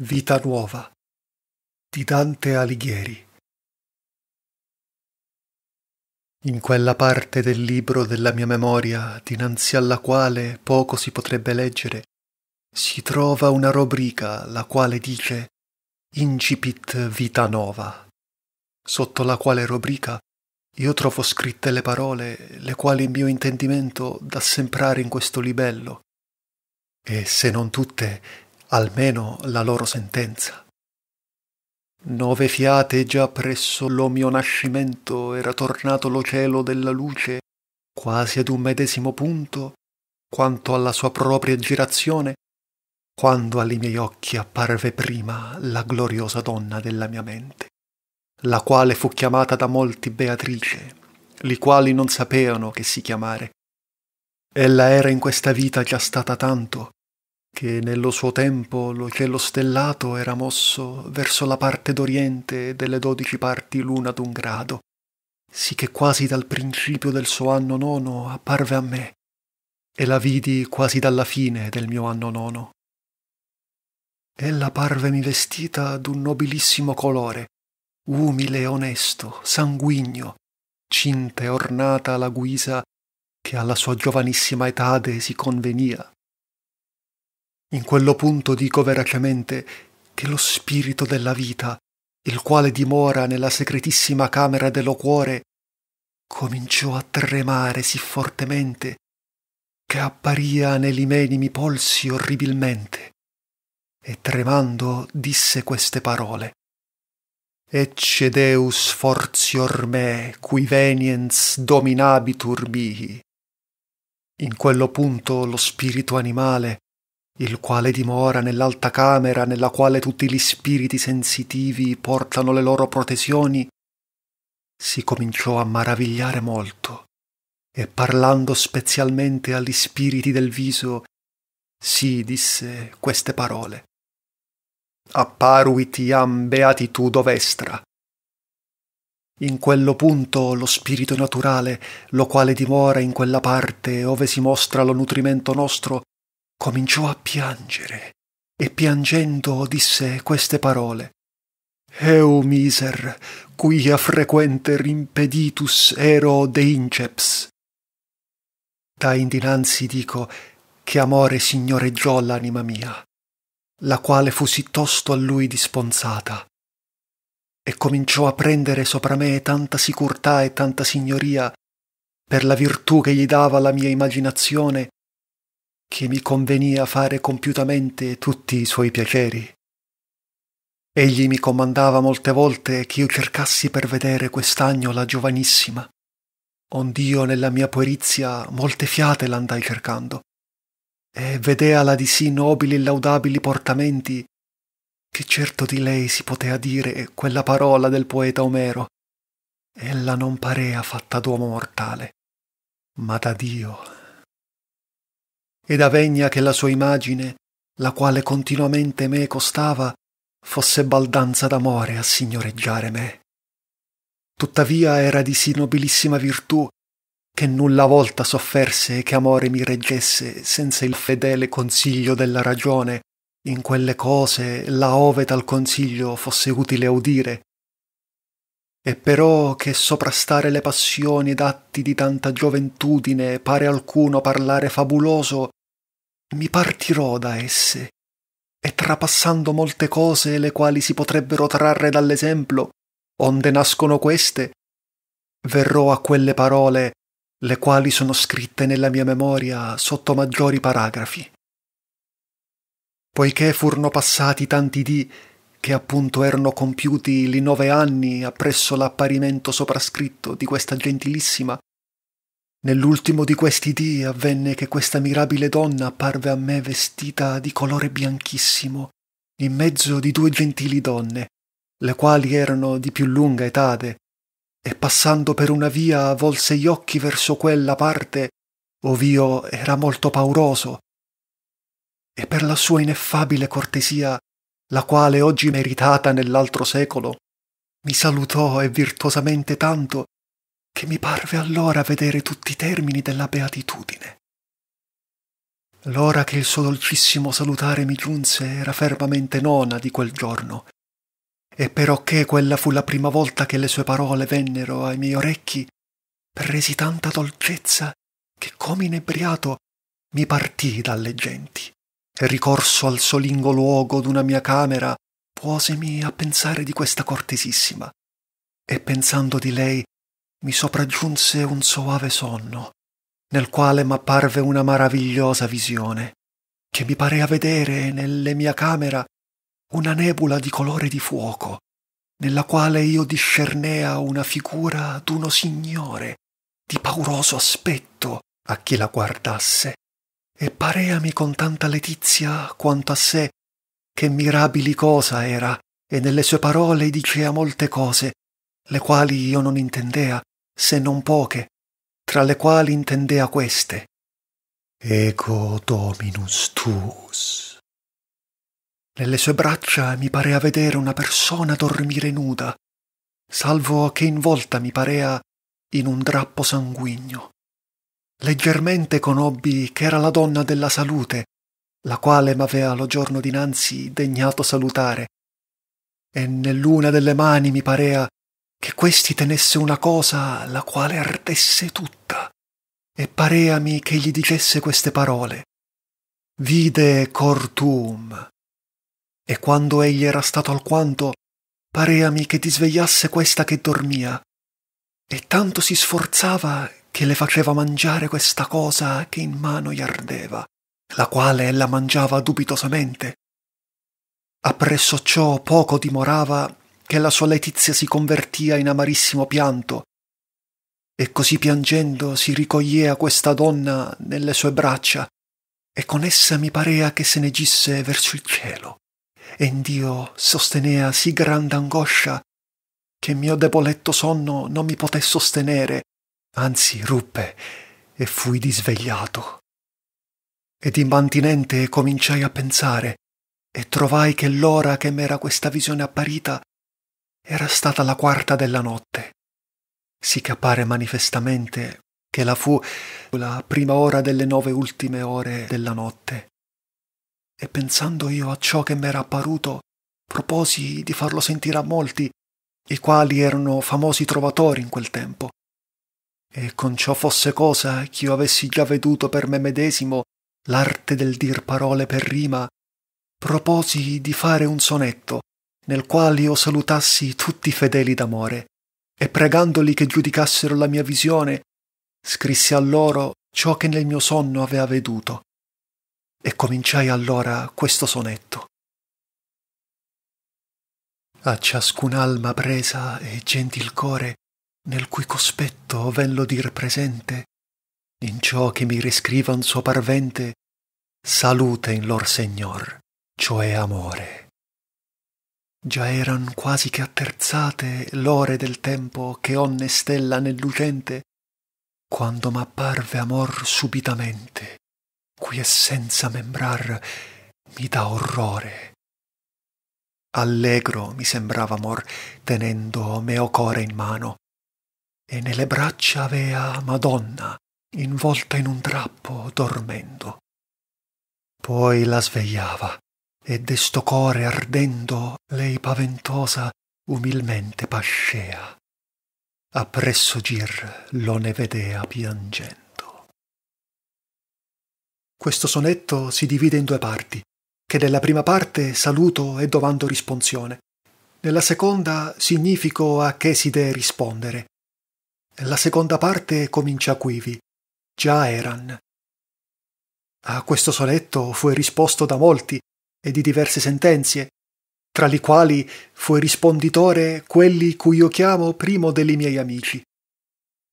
Vita nuova di Dante Alighieri. In quella parte del libro della mia memoria, dinanzi alla quale poco si potrebbe leggere, si trova una rubrica la quale dice Incipit Vita Nova, sotto la quale rubrica io trovo scritte le parole le quali il mio intendimento dà sembrare in questo libello, e se non tutte, almeno la loro sentenza. Nove fiate già presso lo mio nascimento era tornato lo cielo della luce, quasi ad un medesimo punto, quanto alla sua propria girazione, quando alli miei occhi apparve prima la gloriosa donna della mia mente, la quale fu chiamata da molti Beatrice, li quali non sapevano che si chiamare. Ella era in questa vita già stata tanto, che nello suo tempo lo cielo stellato era mosso verso la parte d'Oriente delle dodici parti l'una d'un grado, sì che quasi dal principio del suo anno nono apparve a me, e la vidi quasi dalla fine del mio anno nono. Ella parvemi vestita d'un nobilissimo colore, umile e onesto, sanguigno, cinta e ornata alla guisa che alla sua giovanissima etade si convenia in quello punto dico veracemente che lo spirito della vita, il quale dimora nella segretissima camera dello cuore, cominciò a tremare sì fortemente che apparia negli menimi polsi orribilmente, e tremando disse queste parole. Ecce Deus fortior me, cui veniens dominabitur mihi. In quello punto lo spirito animale, il quale dimora nell'alta camera nella quale tutti gli spiriti sensitivi portano le loro protezioni, si cominciò a maravigliare molto e parlando spezialmente agli spiriti del viso, si disse queste parole. Apparuit iam beatitudo vestra. In quello punto lo spirito naturale, lo quale dimora in quella parte ove si mostra lo nutrimento nostro, cominciò a piangere e piangendo disse queste parole Eu miser, quia frequenter impeditus ero de inceps. Da indinanzi dico che amore signoreggiò l'anima mia, la quale fu sì tosto a lui disponsata, e cominciò a prendere sopra me tanta sicurtà e tanta signoria, per la virtù che gli dava la mia imaginazione, che mi convenia fare compiutamente tutti i suoi piaceri. Egli mi comandava molte volte che io cercassi per vedere quest'agnola giovanissima, ond'io nella mia puerizia molte fiate l'andai cercando, e vedeala di sì nobili e laudabili portamenti, che certo di lei si potea dire quella parola del poeta Omero, ella non parea fatta d'uomo mortale, ma da Dio ed avegna che la sua imagine, la quale continuamente me costava, fosse baldanza d'amore a signoreggiare me. Tuttavia era di sì nobilissima virtù, che nulla volta sofferse e che amore mi reggesse senza il fedele consiglio della ragione, in quelle cose là ove tal consiglio fosse utile udire. E però che soprastare le passioni ed atti di tanta gioventudine pare alcuno parlare fabuloso, mi partirò da esse e trapassando molte cose le quali si potrebbero trarre dall'esemplo, onde nascono queste, verrò a quelle parole le quali sono scritte nella mia memoria sotto maggiori paragrafi. Poiché furono passati tanti dì, che appunto erano compiuti li nove anni appresso l'apparimento soprascritto di questa gentilissima, Nell'ultimo di questi dì avvenne che questa mirabile donna apparve a me vestita di colore bianchissimo, in mezzo di due gentili donne, le quali erano di più lunga etade, e passando per una via volse gli occhi verso quella parte, ov'io era molto pauroso, e per la sua ineffabile cortesia, la quale oggi meritata nell'altro secolo, mi salutò e virtuosamente tanto che mi parve allora vedere tutti i termini della beatitudine. L'ora che il suo dolcissimo salutare mi giunse era fermamente nona di quel giorno, e perocché quella fu la prima volta che le sue parole vennero ai miei orecchi, presi tanta dolcezza che, come inebriato, mi partii dalle genti, e ricorso al solingo luogo d'una mia camera, puosemi a pensare di questa cortesissima, e pensando di lei mi sopraggiunse un soave sonno, nel quale m'apparve una maravigliosa visione, che mi parea vedere nelle mia camera una nebula di colore di fuoco, nella quale io discernea una figura d'uno signore, di pauroso aspetto a chi la guardasse, e pareami con tanta letizia quanto a sé, che mirabili cosa era, e nelle sue parole dicea molte cose le quali io non intendea, se non poche, tra le quali intendea queste. Ego Dominus tuus. Nelle sue braccia mi parea vedere una persona dormire nuda, salvo che involta mi parea in un drappo sanguigno. Leggermente conobbi che era la donna della salute, la quale m'avea lo giorno dinanzi degnato salutare, e nell'una delle mani mi parea che questi tenesse una cosa la quale ardesse tutta, e pareami che gli dicesse queste parole. Vide cortum. E quando egli era stato alquanto, pareami che disvegliasse questa che dormia, e tanto si sforzava che le faceva mangiare questa cosa che in mano gli ardeva, la quale ella mangiava dubitosamente. Appresso ciò poco dimorava che la sua letizia si convertia in amarissimo pianto, e così piangendo si ricogliea questa donna nelle sue braccia, e con essa mi parea che se ne gisse verso il cielo, e in Dio sostenea sì grande angoscia, che mio deboletto sonno non mi poté sostenere, anzi ruppe, e fui disvegliato. Ed immantinente cominciai a pensare, e trovai che l'ora che m'era questa visione apparita era stata la quarta della notte. Si capare manifestamente che la fu la prima ora delle nove ultime ore della notte. E pensando io a ciò che m'era apparuto, proposi di farlo sentire a molti, i quali erano famosi trovatori in quel tempo. E con ciò fosse cosa ch'io avessi già veduto per me medesimo l'arte del dir parole per rima, proposi di fare un sonetto nel quale io salutassi tutti i fedeli d'amore, e pregandoli che giudicassero la mia visione, scrissi a loro ciò che nel mio sonno aveva veduto, e cominciai allora questo sonetto. A ciascun'alma presa e gentil core, nel cui cospetto lo dir presente, in ciò che mi riscrivan suo parvente, salute in lor Signor, cioè amore. Già eran quasi che atterzate l'ore del tempo che onne stella nel lucente, quando m'apparve amor subitamente, qui e senza membrar mi dà orrore. Allegro mi sembrava amor, tenendo meo core in mano, e nelle braccia avea Madonna, involta in un drappo, dormendo. Poi la svegliava, e desto core ardendo lei paventosa umilmente pascea appresso gir lo ne vedea piangendo questo sonetto si divide in due parti che nella prima parte saluto e domando risponsione nella seconda significo a che si dee rispondere la seconda parte comincia quivi già eran a questo sonetto fu risposto da molti e di diverse sentenzie, tra le quali fu risponditore quelli cui io chiamo primo degli miei amici.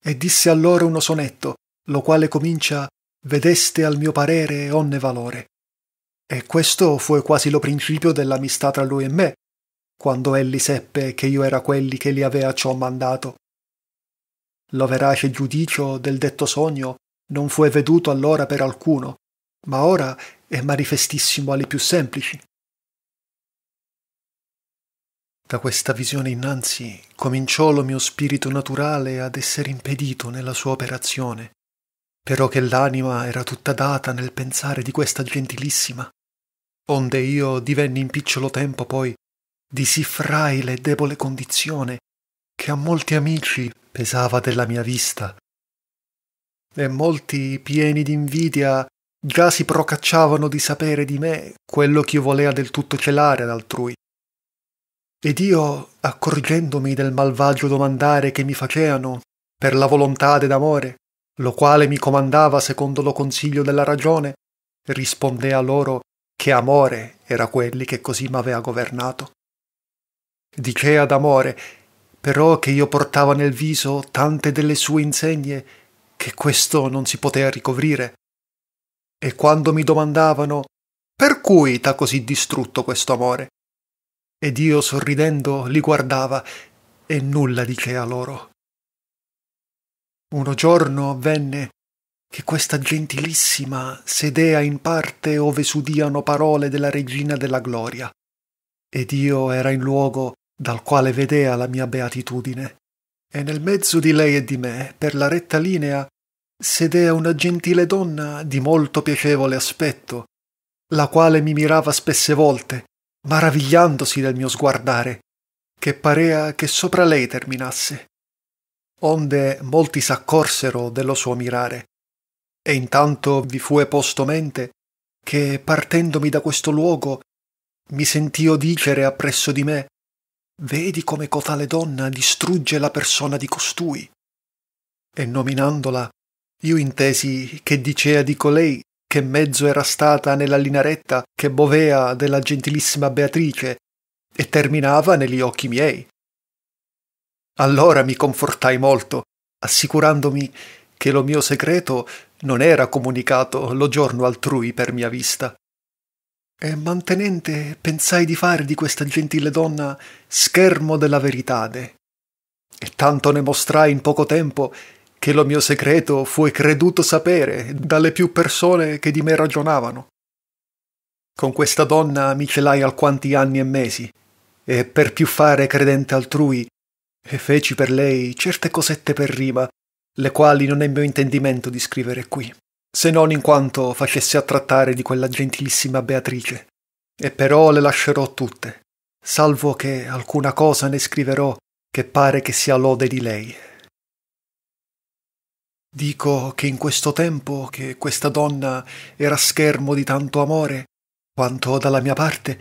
E disse a loro uno sonetto, lo quale comincia Vedeste al mio parere onne valore. E questo fu quasi lo principio dell'amistà tra lui e me, quando egli seppe che io era quelli che gli avea ciò mandato. Lo verace giudicio del detto sogno non fu veduto allora per alcuno, ma ora e manifestissimo alle più semplici. Da questa visione innanzi cominciò lo mio spirito naturale ad essere impedito nella sua operazione, però che l'anima era tutta data nel pensare di questa gentilissima, onde io divenni in picciolo tempo poi di sì fraile e debole condizione che a molti amici pesava della mia vista, e molti pieni d'invidia Già si procacciavano di sapere di me quello ch'io volea del tutto celare ad altrui. Ed io, accorgendomi del malvagio domandare che mi faceano, per la volontade d'amore, lo quale mi comandava secondo lo consiglio della ragione, rispondea loro che amore era quelli che così m'avea governato. Dicea d'amore, però che io portava nel viso tante delle sue insegne che questo non si potea ricovrire, e quando mi domandavano per cui t'ha così distrutto questo amore? Ed io sorridendo li guardava e nulla dicea loro. Uno giorno avvenne che questa gentilissima sedea in parte ove s'udiano parole della regina della gloria, ed io era in luogo dal quale vedea la mia beatitudine, e nel mezzo di lei e di me, per la retta linea, sedea una gentile donna di molto piacevole aspetto, la quale mi mirava spesse volte, maravigliandosi del mio sguardare, che parea che sopra lei terminasse. Onde molti s'accorsero dello suo mirare, e intanto vi fue posto mente che, partendomi da questo luogo, mi sentio dicere appresso di me Vedi come cotale donna distrugge la persona di costui. E nominandola io intesi che dicea di colei, che mezzo era stata nella linaretta, che bovea della gentilissima Beatrice, e terminava negli occhi miei. Allora mi confortai molto, assicurandomi che lo mio segreto non era comunicato lo giorno altrui per mia vista. E mantenente pensai di fare di questa gentile donna schermo della veritade. E tanto ne mostrai in poco tempo che lo mio segreto fu creduto sapere dalle più persone che di me ragionavano. Con questa donna mi celai alquanti anni e mesi, e per più fare credente altrui, e feci per lei certe cosette per rima, le quali non è mio intendimento di scrivere qui, se non in quanto facesse a trattare di quella gentilissima Beatrice. E però le lascerò tutte, salvo che alcuna cosa ne scriverò che pare che sia lode di lei. Dico che in questo tempo che questa donna era schermo di tanto amore, quanto dalla mia parte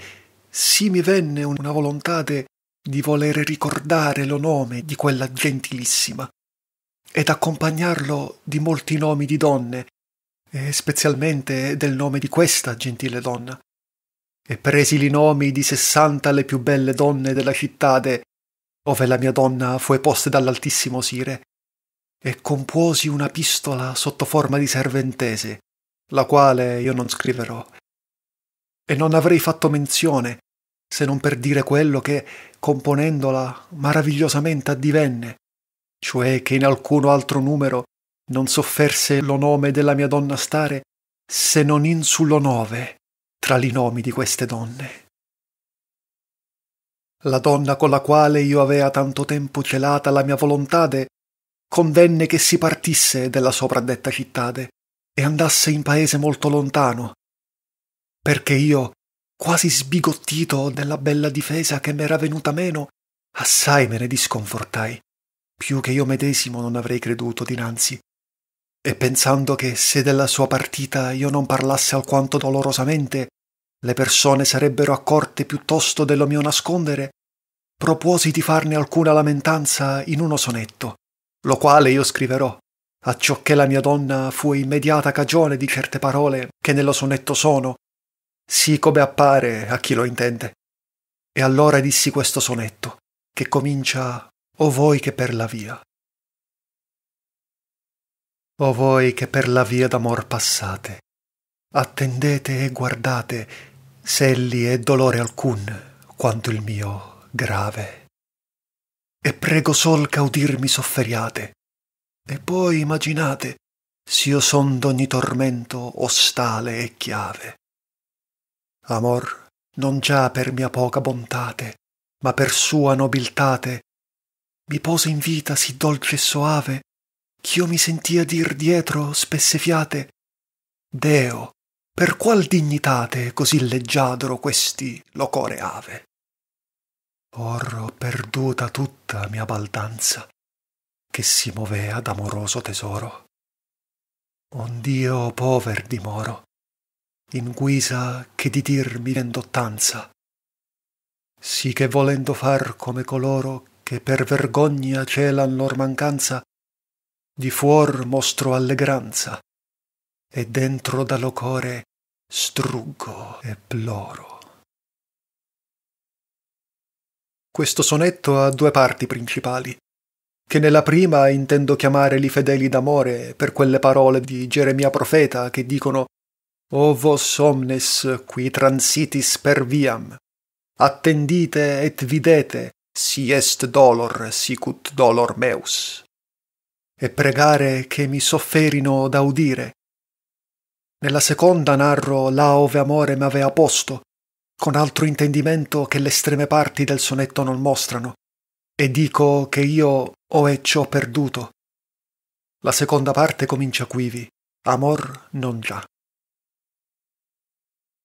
sì mi venne una volontade di volere ricordare lo nome di quella gentilissima ed accompagnarlo di molti nomi di donne, e specialmente del nome di questa gentile donna. E presi i nomi di sessanta le più belle donne della cittade, ove la mia donna fu posta dall'altissimo sire, e compuosi una pistola sotto forma di serventese, la quale io non scriverò. E non avrei fatto menzione, se non per dire quello che, componendola, maravigliosamente addivenne, cioè che in alcuno altro numero non sofferse lo nome della mia donna stare, se non in sullo nove tra li nomi di queste donne. La donna con la quale io avea tanto tempo celata la mia volontade convenne che si partisse della sopradetta cittade e andasse in paese molto lontano, perché io, quasi sbigottito della bella difesa che m'era venuta meno, assai me ne disconfortai, più che io medesimo non avrei creduto dinanzi, e pensando che se della sua partita io non parlasse alquanto dolorosamente, le persone sarebbero accorte piuttosto dello mio nascondere, proposi di farne alcuna lamentanza in uno sonetto lo quale io scriverò, acciò che la mia donna fu immediata cagione di certe parole che nello sonetto sono, sì come appare a chi lo intende. E allora dissi questo sonetto, che comincia O voi che per la via. O voi che per la via d'amor passate, attendete e guardate, selli è dolore alcun, quanto il mio grave e prego sol caudirmi sofferiate. E poi immaginate, s'io son d'ogni tormento ostale e chiave. Amor, non già per mia poca bontate, ma per sua nobiltate, mi pose in vita sì dolce e soave, ch'io mi sentia dir dietro spesse fiate, Deo, per qual dignitate così leggiadro questi lo core ave? Orro perduta tutta mia baldanza, che si movea d'amoroso tesoro. Ond'io pover dimoro, in guisa che di dir mi vien sì che volendo far come coloro che per vergogna celan lor mancanza, di fuor mostro allegranza, e dentro dallo core struggo e ploro. Questo sonetto ha due parti principali, che nella prima intendo chiamare li fedeli d'amore per quelle parole di Geremia profeta che dicono O vos omnes qui transitis per viam, attendite et videte, si est dolor sicut dolor meus, e pregare che mi sofferino da udire. Nella seconda narro là ove amore m'avea posto, con altro intendimento che le estreme parti del sonetto non mostrano, e dico che io ho e ciò perduto. La seconda parte comincia quivi, amor non già.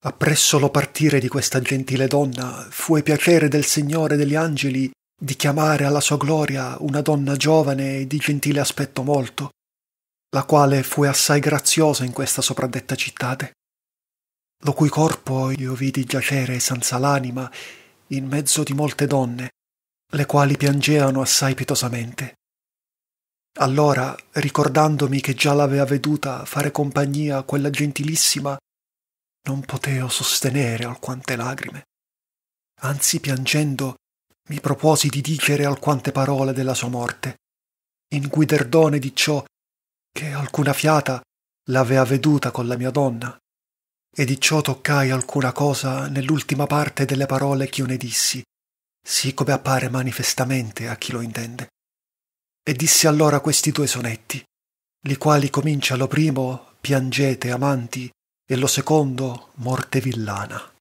Appresso lo partire di questa gentile donna fu piacere del Signore degli angeli di chiamare alla sua gloria una donna giovane e di gentile aspetto molto, la quale fu assai graziosa in questa sopraddetta cittade lo cui corpo io vidi giacere senza l'anima in mezzo di molte donne, le quali piangeano assai pietosamente. Allora, ricordandomi che già l'avea veduta fare compagnia a quella gentilissima, non poteo sostenere alquante lagrime. Anzi, piangendo, mi proposi di dicere alquante parole della sua morte, in guiderdone di ciò che alcuna fiata l'avea veduta con la mia donna e di ciò toccai alcuna cosa nell'ultima parte delle parole ch'io ne dissi, sì come appare manifestamente a chi lo intende. E dissi allora questi due sonetti, li quali comincia lo primo Piangete amanti e lo secondo Morte villana.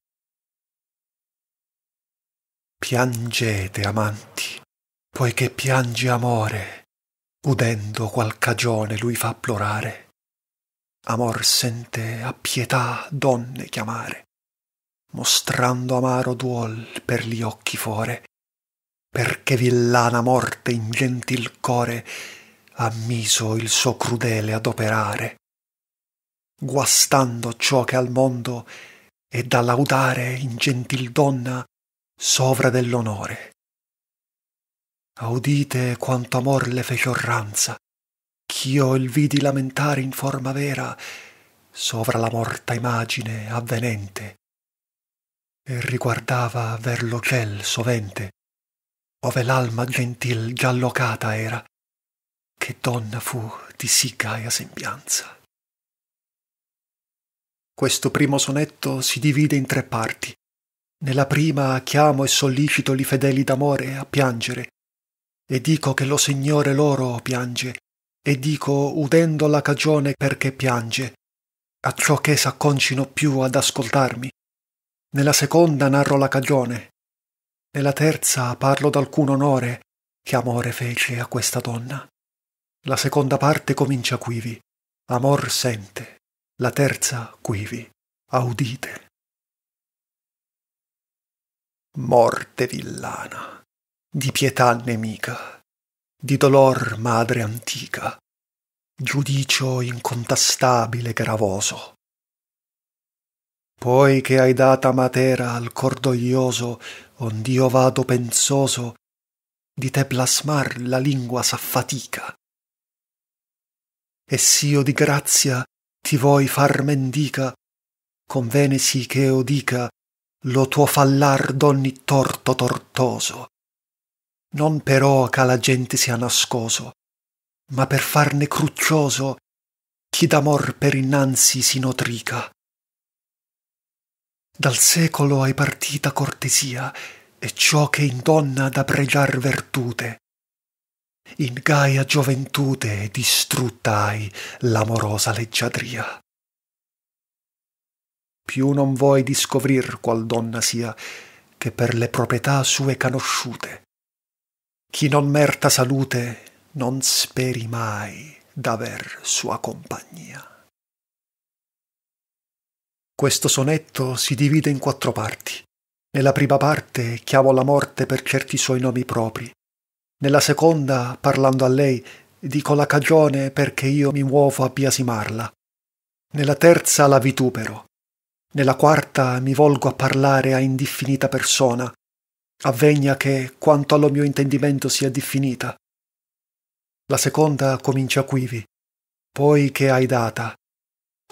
Piangete amanti, poiché piange amore, udendo qual cagione lui fa plorare amor sente a pietà donne chiamare mostrando amaro duol per gli occhi fore perché villana morte in gentil core ha miso il suo crudele adoperare guastando ciò che al mondo è da laudare in gentil donna sovra dell'onore audite quanto amor le fece orranza ch'io il vidi lamentare in forma vera sovra la morta imagine avvenente e riguardava ver lo ciel sovente ove l'alma gentil già locata era che donna fu di sì gaia sembianza questo primo sonetto si divide in tre parti nella prima chiamo e sollicito li fedeli d'amore a piangere e dico che lo Signore loro piange e dico udendo la cagione perché piange, acciò che s'acconcino più ad ascoltarmi. Nella seconda narro la cagione, nella terza parlo d'alcun onore che amore fece a questa donna. La seconda parte comincia quivi, amor sente, la terza quivi, audite. Morte villana, di pietà nemica di dolor madre antica, giudicio incontastabile gravoso. Poi che hai data matera al cordoglioso, ond'io vado pensoso, di te plasmar la lingua s'affatica. E s'io di grazia ti vuoi far mendica, convenesi che io dica lo tuo fallar d'ogni torto tortoso non però che la gente sia nascoso, ma per farne cruccioso chi d'amor per innanzi si notrica. Dal secolo hai partita cortesia e ciò che in donna da pregiar vertute. In gaia gioventute distrutta hai l'amorosa leggiadria. Più non vuoi discovrir qual donna sia, che per le proprietà sue canosciute chi non merta salute non speri mai d'aver sua compagnia. Questo sonetto si divide in quattro parti. Nella prima parte chiamo la morte per certi suoi nomi propri. Nella seconda, parlando a lei, dico la cagione perché io mi muovo a biasimarla. Nella terza la vitupero. Nella quarta mi volgo a parlare a indiffinita persona, avvegna che quanto allo mio intendimento sia diffinita. La seconda comincia quivi, poi che hai data,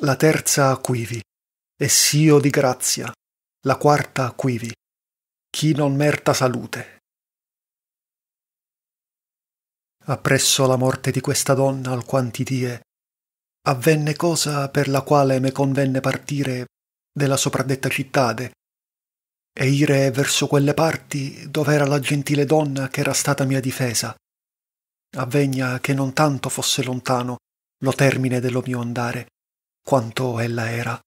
la terza quivi, e sio di grazia, la quarta quivi, chi non merta salute. Appresso la morte di questa donna alquanti die, avvenne cosa per la quale me convenne partire della sopradetta cittade, e ire verso quelle parti dov'era la gentile donna che era stata mia difesa. Avvegna che non tanto fosse lontano lo termine dello mio andare, quanto ella era.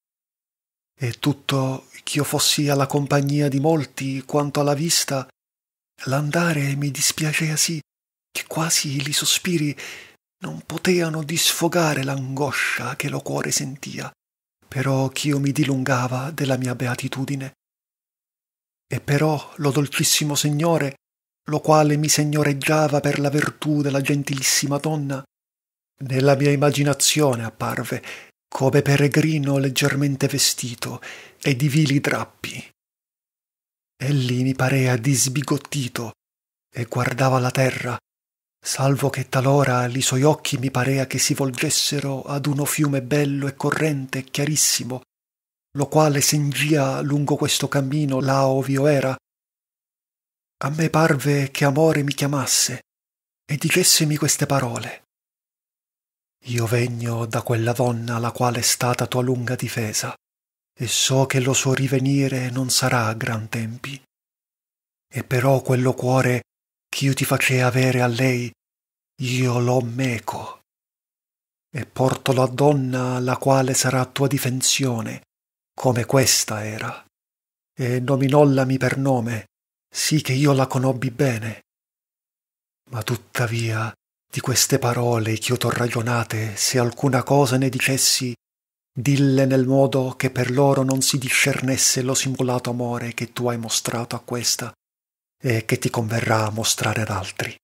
E tutto ch'io fossi alla compagnia di molti quanto alla vista, l'andare mi dispiacea sì, che quasi li sospiri non poteano disfogare l'angoscia che lo cuore sentia, però ch'io mi dilungava della mia beatitudine e però lo dolcissimo Signore, lo quale mi segnoreggiava per la vertù della gentilissima donna, nella mia immaginazione apparve, come peregrino leggermente vestito e di vili drappi. Egli mi parea disbigottito e guardava la terra, salvo che talora li suoi occhi mi parea che si volgessero ad uno fiume bello e corrente e chiarissimo, lo quale s'invia lungo questo cammino là ov'io era. A me parve che amore mi chiamasse e dicessemi queste parole. Io vegno da quella donna la quale è stata tua lunga difesa, e so che lo suo rivenire non sarà a gran tempi. E però quello cuore ch'io ti facea avere a lei, io l'ho meco. E portolo a donna la quale sarà tua difensione, come questa era, e nominollami per nome, sì che io la conobbi bene. Ma tuttavia, di queste parole che io t'ho ragionate, se alcuna cosa ne dicessi, dille nel modo che per loro non si discernesse lo simulato amore che tu hai mostrato a questa e che ti converrà mostrare ad altri.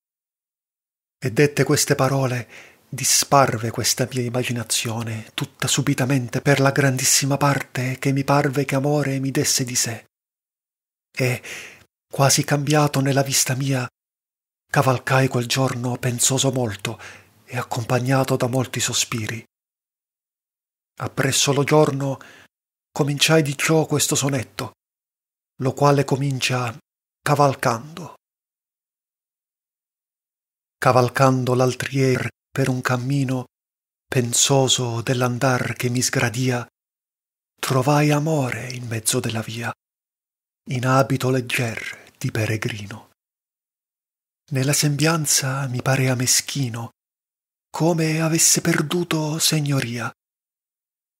E dette queste parole, disparve questa mia immaginazione, tutta subitamente per la grandissima parte che mi parve che amore mi desse di sé. E, quasi cambiato nella vista mia, cavalcai quel giorno pensoso molto e accompagnato da molti sospiri. Appresso lo giorno cominciai di ciò questo sonetto, lo quale comincia cavalcando. Cavalcando l'altrier per un cammino pensoso dell'andar che mi sgradia, trovai amore in mezzo della via, in abito legger di peregrino. Nella sembianza mi parea meschino, come avesse perduto segnoria,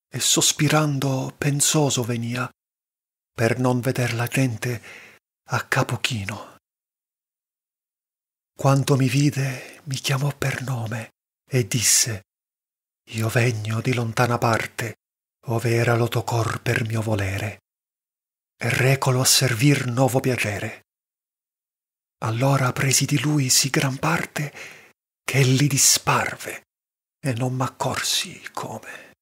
e sospirando pensoso venia, per non veder la gente a capo chino. Quanto mi vide mi chiamò per nome, e disse Io vegno di lontana parte, ove era lo tuo cor per mio volere, e recolo a servir novo piacere. Allora presi di lui sì gran parte che li disparve e non m'accorsi come.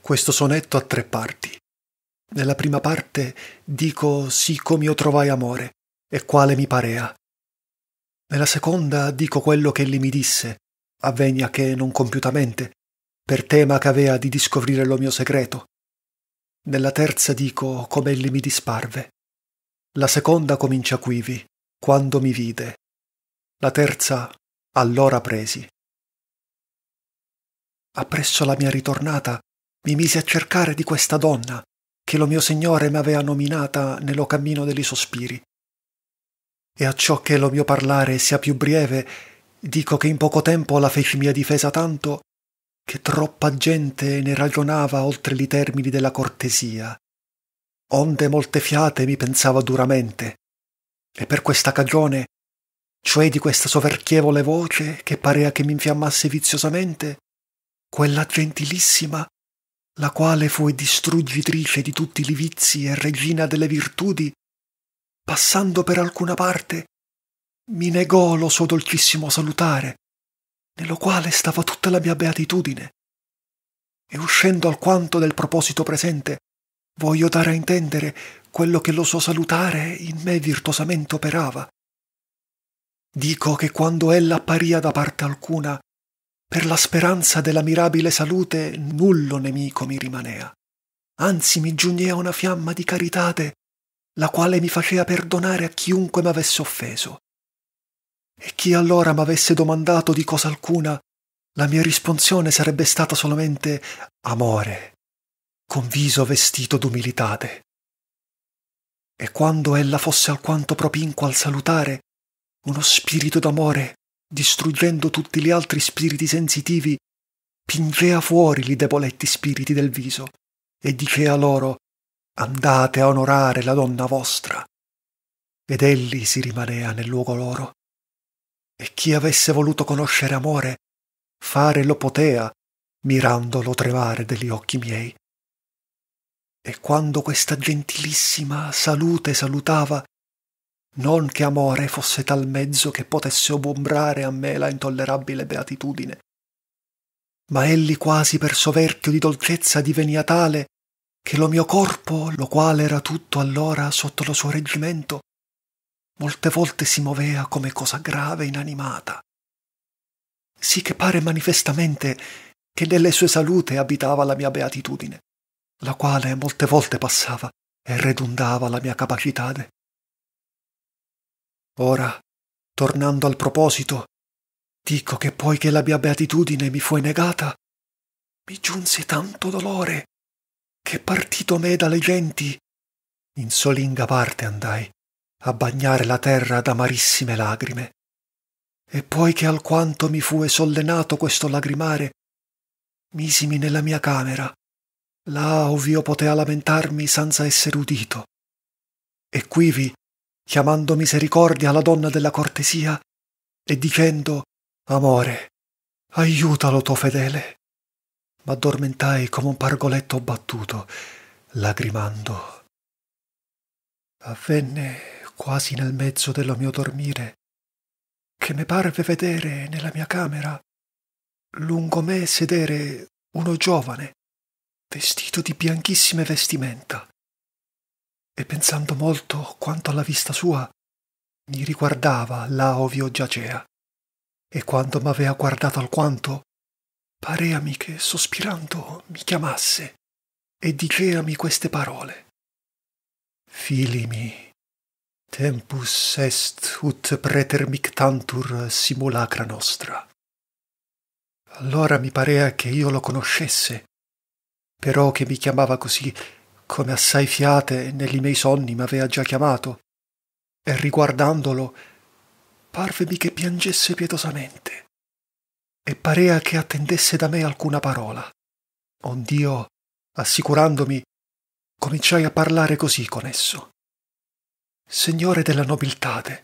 Questo sonetto ha tre parti. Nella prima parte dico sì come io trovai amore e quale mi parea, nella seconda dico quello che egli mi disse, avvegna che non compiutamente, per tema che avea di discovrire lo mio segreto. Nella terza dico come egli mi disparve. La seconda comincia quivi, quando mi vide. La terza, allora presi. Appresso la mia ritornata, mi misi a cercare di questa donna, che lo mio Signore m'avea nominata nello cammino degli sospiri e acciò che lo mio parlare sia più breve, dico che in poco tempo la feci mia difesa tanto che troppa gente ne ragionava oltre li termini della cortesia, onde molte fiate mi pensava duramente, e per questa cagione, cioè di questa soverchievole voce che parea che m'infiammasse viziosamente, quella gentilissima, la quale fu distruggitrice di tutti li vizi e regina delle virtudi, passando per alcuna parte, mi negò lo suo dolcissimo salutare, nello quale stava tutta la mia beatitudine. E uscendo alquanto del proposito presente, voglio dare a intendere quello che lo suo salutare in me virtuosamente operava. Dico che quando ella apparia da parte alcuna, per la speranza della mirabile salute nullo nemico mi rimanea, anzi mi giugnea una fiamma di caritate la quale mi faceva perdonare a chiunque m'avesse offeso. E chi allora m'avesse domandato di cosa alcuna, la mia risponsione sarebbe stata solamente amore, con viso vestito d'umilitate. E quando ella fosse alquanto propinqua al salutare, uno spirito d'amore, distruggendo tutti gli altri spiriti sensitivi, pingea fuori gli deboletti spiriti del viso e dicea loro andate a onorare la donna vostra. Ed egli si rimanea nel luogo loro. E chi avesse voluto conoscere amore, fare lo potea, mirandolo tremare degli occhi miei. E quando questa gentilissima salute salutava, non che amore fosse tal mezzo che potesse obombrare a me la intollerabile beatitudine, ma egli quasi per soverchio di dolcezza divenia tale che lo mio corpo, lo quale era tutto allora sotto lo suo reggimento, molte volte si movea come cosa grave e inanimata. Sì che pare manifestamente che nelle sue salute abitava la mia beatitudine, la quale molte volte passava e redundava la mia capacitade. Ora, tornando al proposito, dico che poiché la mia beatitudine mi fu negata, mi giunse tanto dolore che partito m'è dalle genti. In solinga parte andai, a bagnare la terra d'amarissime lagrime. E poi che alquanto mi fu esollenato questo lagrimare, misimi nella mia camera, là ov'io potea lamentarmi senza esser udito. E quivi, chiamando misericordia alla donna della cortesia, e dicendo, Amore, aiutalo tuo fedele m'addormentai come un pargoletto battuto, lagrimando. Avvenne quasi nel mezzo dello mio dormire che mi parve vedere nella mia camera lungo me sedere uno giovane vestito di bianchissime vestimenta e pensando molto quanto alla vista sua mi riguardava là ovio giacea e quando m'avea guardato alquanto pareami che sospirando mi chiamasse e diceami queste parole filimi tempus est ut pretermictantur simulacra nostra allora mi parea che io lo conoscesse però che mi chiamava così come assai fiate negli miei sonni m'avea già chiamato e riguardandolo parvemi che piangesse pietosamente e parea che attendesse da me alcuna parola. Ond'io, assicurandomi, cominciai a parlare così con esso. Signore della nobiltate,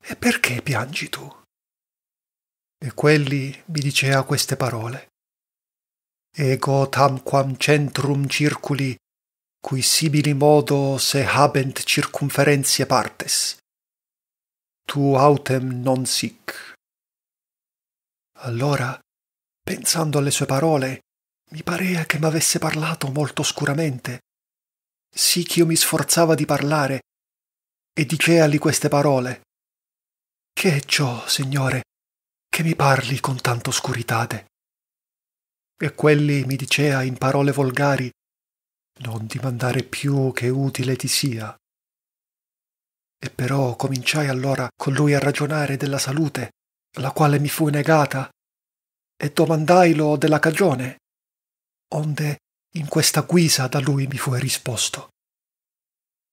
e perché piangi tu? E quelli mi dicea queste parole. Ego tamquam centrum circuli, cui simili modo se habent circumferentie partes. Tu autem non sic. Allora, pensando alle sue parole, mi parea che m'avesse parlato molto oscuramente. Sì ch'io mi sforzava di parlare e diceali queste parole. Che è ciò, Signore, che mi parli con tanta oscuritate? E quelli mi dicea in parole volgari, non dimandare più che utile ti sia. E però cominciai allora con lui a ragionare della salute la quale mi fu negata, e domandailo della cagione, onde in questa guisa da lui mi fu risposto.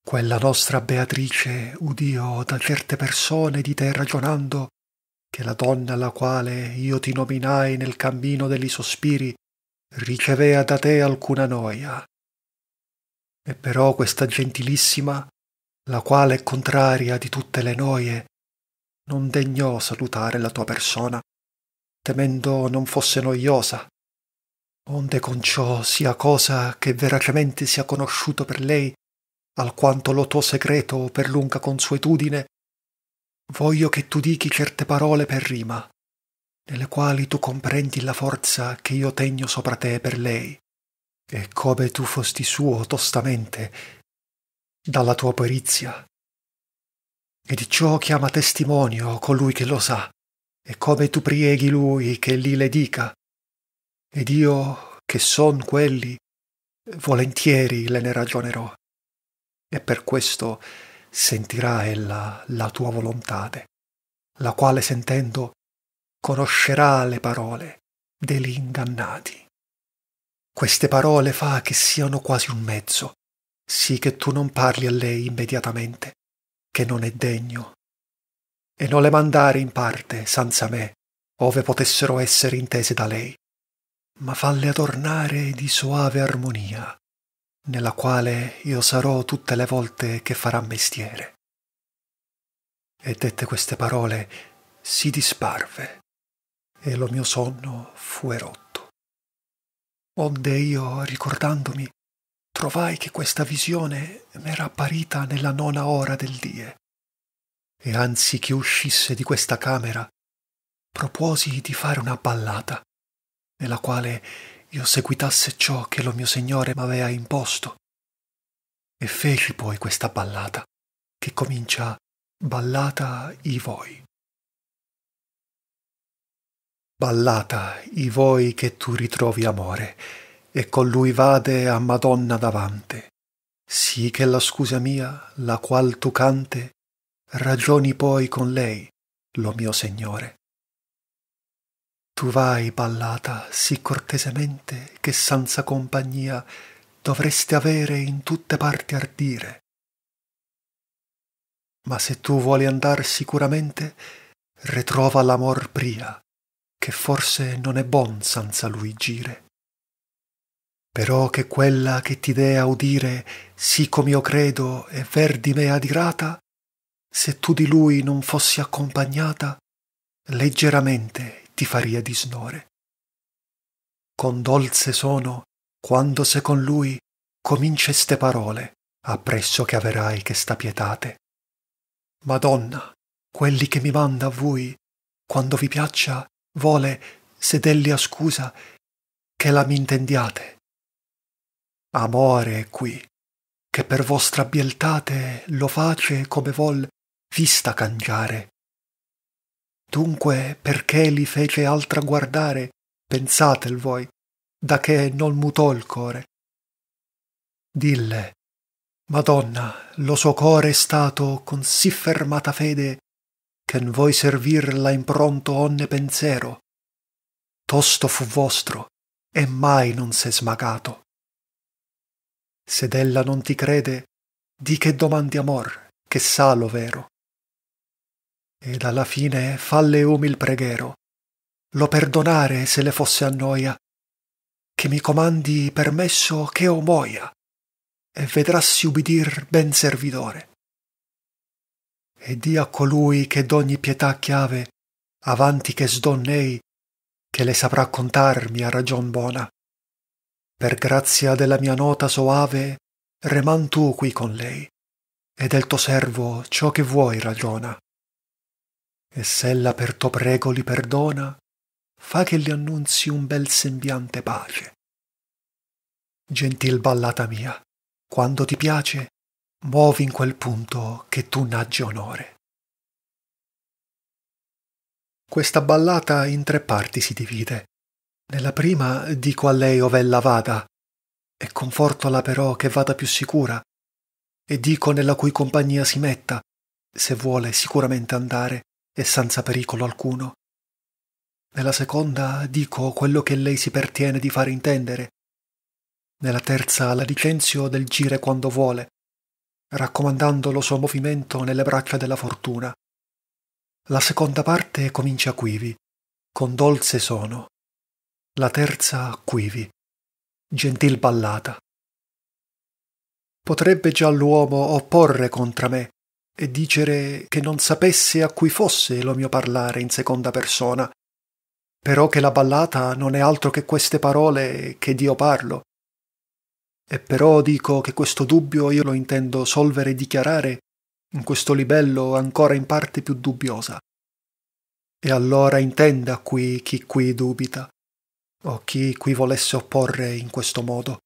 Quella nostra Beatrice udio da certe persone di te ragionando che la donna la quale io ti nominai nel cammino degli sospiri ricevea da te alcuna noia. E però questa gentilissima, la quale è contraria di tutte le noie, non degnò salutare la tua persona, temendo non fosse noiosa, onde con ciò sia cosa che veracemente sia conosciuto per lei, alquanto lo tuo segreto per lunga consuetudine, voglio che tu dichi certe parole per rima, nelle quali tu comprendi la forza che io tegno sopra te per lei, e come tu fosti suo tostamente, dalla tua perizia e di ciò chiama testimonio colui che lo sa, e come tu prieghi lui che li le dica. Ed io, che son quelli, volentieri le ne ragionerò, e per questo sentirà ella la tua volontade, la quale sentendo conoscerà le parole degli ingannati. Queste parole fa che siano quasi un mezzo, sì che tu non parli a lei immediatamente, che non è degno, e non le mandare in parte senza me, ove potessero essere intese da lei, ma falle adornare di soave armonia, nella quale io sarò tutte le volte che farà mestiere. E dette queste parole, si disparve, e lo mio sonno fu erotto. Onde io, ricordandomi, trovai che questa visione m'era apparita nella nona ora del die e anzi che uscisse di questa camera proposi di fare una ballata nella quale io seguitasse ciò che lo mio Signore m'avea imposto. E feci poi questa ballata, che comincia Ballata i voi. Ballata i voi che tu ritrovi amore, e con lui vade a Madonna davante. Sì che la scusa mia, la qual tu cante, ragioni poi con lei, lo mio Signore. Tu vai, ballata, sì cortesemente che senza compagnia dovreste avere in tutte parti ardire. Ma se tu vuoi andar sicuramente, retrova l'amor pria, che forse non è bon senza lui gire però che quella che ti dea udire, sì com'io credo, e ver di me adirata, se tu di lui non fossi accompagnata, leggeramente ti faria disnore. Condolze sono quando se con lui comincia ste parole, appresso che averai che sta pietate. Madonna, quelli che mi manda a voi, quando vi piaccia, vole, sedelli a scusa, che la m'intendiate amore è qui, che per vostra bieltate lo face come vol vista cangiare. Dunque perché li fece altra guardare, pensatel voi, da che non mutò il core. Dille, Madonna, lo suo core è stato con sì fermata fede che n voi servir la impronto onne pensero. Tosto fu vostro e mai non s'è smagato. Sed ella non ti crede, di che domandi amor, che sa lo vero. Ed alla fine falle umil preghero, lo perdonare se le fosse annoia, che mi comandi permesso che o moia, e vedrassi ubidir ben servidore. E di a colui che d'ogni pietà chiave, avanti che sdonnei, che le saprà contarmi a ragion bona per grazia della mia nota soave, reman tu qui con lei, e del tuo servo ciò che vuoi ragiona. E s'ella per tuo prego li perdona, fa che li annunzi un bel sembiante pace. Gentil ballata mia, quando ti piace, muovi in quel punto che tu naggi onore. Questa ballata in tre parti si divide nella prima dico a lei ov'ella vada, e confortola però che vada più sicura, e dico nella cui compagnia si metta, se vuole sicuramente andare e senza pericolo alcuno. Nella seconda dico quello che lei si pertiene di fare intendere. Nella terza la licenzio del gire quando vuole, raccomandando lo suo movimento nelle braccia della fortuna. La seconda parte comincia quivi, con dolze sono, la terza quivi. Gentil ballata. Potrebbe già l'uomo opporre contra me e dicere che non sapesse a cui fosse lo mio parlare in seconda persona, però che la ballata non è altro che queste parole che Dio parlo. E però dico che questo dubbio io lo intendo solvere e dichiarare in questo libello ancora in parte più dubbiosa. E allora intenda qui chi qui dubita o chi qui volesse opporre in questo modo.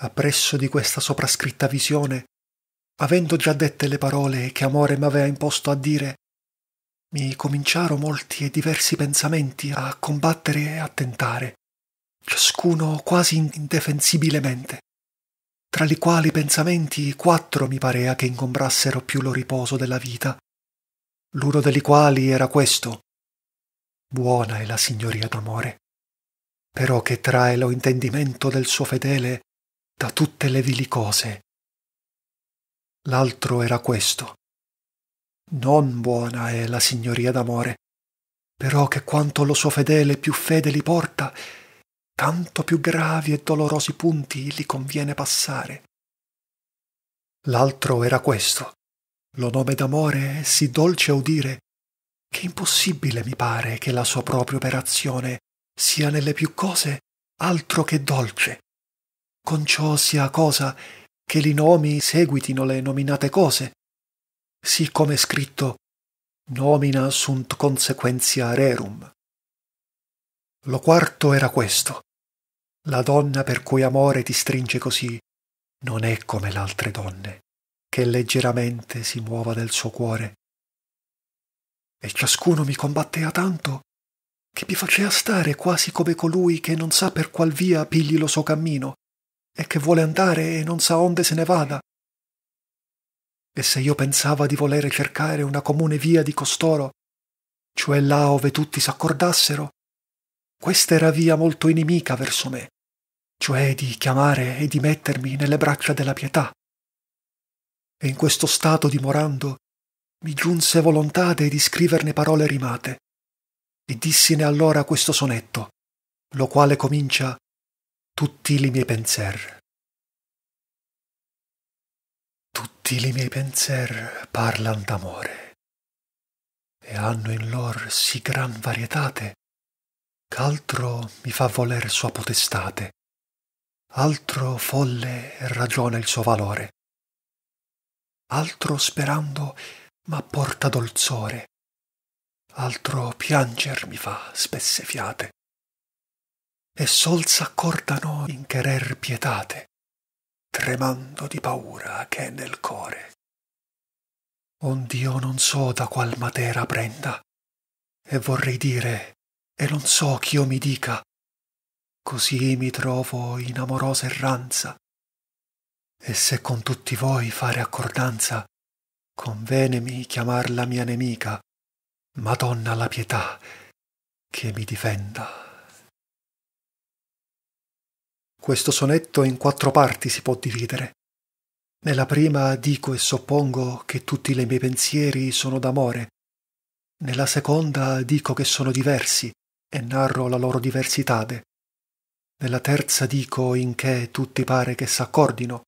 Appresso di questa soprascritta visione, avendo già dette le parole che amore m'avea imposto a dire, mi cominciaro molti e diversi pensamenti a combattere e a tentare, ciascuno quasi indefensibilmente, tra li quali pensamenti quattro mi parea che ingombrassero più lo riposo della vita, l'uno dei quali era questo, buona è la signoria d'amore, però che trae lo intendimento del suo fedele da tutte le vili cose. L'altro era questo. Non buona è la signoria d'amore, però che quanto lo suo fedele più fede li porta, tanto più gravi e dolorosi punti li conviene passare. L'altro era questo. Lo nome d'amore è sì dolce a udire, che impossibile mi pare che la sua propria operazione sia nelle più cose altro che dolce. Con ciò sia cosa che li nomi seguitino le nominate cose. Siccome è scritto nomina sunt consequentia rerum. Lo quarto era questo. La donna per cui amore ti stringe così non è come l'altre donne, che leggeramente si muova del suo cuore, e ciascuno mi combattea tanto che mi facea stare quasi come colui che non sa per qual via pigli lo suo cammino e che vuole andare e non sa onde se ne vada. E se io pensava di volere cercare una comune via di costoro, cioè là ove tutti s'accordassero, questa era via molto inimica verso me, cioè di chiamare e di mettermi nelle braccia della pietà. E in questo stato dimorando, mi giunse volontade di scriverne parole rimate, e dissine allora questo sonetto, lo quale comincia Tutti li miei penser. Tutti li miei penser parlan d'amore, e hanno in lor sì gran varietate, ch'altro mi fa voler sua potestate, altro folle ragiona il suo valore, altro sperando ma porta dolzore. Altro pianger mi fa spesse fiate. E sol s'accordano in querer pietate, tremando di paura che è nel core. Ond'io non so da qual matera prenda, e vorrei dire, e non so ch'io mi dica, così mi trovo in amorosa erranza. E se con tutti voi fare accordanza, convenemi chiamarla mia nemica, Madonna la pietà, che mi difenda. Questo sonetto in quattro parti si può dividere. Nella prima dico e soppongo che tutti i miei pensieri sono d'amore. Nella seconda dico che sono diversi e narro la loro diversitade. Nella terza dico in che tutti pare che s'accordino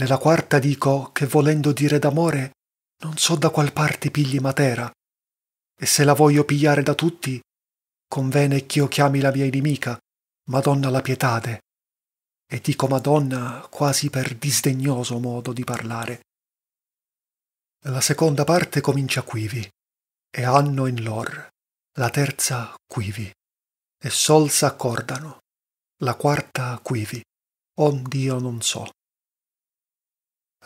nella quarta dico che volendo dire d'amore, non so da qual parte pigli matera. E se la voglio pigliare da tutti, convene ch'io chiami la mia inimica, Madonna la pietade. E dico Madonna quasi per disdegnoso modo di parlare. La seconda parte comincia quivi, e hanno in lor, la terza quivi, e sol s'accordano, la quarta quivi, ond'io non so.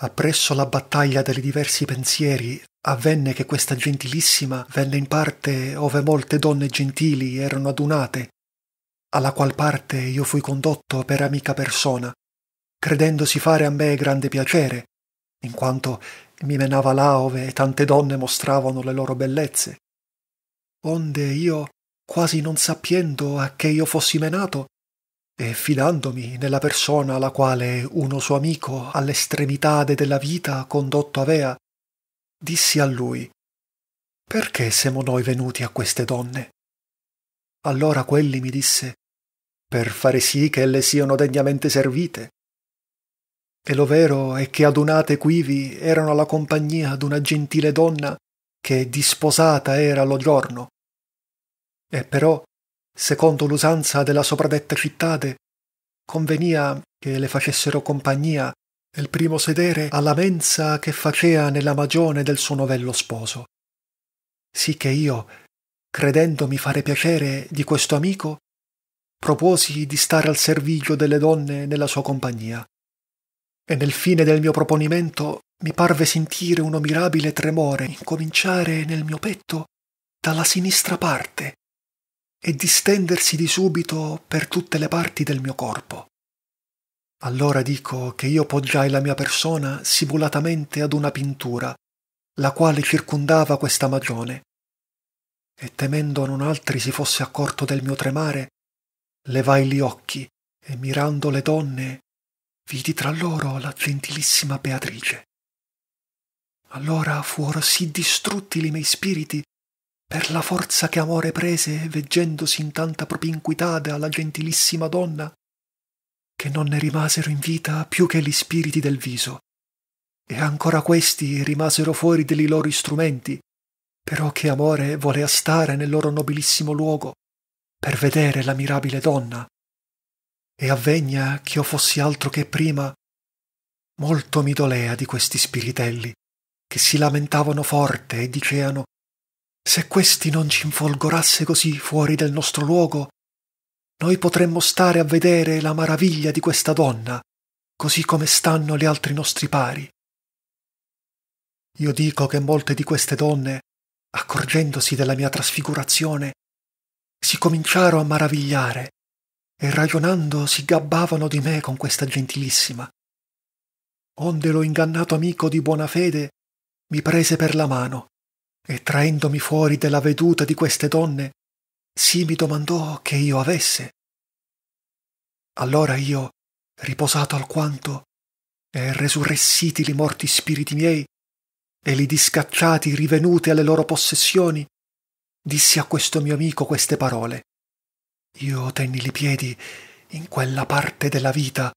Appresso la battaglia dei diversi pensieri, avvenne che questa gentilissima venne in parte ove molte donne gentili erano adunate, alla qual parte io fui condotto per amica persona, credendosi fare a me grande piacere, in quanto mi menava là ove tante donne mostravano le loro bellezze. Onde io, quasi non sappiendo a che io fossi menato, e fidandomi nella persona la quale uno suo amico all'estremitade della vita condotto avea, dissi a lui Perché siamo noi venuti a queste donne? Allora quelli mi disse Per fare sì che elle siano degnamente servite. E lo vero è che adunate quivi erano alla compagnia d'una gentile donna che disposata era lo giorno. E però secondo l'usanza della sopradetta cittade, convenia che le facessero compagnia nel primo sedere alla mensa che facea nella magione del suo novello sposo. Sì che io, credendomi fare piacere di questo amico, proposi di stare al servigio delle donne nella sua compagnia. E nel fine del mio proponimento mi parve sentire un mirabile tremore incominciare nel mio petto dalla sinistra parte, e distendersi di subito per tutte le parti del mio corpo. Allora dico che io poggiai la mia persona simulatamente ad una pintura, la quale circondava questa magione, e temendo non altri si fosse accorto del mio tremare, levai gli occhi e mirando le donne, vidi tra loro la gentilissima Beatrice. Allora fuoro sì distrutti i miei spiriti per la forza che amore prese veggendosi in tanta propinquitade alla gentilissima donna che non ne rimasero in vita più che gli spiriti del viso e ancora questi rimasero fuori degli loro istrumenti però che amore volea stare nel loro nobilissimo luogo per vedere la mirabile donna e avvegna ch'io fossi altro che prima molto mi dolea di questi spiritelli che si lamentavano forte e diceano se questi non ci infolgorasse così fuori del nostro luogo, noi potremmo stare a vedere la maraviglia di questa donna, così come stanno gli altri nostri pari. Io dico che molte di queste donne, accorgendosi della mia trasfigurazione, si cominciarono a maravigliare e ragionando si gabbavano di me con questa gentilissima. Onde lo ingannato amico di buona fede mi prese per la mano e traendomi fuori della veduta di queste donne, sì mi domandò che io avesse. Allora io, riposato alquanto, e resurressiti li morti spiriti miei, e li discacciati rivenuti alle loro possessioni, dissi a questo mio amico queste parole. Io tenni li piedi in quella parte della vita,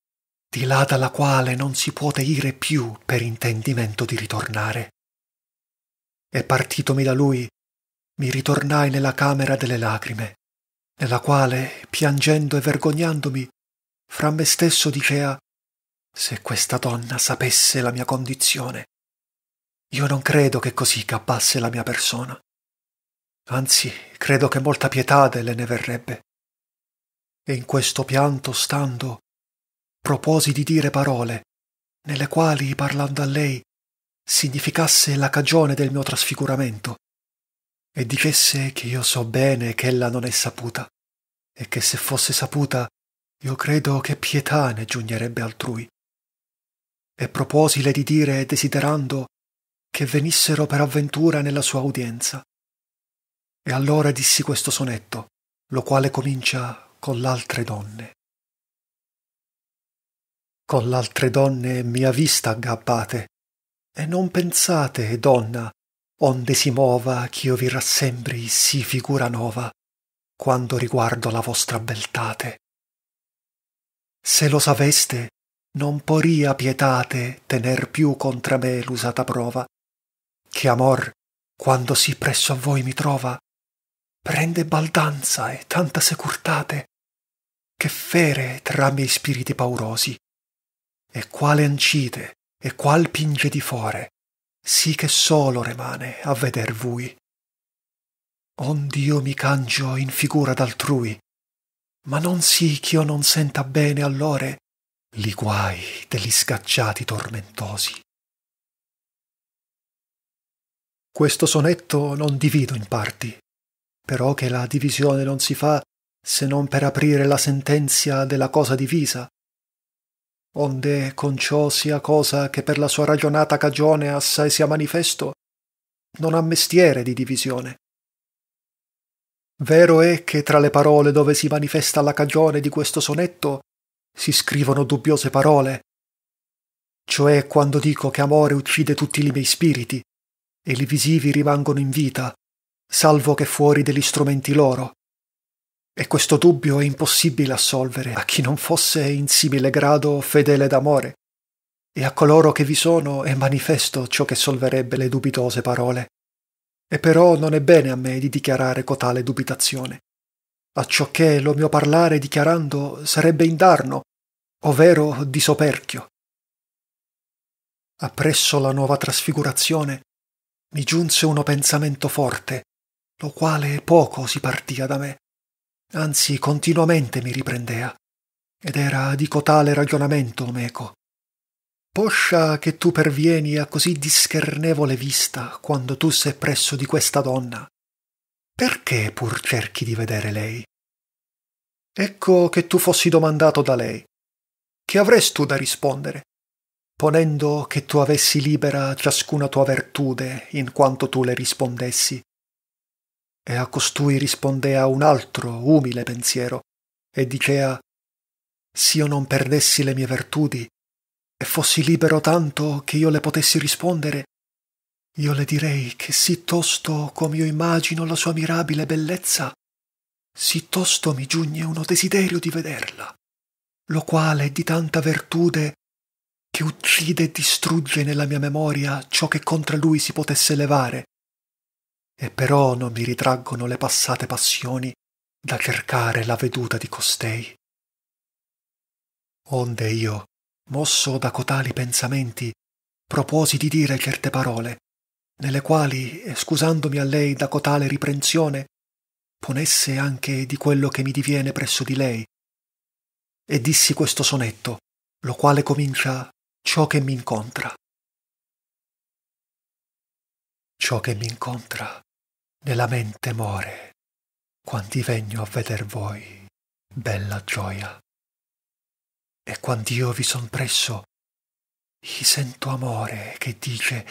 di là dalla quale non si può ire più per intendimento di ritornare e partitomi da lui, mi ritornai nella camera delle lacrime, nella quale, piangendo e vergognandomi, fra me stesso dicea se questa donna sapesse la mia condizione. Io non credo che così cappasse la mia persona. Anzi, credo che molta pietà le ne verrebbe. E in questo pianto stando, proposi di dire parole, nelle quali, parlando a lei, significasse la cagione del mio trasfiguramento, e dicesse che io so bene che ella non è saputa, e che se fosse saputa, io credo che pietà ne giugnerebbe altrui. E proposile di dire, desiderando, che venissero per avventura nella sua udienza. E allora dissi questo sonetto, lo quale comincia con l'altre donne. Con l'altre donne mia vista aggabbate, e non pensate, donna, onde si mova ch'io vi rassembri sì figura nova, quando riguardo la vostra beltate. Se lo saveste, non poria pietate tener più contra me l'usata prova, che amor, quando si presso a voi mi trova, prende baldanza e tanta securtate, che fere tra miei spiriti paurosi, e quale ancite, e qual pinge di fore, sì che solo remane a veder voi. Ond'io mi cangio in figura d'altrui, ma non sì ch'io non senta bene allore li guai degli scacciati tormentosi. Questo sonetto non divido in parti, però che la divisione non si fa se non per aprire la sentenzia della cosa divisa, onde con ciò sia cosa che per la sua ragionata cagione assai sia manifesto, non ha mestiere di divisione. Vero è che tra le parole dove si manifesta la cagione di questo sonetto si scrivono dubbiose parole, cioè quando dico che amore uccide tutti i miei spiriti, e li visivi rimangono in vita, salvo che fuori degli strumenti loro. E questo dubbio è impossibile assolvere a chi non fosse in simile grado fedele d'amore, e a coloro che vi sono è manifesto ciò che solverebbe le dubitose parole. E però non è bene a me di dichiarare cotale dubitazione, che lo mio parlare dichiarando sarebbe indarno, ovvero di soperchio. Appresso la nuova trasfigurazione mi giunse uno pensamento forte, lo quale poco si partia da me anzi continuamente mi riprendea, ed era di cotale ragionamento meco. Poscia che tu pervieni a così dischernevole vista quando tu sei presso di questa donna, perché pur cerchi di vedere lei? Ecco che tu fossi domandato da lei. Che avresti tu da rispondere? ponendo che tu avessi libera ciascuna tua vertude in quanto tu le rispondessi, e a costui rispondea un altro umile pensiero, e dicea S'io non perdessi le mie vertudi, e fossi libero tanto che io le potessi rispondere, io le direi che sì tosto come io immagino la sua mirabile bellezza, sì tosto mi giugne uno desiderio di vederla, lo quale è di tanta vertude che uccide e distrugge nella mia memoria ciò che contra lui si potesse levare, e però non mi ritraggono le passate passioni da cercare la veduta di costei. Onde io, mosso da cotali pensamenti, proposi di dire certe parole, nelle quali, scusandomi a lei da cotale riprensione, ponesse anche di quello che mi diviene presso di lei. E dissi questo sonetto, lo quale comincia ciò che mi incontra. Ciò che mi incontra nella mente more, quanti vegno a veder voi, bella gioia. E quand'io vi son presso, i sento amore che dice,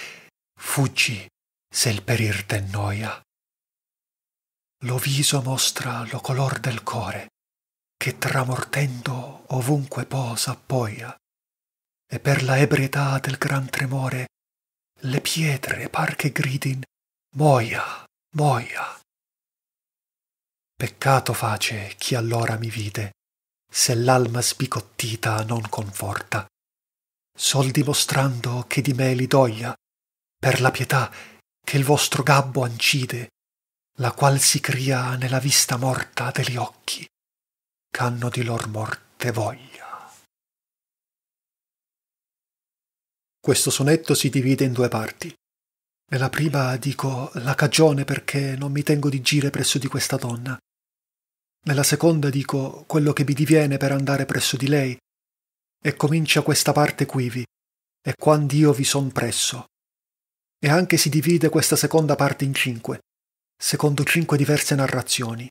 fuggi se il perir te noia. Lo viso mostra lo color del core, che tramortendo ovunque posa appoia, e per la ebrietà del gran tremore, le pietre par che gridin, moia boia. Peccato face chi allora mi vide, se l'alma sbicottita non conforta, sol dimostrando che di me li doglia, per la pietà che il vostro gabbo ancide, la qual si cria nella vista morta degli occhi, ch'hanno di lor morte voglia. Questo sonetto si divide in due parti. E la prima dico la cagione perché non mi tengo di gire presso di questa donna. Nella seconda dico quello che mi diviene per andare presso di lei. E comincia questa parte quivi, e quando io vi son presso. E anche si divide questa seconda parte in cinque, secondo cinque diverse narrazioni.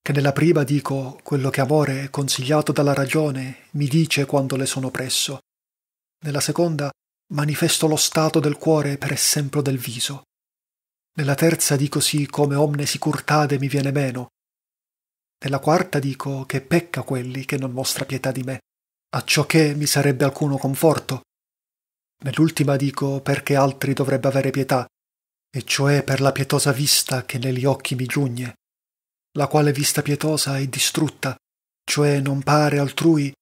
Che nella prima dico quello che amore, consigliato dalla ragione, mi dice quando le sono presso. Nella seconda manifesto lo stato del cuore per esempio del viso. Nella terza dico sì come omne sicurtade mi viene meno. Nella quarta dico che pecca quelli che non mostra pietà di me, acciò che mi sarebbe alcuno conforto. Nell'ultima dico perché altri dovrebbe avere pietà, e cioè per la pietosa vista che negli occhi mi giugne, la quale vista pietosa è distrutta, cioè non pare altrui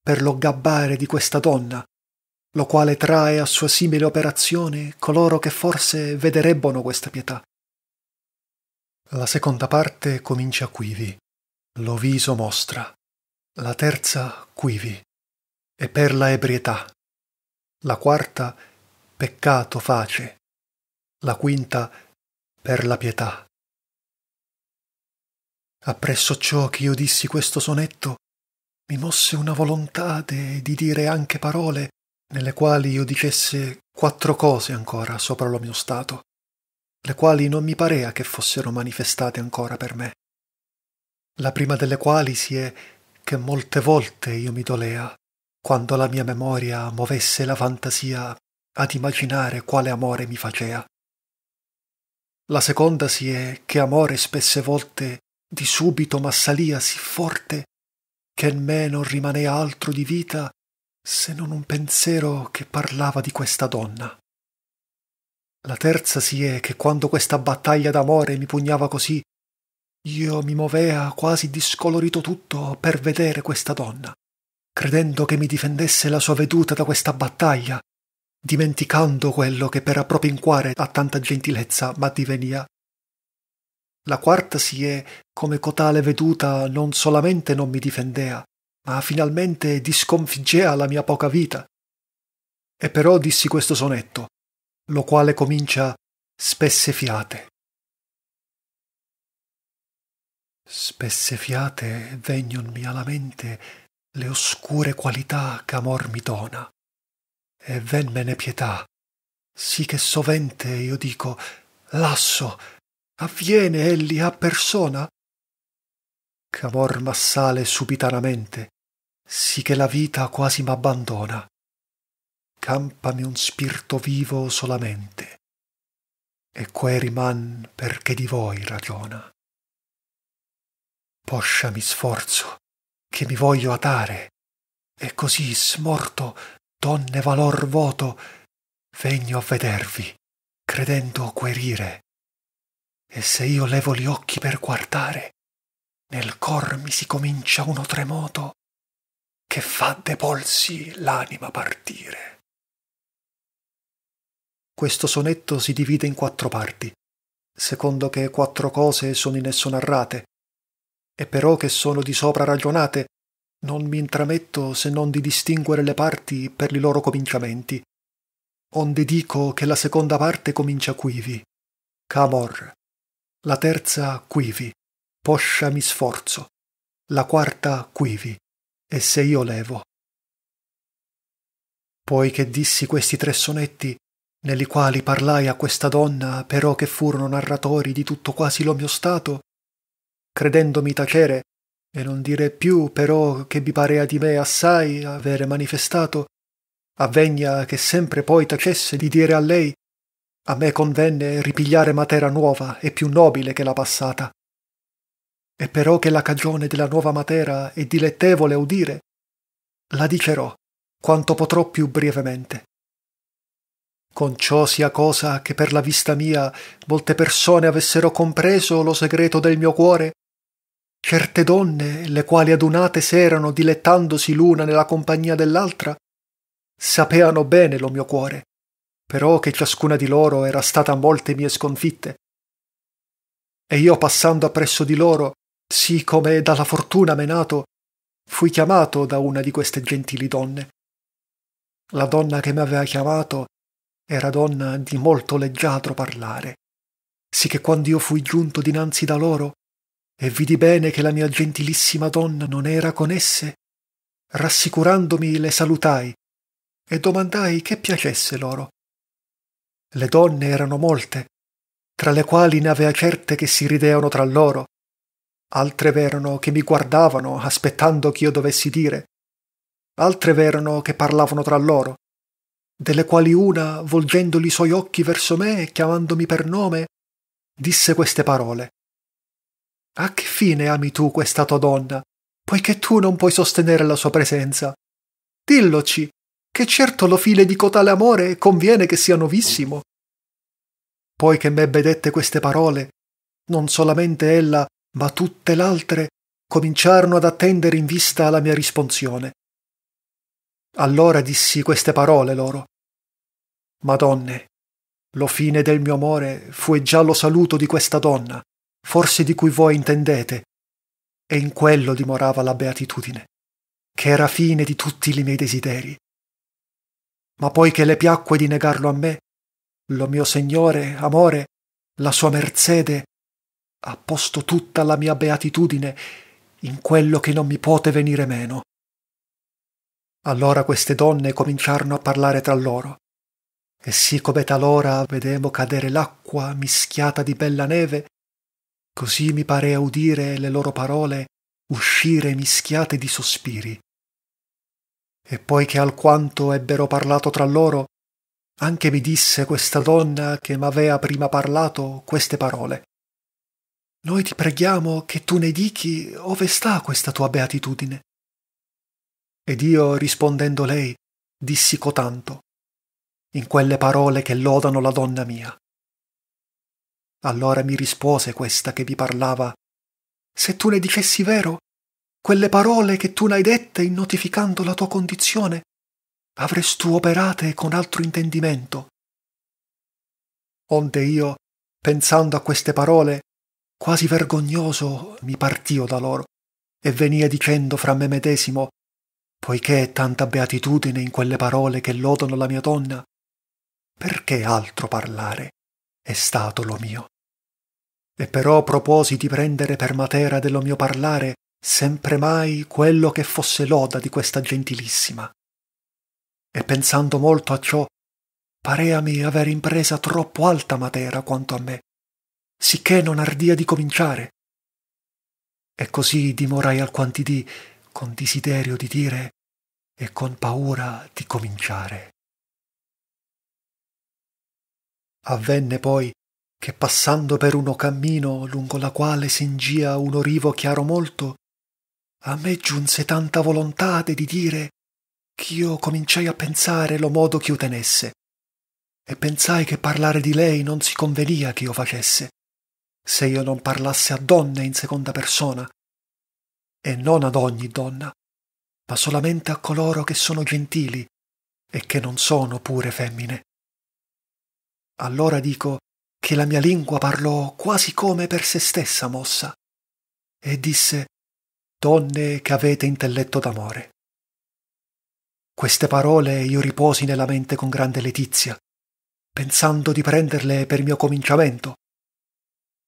per lo gabbare di questa donna, lo quale trae a sua simile operazione coloro che forse vederebbono questa pietà. La seconda parte comincia quivi, lo viso mostra, la terza quivi, e per la ebrietà, la quarta peccato face, la quinta per la pietà. Appresso ciò che io dissi questo sonetto, mi mosse una volontà de, di dire anche parole nelle quali io dicesse quattro cose ancora sopra lo mio stato, le quali non mi parea che fossero manifestate ancora per me. La prima delle quali si è che molte volte io mi dolea quando la mia memoria movesse la fantasia ad immaginare quale amore mi facea. La seconda si è che amore spesse volte di subito m'assalia sì forte che in me non rimanea altro di vita se non un pensiero che parlava di questa donna. La terza si è che quando questa battaglia d'amore mi pugnava così, io mi movea quasi discolorito tutto per vedere questa donna, credendo che mi difendesse la sua veduta da questa battaglia, dimenticando quello che per appropinquare a tanta gentilezza m'addivenia. La quarta si è come cotale veduta non solamente non mi difendea, ma finalmente disconfiggea la mia poca vita. E però dissi questo sonetto, lo quale comincia spesse fiate. Spesse fiate vegnonmi alla mente le oscure qualità ch'amor mi dona, e venmene pietà, sì che sovente io dico, lasso, avviene elli a persona? Ch'amor m'assale subitanamente, sì che la vita quasi m'abbandona. Campami un spirto vivo solamente, e que riman perché di voi ragiona. Poscia mi sforzo, che mi voglio atare, e così smorto, donne valor voto, vegno a vedervi, credendo guerire. E se io levo gli occhi per guardare, nel cor mi si comincia uno tremoto che fa de polsi l'anima partire. Questo sonetto si divide in quattro parti, secondo che quattro cose sono in esso narrate, e però che sono di sopra ragionate, non mi intrametto se non di distinguere le parti per i loro cominciamenti, onde dico che la seconda parte comincia quivi, camor, la terza quivi, poscia mi sforzo, la quarta quivi, e se io levo. Poi che dissi questi tre sonetti, nelli quali parlai a questa donna, però che furono narratori di tutto quasi lo mio stato, credendomi tacere, e non dire più però che vi parea di me assai avere manifestato, avvegna che sempre poi tacesse di dire a lei, a me convenne ripigliare matera nuova e più nobile che la passata e però che la cagione della nuova matera è dilettevole a udire, la dicerò quanto potrò più brevemente. Con ciò sia cosa che per la vista mia molte persone avessero compreso lo segreto del mio cuore, certe donne, le quali adunate s'erano dilettandosi l'una nella compagnia dell'altra, sapeano bene lo mio cuore, però che ciascuna di loro era stata a molte mie sconfitte. E io passando appresso di loro, sì come dalla fortuna menato fui chiamato da una di queste gentili donne. La donna che mi aveva chiamato era donna di molto leggiadro parlare, sì che quando io fui giunto dinanzi da loro e vidi bene che la mia gentilissima donna non era con esse, rassicurandomi le salutai e domandai che piacesse loro. Le donne erano molte, tra le quali ne avea certe che si rideano tra loro, Altre v'erano che mi guardavano aspettando che io dovessi dire. Altre v'erano che parlavano tra loro, delle quali una, volgendo i suoi occhi verso me e chiamandomi per nome, disse queste parole. A che fine ami tu questa tua donna, poiché tu non puoi sostenere la sua presenza? Dilloci, che certo lo file di cotale amore conviene che sia novissimo. Poi che m'ebbe dette queste parole, non solamente ella, ma tutte l'altre cominciarono ad attendere in vista la mia risponsione. Allora dissi queste parole loro. Madonne, lo fine del mio amore fu già lo saluto di questa donna, forse di cui voi intendete, e in quello dimorava la beatitudine, che era fine di tutti i miei desideri. Ma poiché le piacque di negarlo a me, lo mio Signore, amore, la sua merzede ha posto tutta la mia beatitudine in quello che non mi pote venire meno. Allora queste donne cominciarono a parlare tra loro, e sì come talora vedemo cadere l'acqua mischiata di bella neve, così mi parea udire le loro parole uscire mischiate di sospiri. E poi che alquanto ebbero parlato tra loro, anche mi disse questa donna che m'avea prima parlato queste parole. Noi ti preghiamo che tu ne dichi ove sta questa tua beatitudine. Ed io, rispondendo lei, dissi cotanto, in quelle parole che lodano la donna mia. Allora mi rispose questa che vi parlava, se tu ne dicessi vero, quelle parole che tu n'hai dette in notificando la tua condizione, avrestu operate con altro intendimento. Onde io, pensando a queste parole, Quasi vergognoso mi partio da loro e venia dicendo fra me medesimo poiché è tanta beatitudine in quelle parole che lodano la mia donna, perché altro parlare è stato lo mio. E però proposi di prendere per matera dello mio parlare sempre mai quello che fosse loda di questa gentilissima. E pensando molto a ciò, pareami aver impresa troppo alta matera quanto a me, sicché non ardia di cominciare. E così dimorai alquanti dì, con desiderio di dire e con paura di cominciare. Avvenne poi che passando per uno cammino lungo la quale s'ingia un orivo chiaro molto, a me giunse tanta volontade di dire ch'io cominciai a pensare lo modo ch'io tenesse, e pensai che parlare di lei non si convenia che io facesse, se io non parlasse a donne in seconda persona, e non ad ogni donna, ma solamente a coloro che sono gentili e che non sono pure femmine. Allora dico che la mia lingua parlò quasi come per se stessa mossa, e disse, Donne che avete intelletto d'amore. Queste parole io riposi nella mente con grande letizia, pensando di prenderle per mio cominciamento,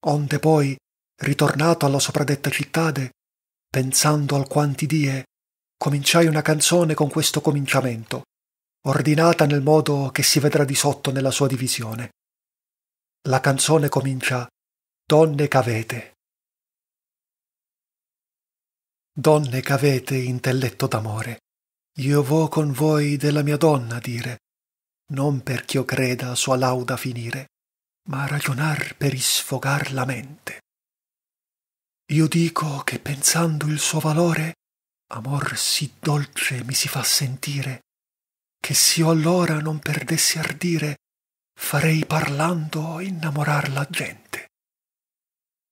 onde poi, ritornato alla sopradetta cittade, pensando alquanti die, cominciai una canzone con questo cominciamento, ordinata nel modo che si vedrà di sotto nella sua divisione. La canzone comincia Donne c'avete. Donne c'avete intelletto d'amore, io vo con voi della mia donna dire, non perch'io creda sua lauda finire ma ragionar per isfogar la mente. Io dico che pensando il suo valore, amor sì dolce mi si fa sentire, che s'io allora non perdessi ardire, farei parlando innamorar la gente.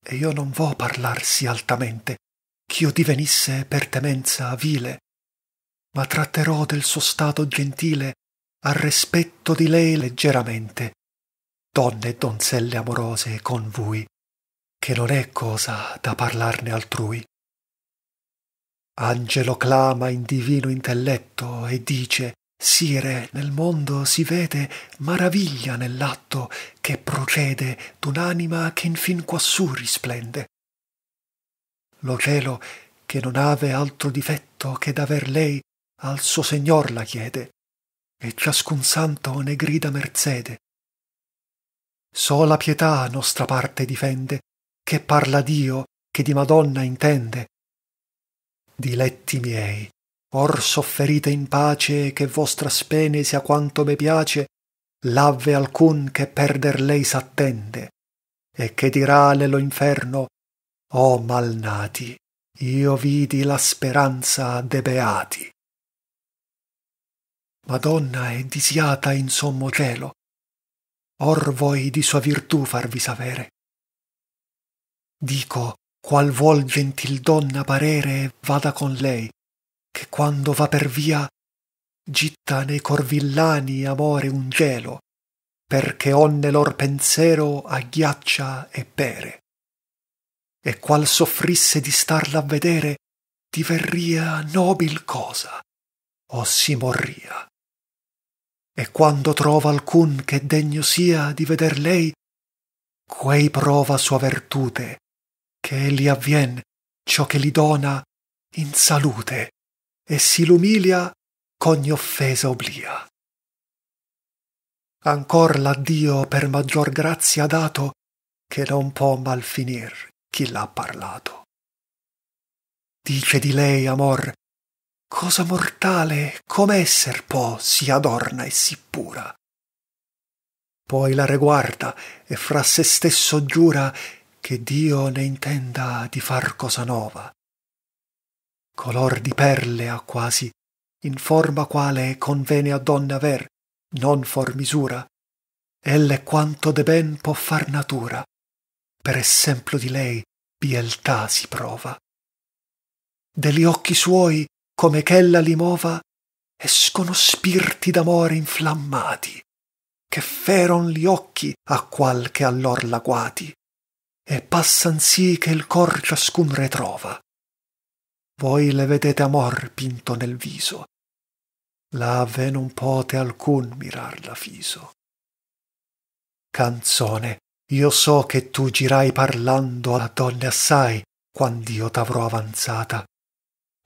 E io non vo parlar sì altamente, ch'io divenisse per temenza vile, ma tratterò del suo stato gentile, al rispetto di lei leggeramente, donne e donzelle amorose con voi, che non è cosa da parlarne altrui. Angelo clama in divino intelletto e dice, Sire, nel mondo si vede maraviglia nell'atto che procede d'un'anima che infin quassù risplende. Lo cielo, che non ave altro difetto che d'aver lei, al suo Signor la chiede, e ciascun santo ne grida merzede sola pietà nostra parte difende, che parla Dio, che di Madonna intende. Diletti miei, or sofferite in pace, che vostra spene sia quanto me piace, l'avve alcun che perder lei s'attende, e che dirà nello inferno, O oh malnati, io vidi la speranza de beati. Madonna è disiata in sommo cielo, or voi di sua virtù farvi savere. Dico, qual vuol gentil donna parere, vada con lei, che quando va per via, gitta nei corvillani amore un gelo, perché onne lor pensero agghiaccia e pere. E qual soffrisse di starla a vedere, diverria nobil cosa, o si morria e quando trova alcun che degno sia di veder lei, quei prova sua vertute, che li avvien ciò che li dona in salute, e si l'umilia ch'ogni offesa oblia. Ancor l'ha Dio per maggior grazia dato, che non può mal finir chi l'ha parlato. Dice di lei, amor, cosa mortale come esser può si adorna e si pura. Poi la reguarda e fra se stesso giura che Dio ne intenda di far cosa nova. Color di perle ha quasi, in forma quale convene a donne aver, non for misura. Ella è quanto de ben può far natura, per esempio di lei bieltà si prova. Degli occhi suoi come ch'ella li mova escono spirti d'amore inflammati che feron gli occhi a qual che allor laguati e passan sì che il cor ciascun retrova voi le vedete amor pinto nel viso là ve non pote alcun mirarla fiso canzone io so che tu girai parlando a donne assai quand'io t'avrò avanzata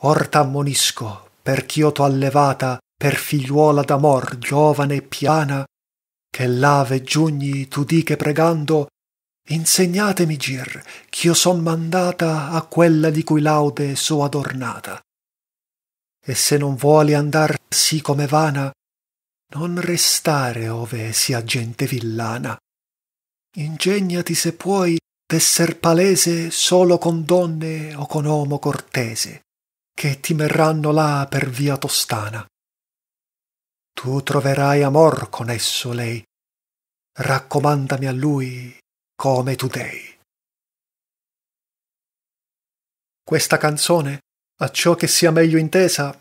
or t'ammonisco per ch'io t'ho allevata per figliuola d'amor giovane e piana che l'ave giugni tu di pregando insegnatemi gir ch'io son mandata a quella di cui laude so adornata e se non vuole andar sì come vana non restare ove sia gente villana ingegnati se puoi d'esser palese solo con donne o con omo cortese che ti merranno là per via Tostana. Tu troverai amor con esso lei, raccomandami a lui come tu dei. Questa canzone, a ciò che sia meglio intesa,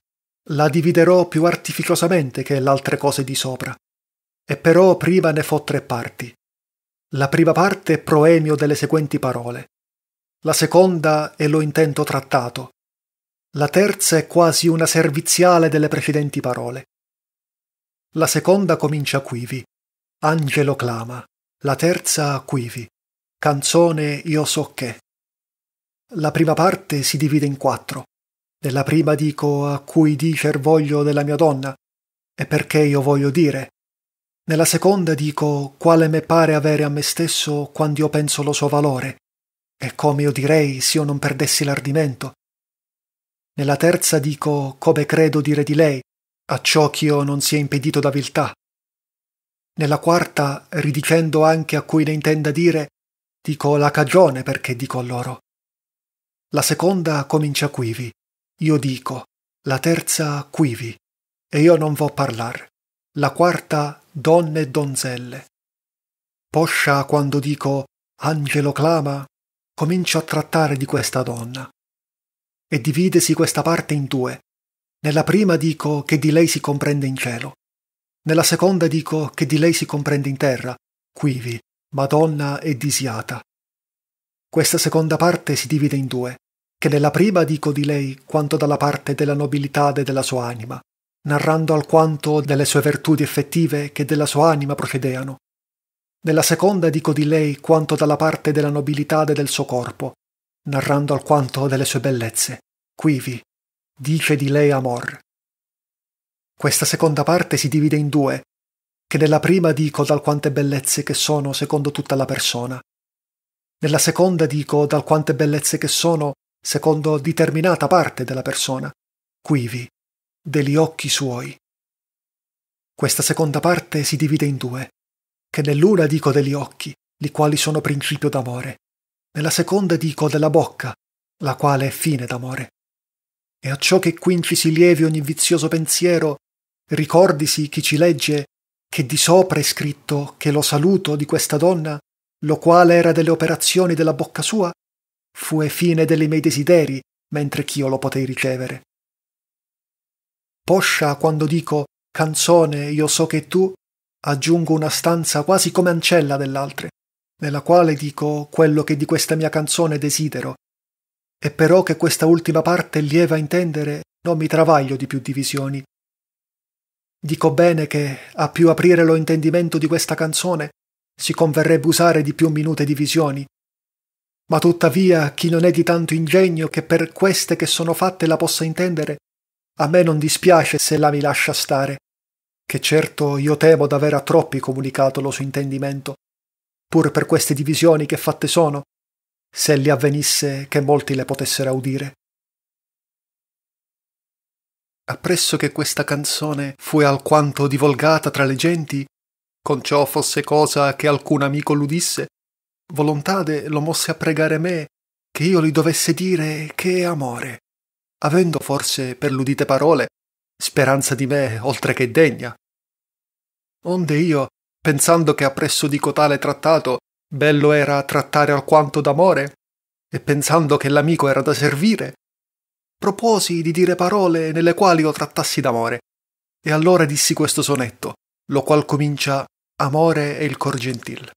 la dividerò più artificiosamente che l'altre cose di sopra, e però prima ne fo tre parti. La prima parte è proemio delle seguenti parole, la seconda è lo intento trattato, la terza è quasi una serviziale delle precedenti parole. La seconda comincia quivi. Angelo clama. La terza quivi. Canzone Io so che. La prima parte si divide in quattro. Nella prima dico a cui dicer voglio della mia donna e perché io voglio dire. Nella seconda dico quale me pare avere a me stesso quando io penso lo suo valore e come io direi se io non perdessi l'ardimento nella terza dico come credo dire di lei, a ciò ch'io non sia impedito da viltà. Nella quarta, ridicendo anche a cui ne intenda dire, dico la cagione perché dico a loro. La seconda comincia quivi, io dico, la terza quivi, e io non vo parlar. La quarta, donne e donzelle. Poscia, quando dico angelo clama, comincio a trattare di questa donna e dividesi questa parte in due. Nella prima dico che di lei si comprende in cielo. Nella seconda dico che di lei si comprende in terra, quivi, Madonna e Disiata. Questa seconda parte si divide in due, che nella prima dico di lei quanto dalla parte della nobilità e della sua anima, narrando alquanto delle sue virtudi effettive che della sua anima procedeano. Nella seconda dico di lei quanto dalla parte della nobilità del suo corpo, narrando alquanto delle sue bellezze, quivi, dice di lei amor. Questa seconda parte si divide in due, che nella prima dico d'alquante bellezze che sono secondo tutta la persona. Nella seconda dico d'alquante bellezze che sono secondo determinata parte della persona, quivi, degli occhi suoi. Questa seconda parte si divide in due, che nell'una dico degli occhi, li quali sono principio d'amore, nella seconda dico della bocca, la quale è fine d'amore. E a ciò che quinci si lievi ogni vizioso pensiero, ricordisi chi ci legge che di sopra è scritto che lo saluto di questa donna, lo quale era delle operazioni della bocca sua, fue fine delle miei desideri, mentre ch'io lo potei ricevere. Poscia, quando dico canzone io so che tu, aggiungo una stanza quasi come ancella dell'altre nella quale dico quello che di questa mia canzone desidero, e però che questa ultima parte lieva a intendere non mi travaglio di più divisioni. Dico bene che, a più aprire lo intendimento di questa canzone, si converrebbe usare di più minute divisioni. Ma tuttavia chi non è di tanto ingegno che per queste che sono fatte la possa intendere, a me non dispiace se la mi lascia stare, che certo io temo d'aver a troppi comunicato lo suo intendimento pur per queste divisioni che fatte sono, se gli avvenisse che molti le potessero udire. Appresso che questa canzone fu alquanto divolgata tra le genti, con ciò fosse cosa che alcun amico l'udisse, volontade lo mosse a pregare me che io gli dovesse dire che è amore, avendo forse per l'udite parole speranza di me oltre che degna. Onde io, pensando che appresso di cotale trattato bello era trattare alquanto d'amore, e pensando che l'amico era da servire, proposi di dire parole nelle quali lo trattassi d'amore, e allora dissi questo sonetto, lo qual comincia Amore e il cor gentil.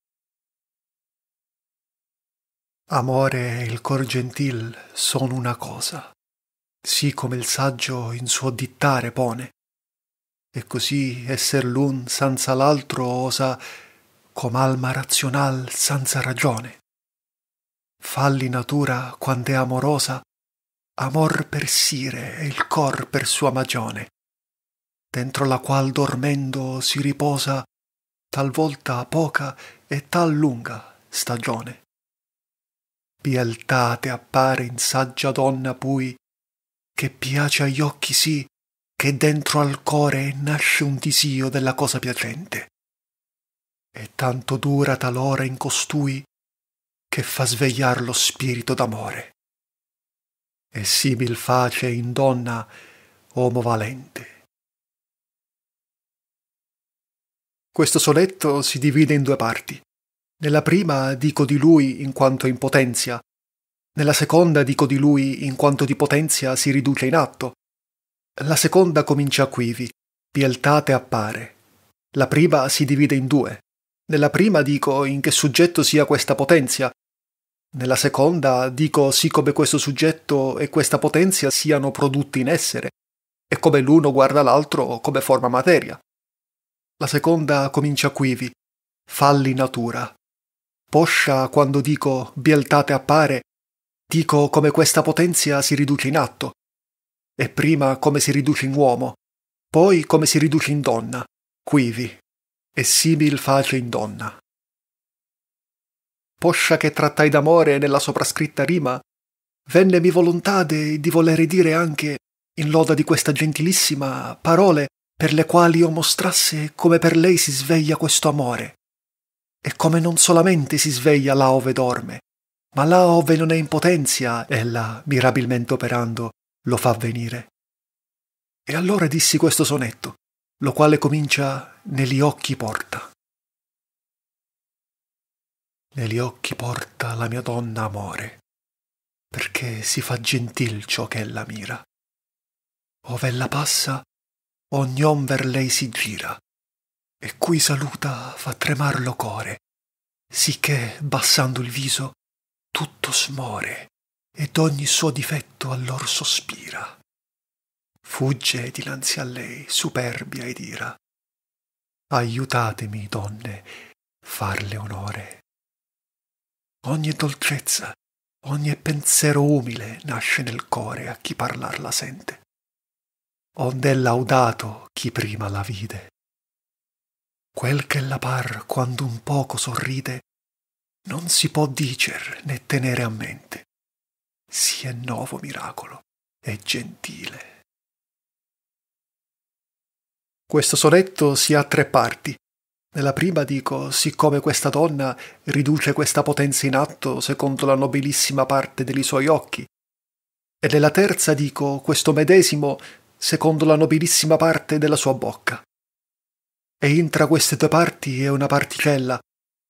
Amore e il cor gentil sono una cosa, sì come il saggio in suo dittare pone, e così esser l'un senza l'altro osa com alma razional senza ragione. Falli natura quand'è amorosa, amor per sire e il cor per sua magione, dentro la qual dormendo si riposa talvolta poca e tal lunga stagione. Bieltate appare in saggia donna pui, che piace agli occhi sì, che dentro al core nasce un disio della cosa piacente. E tanto dura talora in costui che fa svegliar lo spirito d'amore. E simil face in donna uomo valente. Questo soletto si divide in due parti. Nella prima dico di lui in quanto in potenzia, nella seconda dico di lui in quanto di potenzia si riduce in atto, la seconda comincia quivi, pieltate appare. La prima si divide in due. Nella prima dico in che soggetto sia questa potenza. Nella seconda dico sì come questo soggetto e questa potenza siano prodotti in essere, e come l'uno guarda l'altro come forma materia. La seconda comincia quivi, falli natura. Poscia quando dico bieltate appare, dico come questa potenza si riduce in atto, e prima come si riduce in uomo, poi come si riduce in donna, quivi, e simil face in donna. Poscia che trattai d'amore nella soprascritta rima, vennemi volontade di volere dire anche, in loda di questa gentilissima, parole per le quali io mostrasse come per lei si sveglia questo amore, e come non solamente si sveglia là ove dorme, ma là ove non è in potenzia ella, mirabilmente operando, lo fa venire. E allora dissi questo sonetto, lo quale comincia Negli occhi porta. Negli occhi porta la mia donna amore, perché si fa gentil ciò che ella mira. Ov'ella passa, ognon ver lei si gira, e cui saluta fa tremar lo core, sicché, bassando il viso, tutto smore ed ogni suo difetto allor sospira. Fugge dinanzi a lei, superbia ed ira. Aiutatemi, donne, farle onore. Ogni dolcezza, ogni pensiero umile nasce nel core a chi parlar la sente. Onde laudato chi prima la vide. Quel che la par quando un poco sorride, non si può dicer né tenere a mente sia nuovo miracolo e gentile. Questo sonetto si ha tre parti. Nella prima dico, siccome questa donna riduce questa potenza in atto secondo la nobilissima parte dei suoi occhi, e nella terza dico questo medesimo secondo la nobilissima parte della sua bocca. E intra queste due parti è una particella,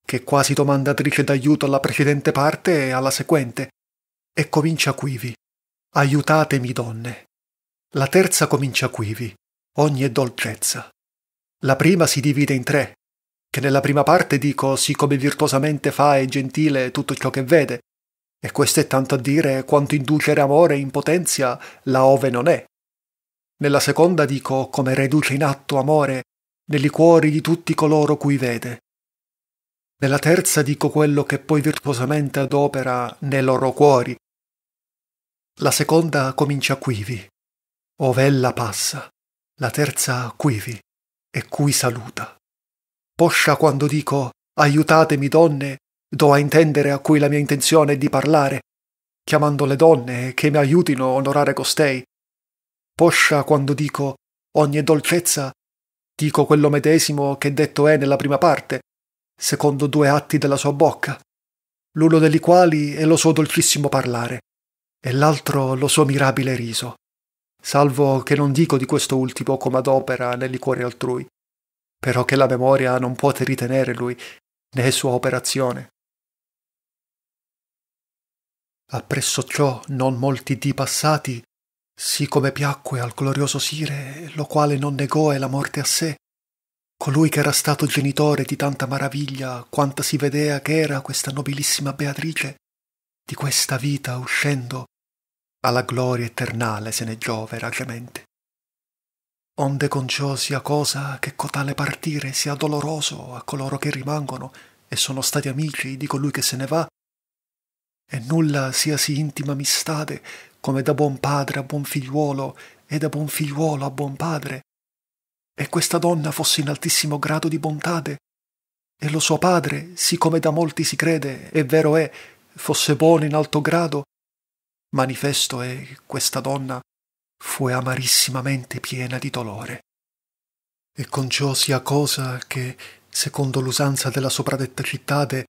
che quasi domandatrice d'aiuto alla precedente parte e alla seguente, e comincia quivi. Aiutatemi, donne. La terza comincia quivi, ogni è dolcezza. La prima si divide in tre, che nella prima parte dico sì come virtuosamente fa e gentile tutto ciò che vede, e questo è tanto a dire quanto inducere amore in potenzia là ove non è. Nella seconda dico come reduce in atto amore negli cuori di tutti coloro cui vede. Nella terza dico quello che poi virtuosamente adopera nei loro cuori, la seconda comincia quivi, ovella passa, la terza quivi, e cui saluta. Poscia quando dico aiutatemi donne, do a intendere a cui la mia intenzione è di parlare, chiamando le donne che mi aiutino a onorare costei. Poscia quando dico ogni dolcezza, dico quello medesimo che detto è nella prima parte, secondo due atti della sua bocca, l'uno degli quali è lo suo dolcissimo parlare, e l'altro lo suo mirabile riso, salvo che non dico di questo ultimo come ad opera nel liquore altrui, però che la memoria non puote ritenere lui, né sua operazione. Appresso ciò non molti dì passati, sì come piacque al glorioso Sire, lo quale non negoe la morte a sé, colui che era stato genitore di tanta maraviglia quanta si vedea che era questa nobilissima Beatrice, di questa vita uscendo alla gloria eternale se ne giove racemente. Onde con ciò sia cosa che cotale partire sia doloroso a coloro che rimangono e sono stati amici di colui che se ne va, e nulla sia sì intima amistade come da buon padre a buon figliuolo e da buon figliuolo a buon padre. E questa donna fosse in altissimo grado di bontade, e lo suo padre, siccome da molti si crede, e vero è, fosse buono in alto grado, Manifesto è che questa donna fu amarissimamente piena di dolore. E con ciò sia cosa che, secondo l'usanza della sopradetta cittade,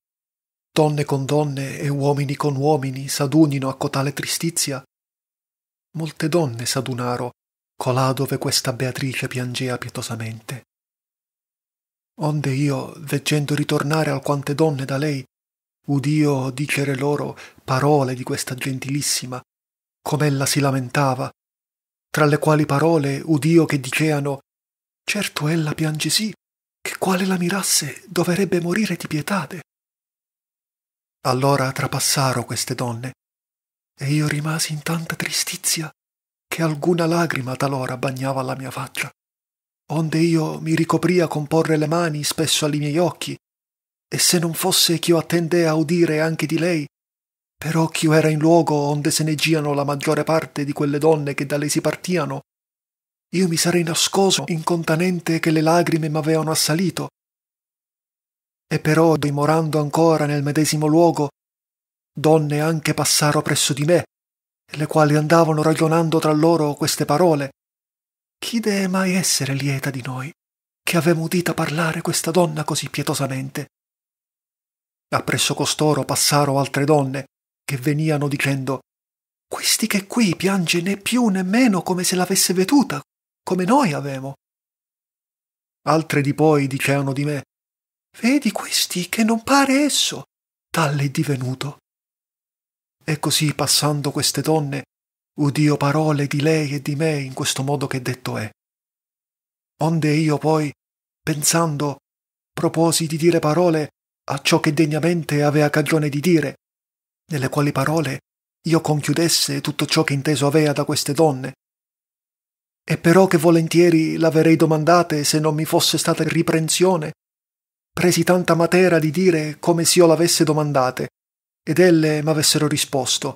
donne con donne e uomini con uomini s'adunino a cotale tristizia, molte donne s'adunaro colà dove questa Beatrice piangea pietosamente. Onde io, veggendo ritornare alquante donne da lei, udio dicere loro parole di questa gentilissima, com'ella si lamentava, tra le quali parole udio che diceano Certo ella piange sì, che quale la mirasse doverebbe morire di pietate. Allora trapassaro queste donne, e io rimasi in tanta tristizia che alcuna lagrima talora bagnava la mia faccia, onde io mi ricopria con porre le mani spesso alli miei occhi e se non fosse ch'io attendea a udire anche di lei, però ch'io era in luogo onde se ne giano la maggiore parte di quelle donne che da lei si partiano, io mi sarei nascoso incontanente che le lagrime m'avevano assalito. E però, dimorando ancora nel medesimo luogo, donne anche passaro presso di me, le quali andavano ragionando tra loro queste parole. Chi dee mai essere lieta di noi, che avemo udita parlare questa donna così pietosamente? Appresso costoro passaro altre donne, che veniano dicendo «Questi che qui piange né più né meno come se l'avesse veduta, come noi avemo». Altre di poi diceano di me «Vedi questi che non pare esso, tale è divenuto». E così passando queste donne, udio parole di lei e di me in questo modo che detto è. Onde io poi, pensando, proposi di dire parole a ciò che degnamente avea cagione di dire, nelle quali parole io conchiudesse tutto ciò che inteso avea da queste donne. E però che volentieri l'averei domandate se non mi fosse stata riprensione, presi tanta matera di dire come io l'avesse domandate, ed elle m'avessero risposto.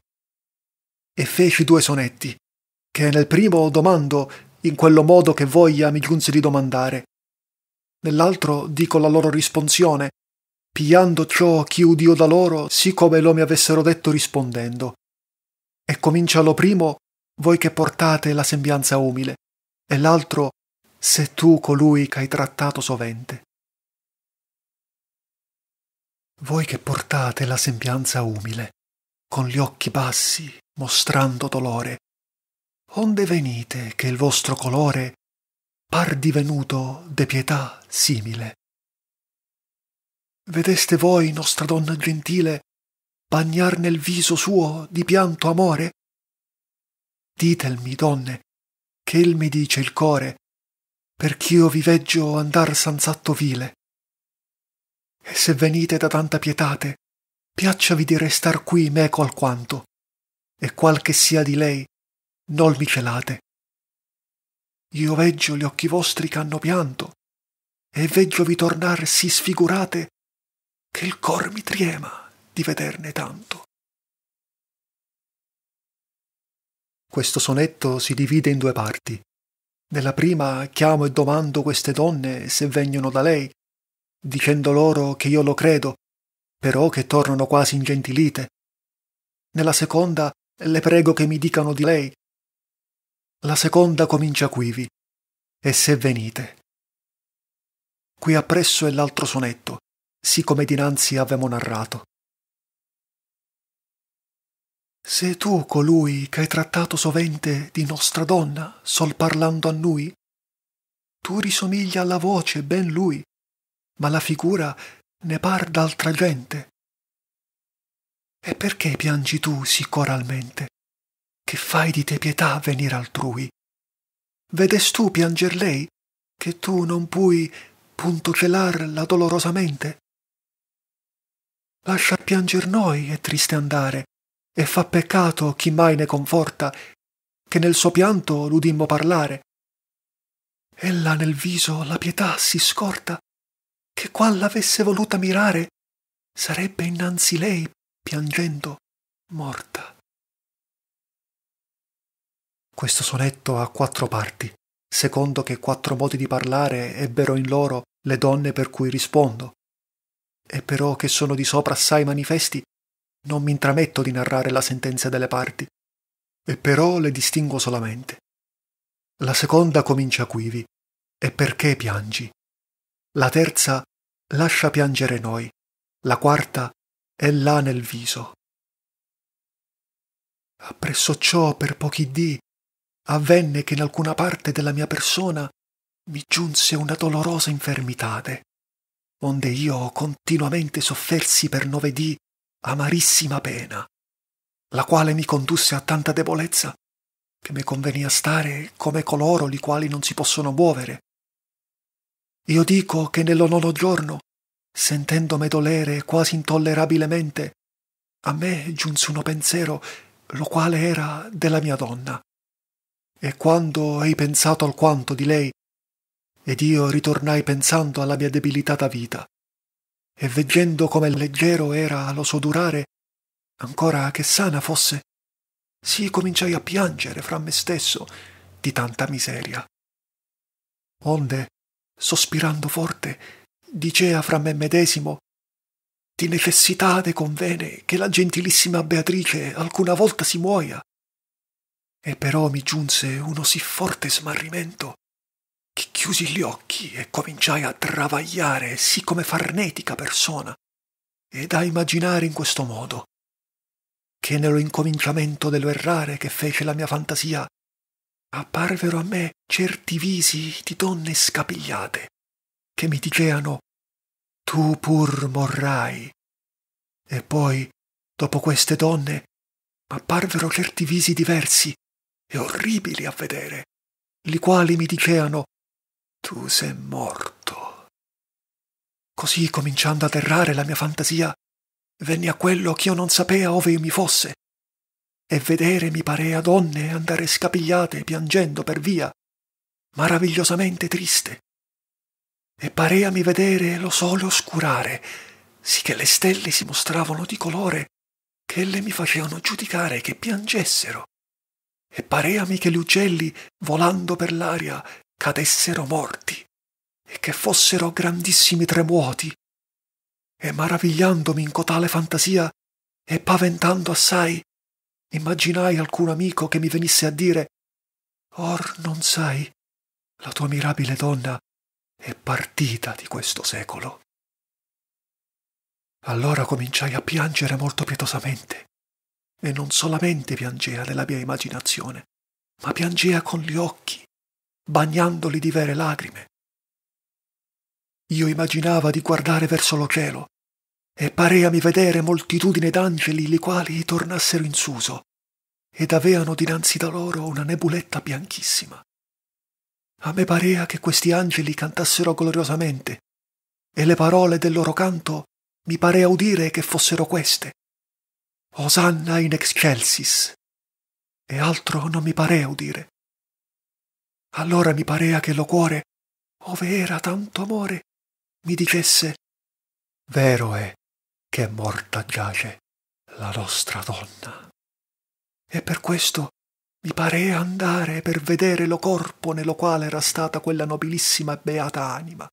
E feci due sonetti, che nel primo domando in quello modo che voglia mi giunse di domandare, nell'altro dico la loro risponsione, pigliando ciò chi udio da loro, sì come lo mi avessero detto rispondendo. E comincia lo primo, voi che portate la sembianza umile, e l'altro, se tu colui ch'hai trattato sovente. Voi che portate la sembianza umile, con gli occhi bassi, mostrando dolore, onde venite che il vostro colore par divenuto de pietà simile vedeste voi nostra donna gentile bagnar nel viso suo di pianto amore? Ditelmi, donne, che il mi dice il core, perch'io vi veggio andar sanz'atto vile. E se venite da tanta pietate, piacciavi di restar qui meco alquanto, e qual che sia di lei, nol mi celate. Io veggio gli occhi vostri ch'hanno pianto, e veggiovi tornar sì sfigurate che il cor mi triema di vederne tanto. Questo sonetto si divide in due parti. Nella prima chiamo e domando queste donne se vengono da lei, dicendo loro che io lo credo, però che tornano quasi ingentilite. Nella seconda le prego che mi dicano di lei. La seconda comincia quivi, e se venite. Qui appresso è l'altro sonetto, sì come dinanzi avemo narrato. Se tu colui ch'hai trattato sovente di nostra donna, sol parlando a noi, tu risomiglia alla voce ben lui, ma la figura ne par d'altra gente. E perché piangi tu sì coralmente, che fai di te pietà venire altrui? Vedes tu pianger lei, che tu non pui punto celar la dolorosamente? Lascia pianger noi e triste andare, e fa peccato chi mai ne conforta, che nel suo pianto l'udimmo parlare. Ella nel viso la pietà si scorta, che qual l'avesse voluta mirare, sarebbe innanzi lei, piangendo, morta. Questo sonetto ha quattro parti, secondo che quattro modi di parlare ebbero in loro le donne per cui rispondo, e però che sono di sopra assai manifesti, non mi intrametto di narrare la sentenza delle parti, e però le distingo solamente. La seconda comincia quivi, e perché piangi? La terza, lascia piangere noi, la quarta, è là nel viso. Appresso ciò, per pochi dì, avvenne che in alcuna parte della mia persona mi giunse una dolorosa infermitade onde io continuamente soffersi per nove dì amarissima pena, la quale mi condusse a tanta debolezza che mi convenia stare come coloro li quali non si possono muovere. Io dico che nello nono giorno, sentendome dolere quasi intollerabilmente, a me giunse uno pensiero, lo quale era della mia donna. E quando ei pensato alquanto di lei ed io ritornai pensando alla mia debilitata vita, e veggendo come leggero era lo suo durare, ancora che sana fosse, sì cominciai a piangere fra me stesso di tanta miseria. Onde, sospirando forte, dicea fra me medesimo di necessità ne convene che la gentilissima Beatrice alcuna volta si muoia. E però mi giunse uno sì forte smarrimento chiusi gli occhi e cominciai a travagliare, sì come farnetica persona, ed a immaginare in questo modo, che nello incominciamento dello errare che fece la mia fantasia, apparvero a me certi visi di donne scapigliate, che mi diceano tu pur morrai. E poi, dopo queste donne, apparvero certi visi diversi e orribili a vedere, li quali mi diceano tu sei morto. Così, cominciando a errare la mia fantasia, venni a quello ch'io non sapea ove io mi fosse, e vedere mi parea donne andare scapigliate piangendo per via, maravigliosamente triste. E pareami vedere lo sole oscurare, sì che le stelle si mostravano di colore, che le mi facevano giudicare che piangessero. E pareami che gli uccelli, volando per l'aria, cadessero morti e che fossero grandissimi tremuoti. E maravigliandomi in cotale fantasia e paventando assai, immaginai alcun amico che mi venisse a dire Or non sai, la tua mirabile donna è partita di questo secolo. Allora cominciai a piangere molto pietosamente, e non solamente piangea nella mia immaginazione, ma piangea con gli occhi, bagnandoli di vere lacrime. Io immaginava di guardare verso lo cielo, e pareami vedere moltitudine d'angeli li quali tornassero in suso, ed aveano dinanzi da loro una nebuletta bianchissima. A me parea che questi angeli cantassero gloriosamente, e le parole del loro canto mi parea udire che fossero queste. Osanna in excelsis. E altro non mi parea udire. Allora mi parea che lo cuore, ove era tanto amore, mi dicesse Vero è che morta giace la nostra donna. E per questo mi parea andare per vedere lo corpo nello quale era stata quella nobilissima e beata anima.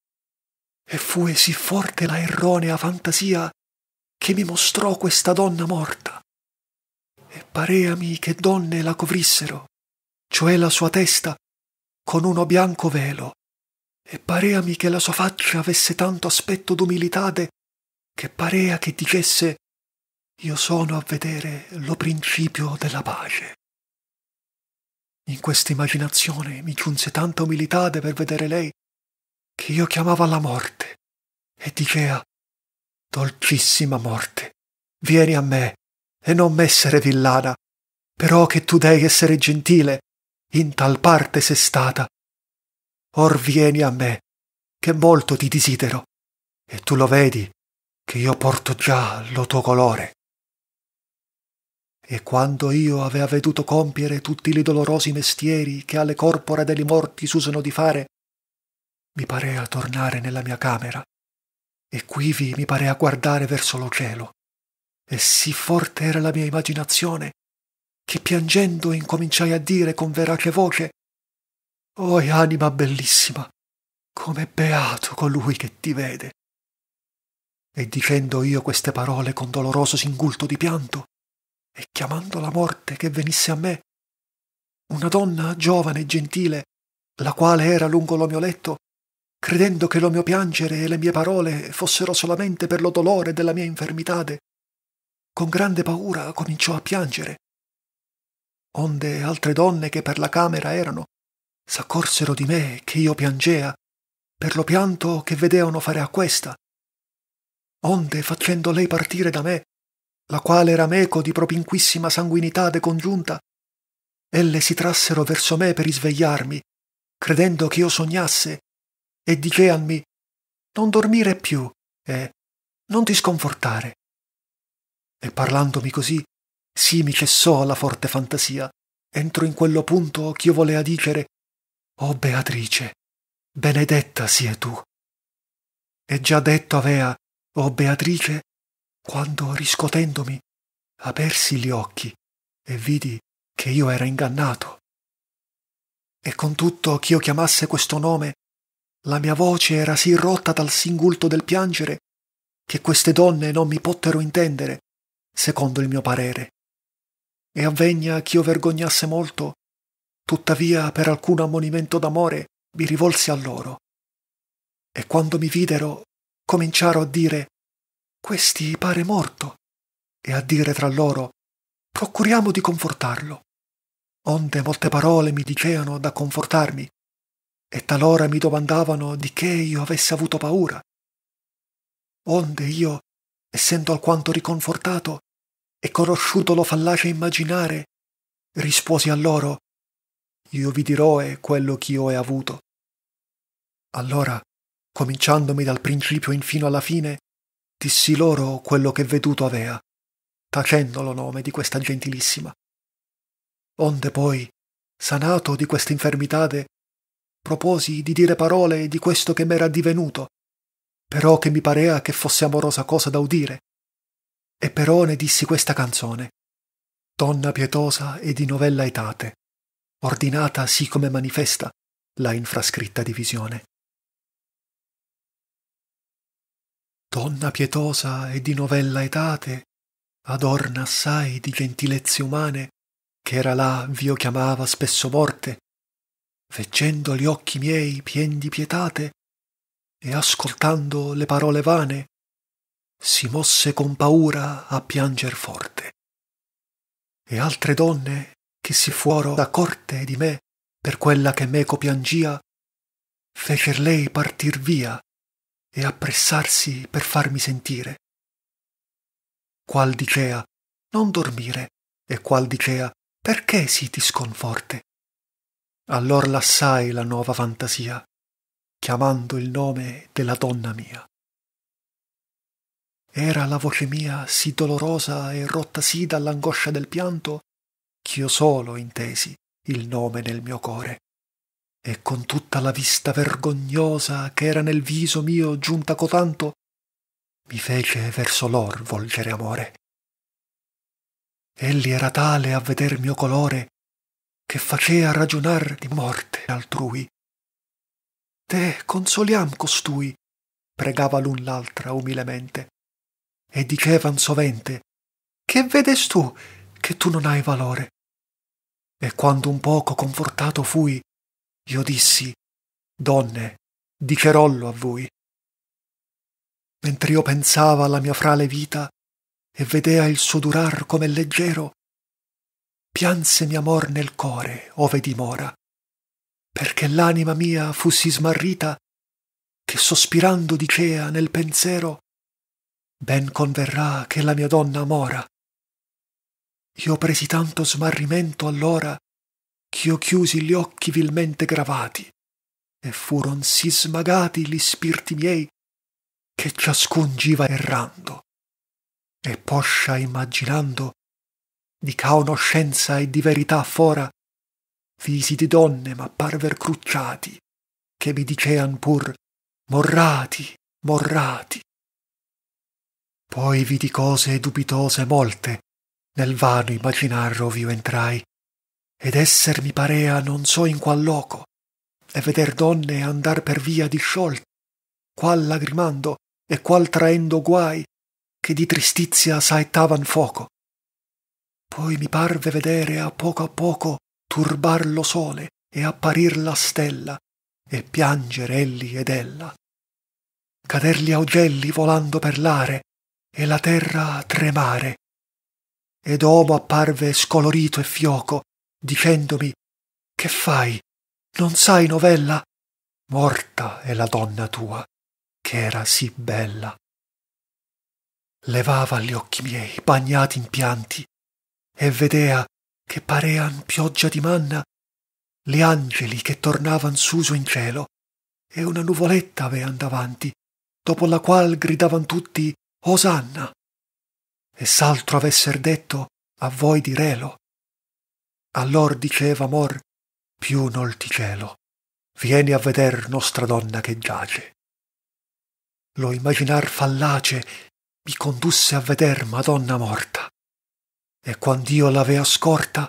E fu sì forte la erronea fantasia che mi mostrò questa donna morta. E pareami che donne la covrissero, cioè la sua testa con uno bianco velo, e pareami che la sua faccia avesse tanto aspetto d'umilitade che parea che dicesse io sono a vedere lo principio della pace. In questa immaginazione mi giunse tanta umilitade per vedere lei che io chiamava la morte e dicea dolcissima morte vieni a me e non m'essere villana però che tu dei essere gentile in tal parte se stata. Or vieni a me, che molto ti desidero, e tu lo vedi, che io porto già lo tuo colore. E quando io avea veduto compiere tutti li dolorosi mestieri che alle corpora degli morti s'usano di fare, mi parea tornare nella mia camera, e quivi mi parea guardare verso lo cielo, e sì forte era la mia immaginazione che piangendo incominciai a dire con verace voce Oi anima bellissima, com'è beato colui che ti vede. E dicendo io queste parole con doloroso singulto di pianto, e chiamando la morte che venisse a me, una donna giovane e gentile, la quale era lungo lo mio letto, credendo che lo mio piangere e le mie parole fossero solamente per lo dolore della mia infermitade, con grande paura cominciò a piangere onde altre donne che per la camera erano s'accorsero di me che io piangea per lo pianto che vedeano fare a questa onde facendo lei partire da me la quale era meco di propinquissima sanguinità de congiunta elle si trassero verso me per isvegliarmi credendo che io sognasse e diceanmi non dormire più e non ti sconfortare e parlandomi così sì mi cessò la forte fantasia. Entro in quello punto ch'io volea dicere «O oh Beatrice, benedetta sie tu!» E già detto avea «O oh Beatrice!» quando, riscotendomi, apersi gli occhi e vidi che io era ingannato. E con tutto ch'io chiamasse questo nome, la mia voce era sì rotta dal singulto del piangere che queste donne non mi pottero intendere, secondo il mio parere e avvegna ch'io vergognasse molto, tuttavia per alcun ammonimento d'amore mi rivolsi a loro. E quando mi videro, cominciaro a dire, questi pare morto, e a dire tra loro, procuriamo di confortarlo. Onde molte parole mi diceano da confortarmi, e talora mi domandavano di che io avesse avuto paura. Onde io, essendo alquanto riconfortato, e conosciuto lo fallace immaginare, risposi a loro, io vi dirò è quello ch'io ho avuto. Allora, cominciandomi dal principio infino alla fine, dissi loro quello che veduto avea, tacendo lo nome di questa gentilissima. Onde poi, sanato di questa infermitade, proposi di dire parole di questo che m'era divenuto, però che mi parea che fosse amorosa cosa da udire, e però ne dissi questa canzone. Donna pietosa e di novella etate, ordinata sì come manifesta la infrascritta divisione. Donna pietosa e di novella etate, adorna assai di gentilezze umane, che era là v'io chiamava spesso morte, veggendo gli occhi miei pien di pietate, e ascoltando le parole vane, si mosse con paura a pianger forte. E altre donne che si fuoro da corte di me per quella che meco piangia, fecer lei partir via e appressarsi per farmi sentire. Qual dicea, non dormire, e qual dicea, perché si ti sconforte? Allor lassai la nuova fantasia, chiamando il nome della donna mia. Era la voce mia sì dolorosa e rotta sì dall'angoscia del pianto, ch'io solo intesi il nome nel mio core. E con tutta la vista vergognosa che era nel viso mio giunta cotanto, mi fece verso lor volgere amore. Elli era tale a veder mio colore, che facea ragionar di morte altrui. Te consoliam costui, pregava l'un l'altra umilemente e dicevan sovente Che vedes tu che tu non hai valore? E quando un poco confortato fui, io dissi Donne, dicherollo a voi. Mentre io pensava alla mia frale vita e vedea il suo durar come leggero, pianse mi amor nel core, ove dimora, perché l'anima mia fu sì smarrita che sospirando dicea nel pensiero ben converrà che la mia donna mora. Io presi tanto smarrimento allora ch'io chiusi gli occhi vilmente gravati, e furon sì smagati gli spirti miei che ciascun giva errando, e poscia immaginando di caonoscenza e di verità fora, visi di donne m'apparver crucciati, che mi dicean pur morrati, morrati poi vidi cose dubitose molte nel vano imaginar ov'io entrai ed esser mi parea non so in qual loco e veder donne andar per via disciolte qual lagrimando e qual traendo guai che di tristizia saettavan foco poi mi parve vedere a poco a poco turbar lo sole e apparir la stella e pianger elli ed ella cader gli augelli volando per l'are e la terra tremare. Ed Omo apparve scolorito e fioco, dicendomi Che fai? Non sai novella? Morta è la donna tua, che era sì bella. Levava gli occhi miei, bagnati in pianti, e vedea che parean pioggia di manna li angeli che tornavan suso in cielo, e una nuvoletta avean davanti, dopo la qual gridavan tutti Osanna! E s'altro avesser detto, a voi direlo. Allor diceva Mor, più nol ti celo, vieni a veder nostra donna che giace. Lo imaginar fallace mi condusse a veder Madonna morta. E quand'io l'avea scorta,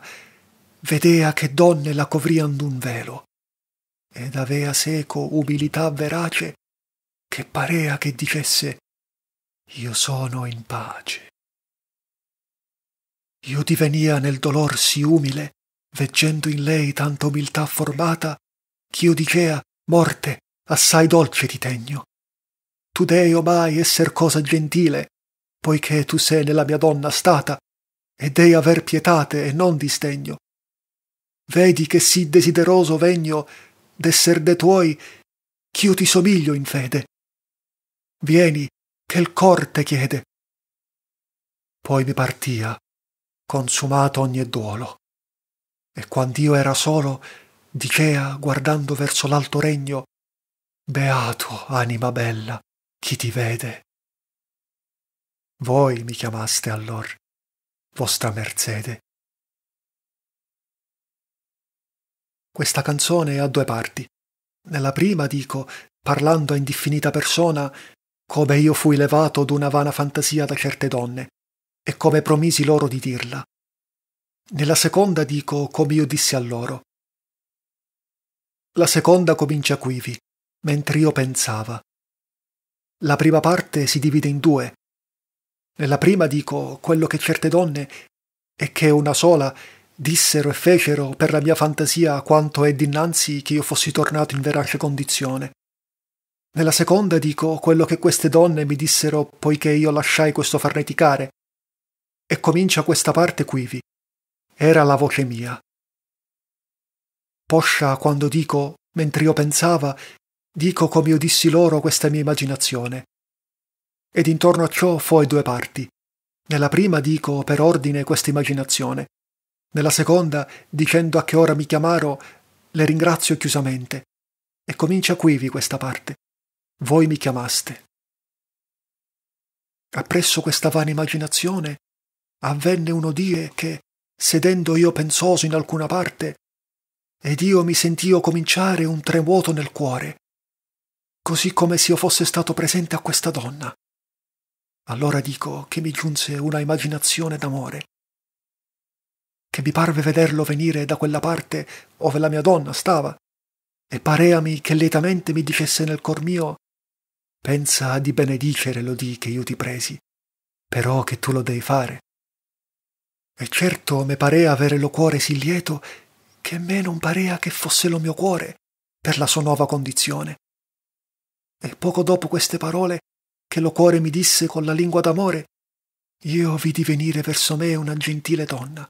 vedea che donne la covrian d'un velo, ed avea seco umilità verace, che parea che dicesse io sono in pace. Io divenia nel dolor sì umile, veggendo in lei tanta umiltà formata, ch'io dicea, morte, assai dolce ti tegno. Tu dei omai esser cosa gentile, poiché tu sei nella mia donna stata, e dei aver pietate e non disdegno. Vedi che sì desideroso vegno d'esser de tuoi, ch'io ti somiglio in fede. Vieni, che il cor te chiede. Poi mi partia, consumato ogni duolo, e quand'io era solo, dicea, guardando verso l'alto regno, Beato, anima bella, chi ti vede. Voi mi chiamaste allor, vostra merzede. Questa canzone ha due parti. Nella prima dico, parlando a indiffinita persona, come io fui levato d'una vana fantasia da certe donne, e come promisi loro di dirla. Nella seconda dico come io dissi a loro. La seconda comincia quivi, mentre io pensava. La prima parte si divide in due. Nella prima dico quello che certe donne, e che una sola, dissero e fecero per la mia fantasia quanto è dinanzi che io fossi tornato in verace condizione. Nella seconda dico quello che queste donne mi dissero poiché io lasciai questo farneticare. E comincia questa parte quivi. Era la voce mia. Poscia, quando dico, mentre io pensava, dico come io dissi loro questa mia immaginazione. Ed intorno a ciò foi due parti. Nella prima dico per ordine questa immaginazione. Nella seconda, dicendo a che ora mi chiamaro, le ringrazio chiusamente. E comincia quivi questa parte voi mi chiamaste. Appresso questa vana immaginazione avvenne uno die che, sedendo io pensoso in alcuna parte, ed io mi sentio cominciare un tremuoto nel cuore, così come se io fosse stato presente a questa donna. Allora dico che mi giunse una immaginazione d'amore, che mi parve vederlo venire da quella parte ove la mia donna stava, e pareami che lietamente mi dicesse nel cor mio Pensa di benedicere l'odì che io ti presi, però che tu lo dei fare. E certo me parea avere lo cuore sì lieto che me non parea che fosse lo mio cuore per la sua nuova condizione. E poco dopo queste parole, che lo cuore mi disse con la lingua d'amore, io vidi venire verso me una gentile donna,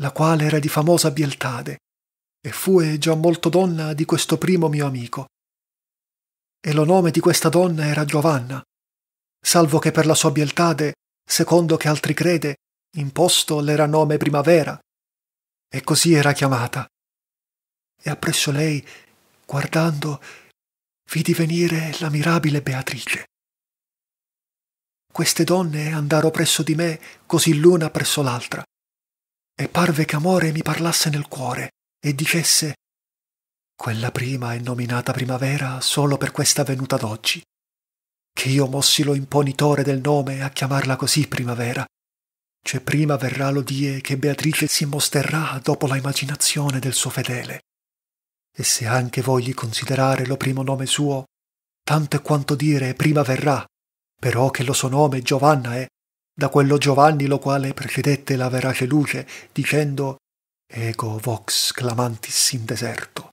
la quale era di famosa bieltade, e fue già molto donna di questo primo mio amico, e lo nome di questa donna era Giovanna, salvo che per la sua bieltade, secondo che altri crede, imposto l'era nome Primavera, e così era chiamata. E appresso lei, guardando, vidi venire la mirabile Beatrice. Queste donne andaro presso di me, così l'una presso l'altra, e parve che amore mi parlasse nel cuore e dicesse quella prima è nominata primavera solo per questa venuta d'oggi. Che io mossi lo imponitore del nome a chiamarla così primavera. Cioè prima verrà lo die che Beatrice si mosterrà dopo la immaginazione del suo fedele. E se anche vogli considerare lo primo nome suo, tanto è quanto dire prima verrà, però che lo suo nome Giovanna è, da quello Giovanni lo quale precedette la verace luce, dicendo Ego vox clamantis in deserto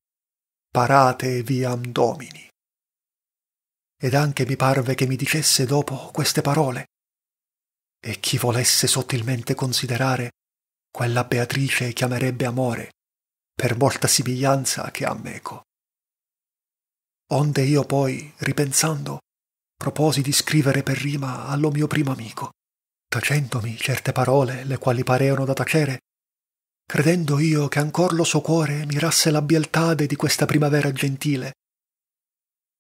parate viam domini. Ed anche mi parve che mi dicesse dopo queste parole. E chi volesse sottilmente considerare, quella Beatrice chiamerebbe amore, per molta simiglianza che ha meco. Onde io poi, ripensando, proposi di scrivere per rima allo mio primo amico, tacendomi certe parole, le quali pareano da tacere, credendo io che ancor lo suo cuore mirasse la bieltade di questa primavera gentile.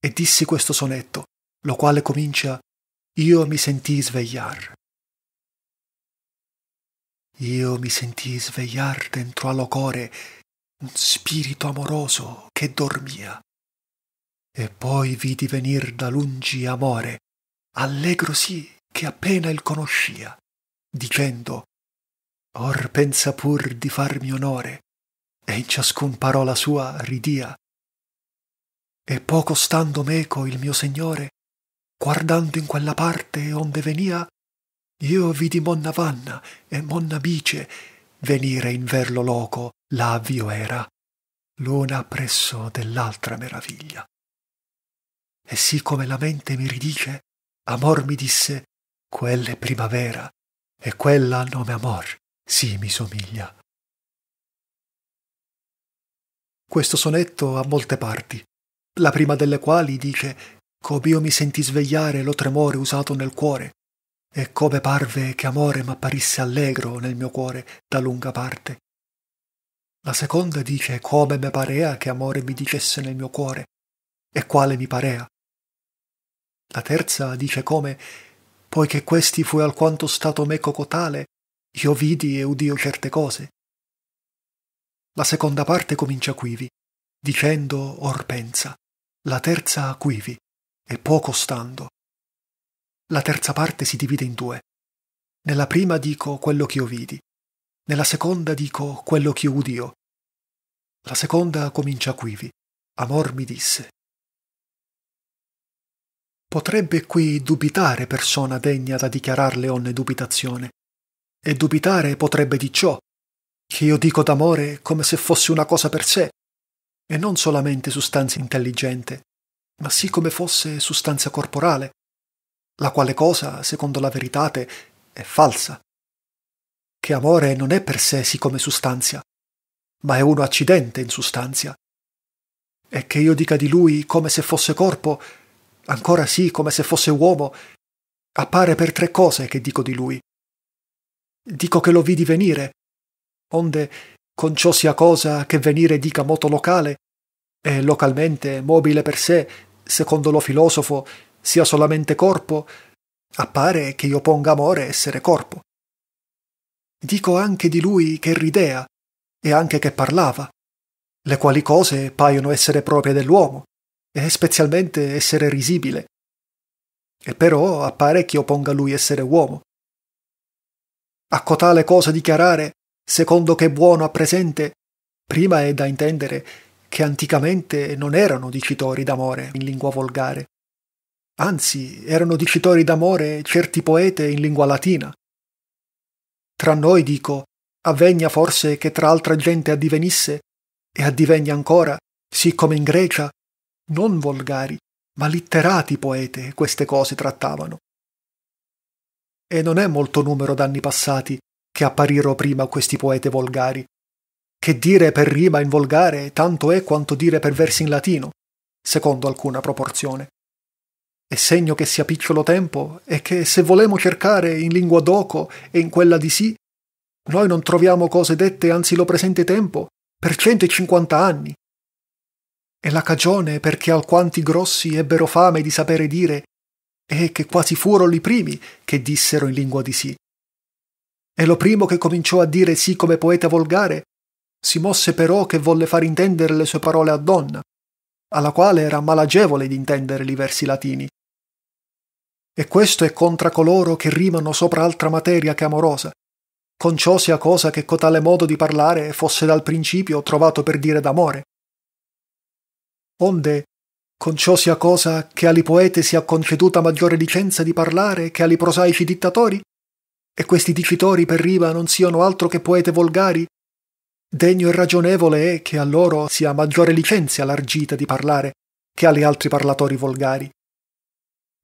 E dissi questo sonetto, lo quale comincia Io mi sentii svegliar. Io mi sentii svegliar dentro allo core un spirito amoroso che dormia. E poi vidi venir da lungi amore, allegro sì che appena il conoscia, dicendo Or pensa pur di farmi onore, e in ciascun parola sua ridia. E poco stando meco il mio Signore, guardando in quella parte onde venia, io vidi Monna Vanna e Monna Bice venire in ver lo loco là avvio era, l'una presso dell'altra meraviglia. E sì come la mente mi ridice, amor mi disse, quella è primavera e quella ha nome amor. Sì, mi somiglia. Questo sonetto ha molte parti, la prima delle quali dice Com'io mi senti svegliare lo tremore usato nel cuore, e come parve che amore m'apparisse allegro nel mio cuore da lunga parte. La seconda dice come me parea che amore mi dicesse nel mio cuore, e quale mi parea. La terza dice come, poiché questi fu alquanto stato meco cotale, io vidi e udio certe cose. La seconda parte comincia quivi, dicendo or pensa, la terza quivi, e poco stando. La terza parte si divide in due. Nella prima dico quello che io vidi, nella seconda dico quello che io udio. La seconda comincia quivi. Amor mi disse. Potrebbe qui dubitare persona degna da dichiararle onne dubitazione, e dubitare potrebbe di ciò, che io dico d'amore come se fosse una cosa per sé, e non solamente sostanza intelligente, ma sì come fosse sostanza corporale, la quale cosa, secondo la veritate, è falsa. Che amore non è per sé sì come sostanza, ma è uno accidente in sostanza. E che io dica di lui come se fosse corpo, ancora sì come se fosse uomo, appare per tre cose che dico di lui dico che lo vidi venire, onde con ciò sia cosa che venire dica moto locale, e localmente mobile per sé, secondo lo filosofo, sia solamente corpo, appare che io ponga amore essere corpo. Dico anche di lui che ridea, e anche che parlava, le quali cose paiono essere proprie dell'uomo, e specialmente essere risibile. E però appare che io ponga lui essere uomo, a cotale cosa dichiarare, secondo che buono a presente, prima è da intendere che anticamente non erano dicitori d'amore in lingua volgare. Anzi, erano dicitori d'amore certi poete in lingua latina. Tra noi, dico, avvegna forse che tra altra gente addivenisse, e addivegna ancora, siccome in Grecia, non volgari, ma litterati poete queste cose trattavano e non è molto numero d'anni passati che appariro prima questi poete volgari. Che dire per rima in volgare tanto è quanto dire per versi in latino, secondo alcuna proporzione. E segno che sia piccolo tempo e che se volemo cercare in lingua d'oco e in quella di sì, noi non troviamo cose dette anzi lo presente tempo per 150 anni. E la cagione perché alquanti grossi ebbero fame di sapere dire e che quasi furono i primi che dissero in lingua di sì. E lo primo che cominciò a dire sì come poeta volgare, si mosse però che volle far intendere le sue parole a donna, alla quale era malagevole di intendere i versi latini. E questo è contra coloro che rimano sopra altra materia che amorosa, con ciò sia cosa che cotale modo di parlare fosse dal principio trovato per dire d'amore. Onde, con ciò sia cosa che ali poete sia conceduta maggiore licenza di parlare che ali prosaici dittatori? E questi dicitori per riva non siano altro che poete volgari? Degno e ragionevole è che a loro sia maggiore licenza largita di parlare che agli altri parlatori volgari.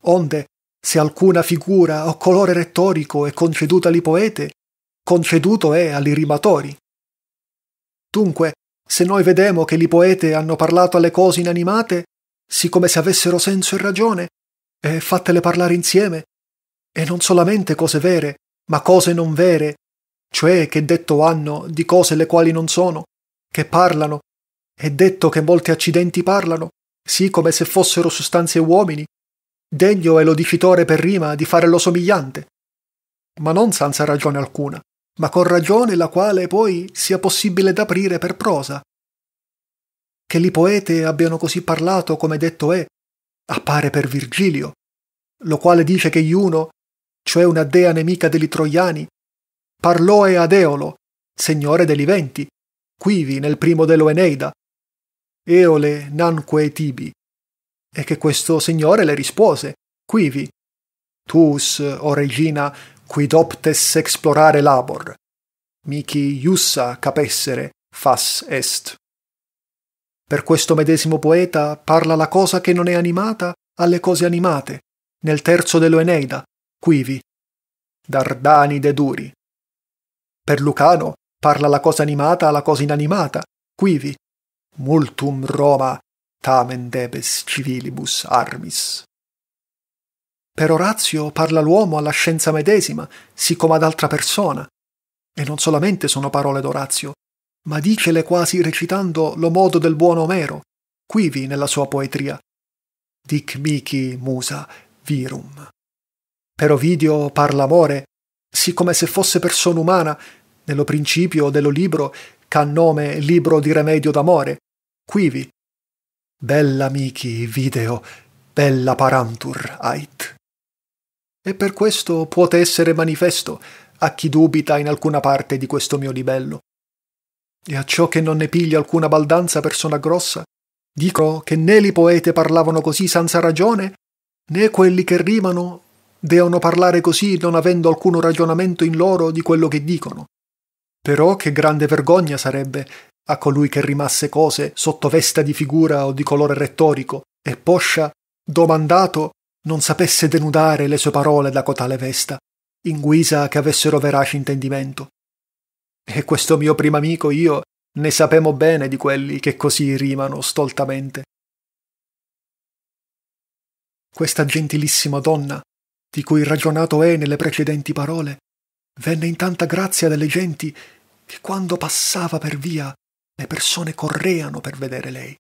Onde, se alcuna figura o colore rettorico è conceduta agli poete, conceduto è agli rimatori. Dunque, se noi vedemo che li poete hanno parlato alle cose inanimate, siccome se avessero senso e ragione, e eh, fatele parlare insieme, e non solamente cose vere, ma cose non vere, cioè che detto hanno di cose le quali non sono, che parlano, e detto che molti accidenti parlano, sì come se fossero sostanze uomini, degno è l'odicitore per rima di fare lo somigliante, ma non senza ragione alcuna, ma con ragione la quale poi sia possibile d'aprire per prosa, che li poete abbiano così parlato come detto è, appare per Virgilio, lo quale dice che Iuno, cioè una dea nemica degli troiani, parlò e ad Eolo, signore degli venti, quivi nel primo dello Eneida, Eole nanque tibi, e che questo signore le rispose, quivi, tus, o regina, quid optes explorare labor, michi iussa capessere fas est. Per questo medesimo poeta parla la cosa che non è animata alle cose animate, nel terzo dello Eneida, quivi, de duri. Per Lucano parla la cosa animata alla cosa inanimata, quivi, multum Roma tamen debes civilibus armis. Per Orazio parla l'uomo alla scienza medesima, siccome ad altra persona. E non solamente sono parole d'Orazio, ma dicele quasi recitando lo modo del buon Omero, quivi nella sua poetria. Dic mici musa virum. Per Ovidio parla amore, sì come se fosse persona umana, nello principio dello libro c'ha nome libro di remedio d'amore, quivi. Bella mici video, bella parantur ait. E per questo puote essere manifesto a chi dubita in alcuna parte di questo mio libello. E a ciò che non ne piglia alcuna baldanza persona grossa, dico che né li poete parlavano così senza ragione, né quelli che rimano deono parlare così non avendo alcuno ragionamento in loro di quello che dicono. Però che grande vergogna sarebbe a colui che rimasse cose sotto vesta di figura o di colore rettorico, e poscia, domandato, non sapesse denudare le sue parole da cotale vesta, in guisa che avessero verace intendimento. E questo mio primo amico io ne sapemo bene di quelli che così rimano stoltamente. Questa gentilissima donna, di cui ragionato è nelle precedenti parole, venne in tanta grazia delle genti che quando passava per via le persone correano per vedere lei.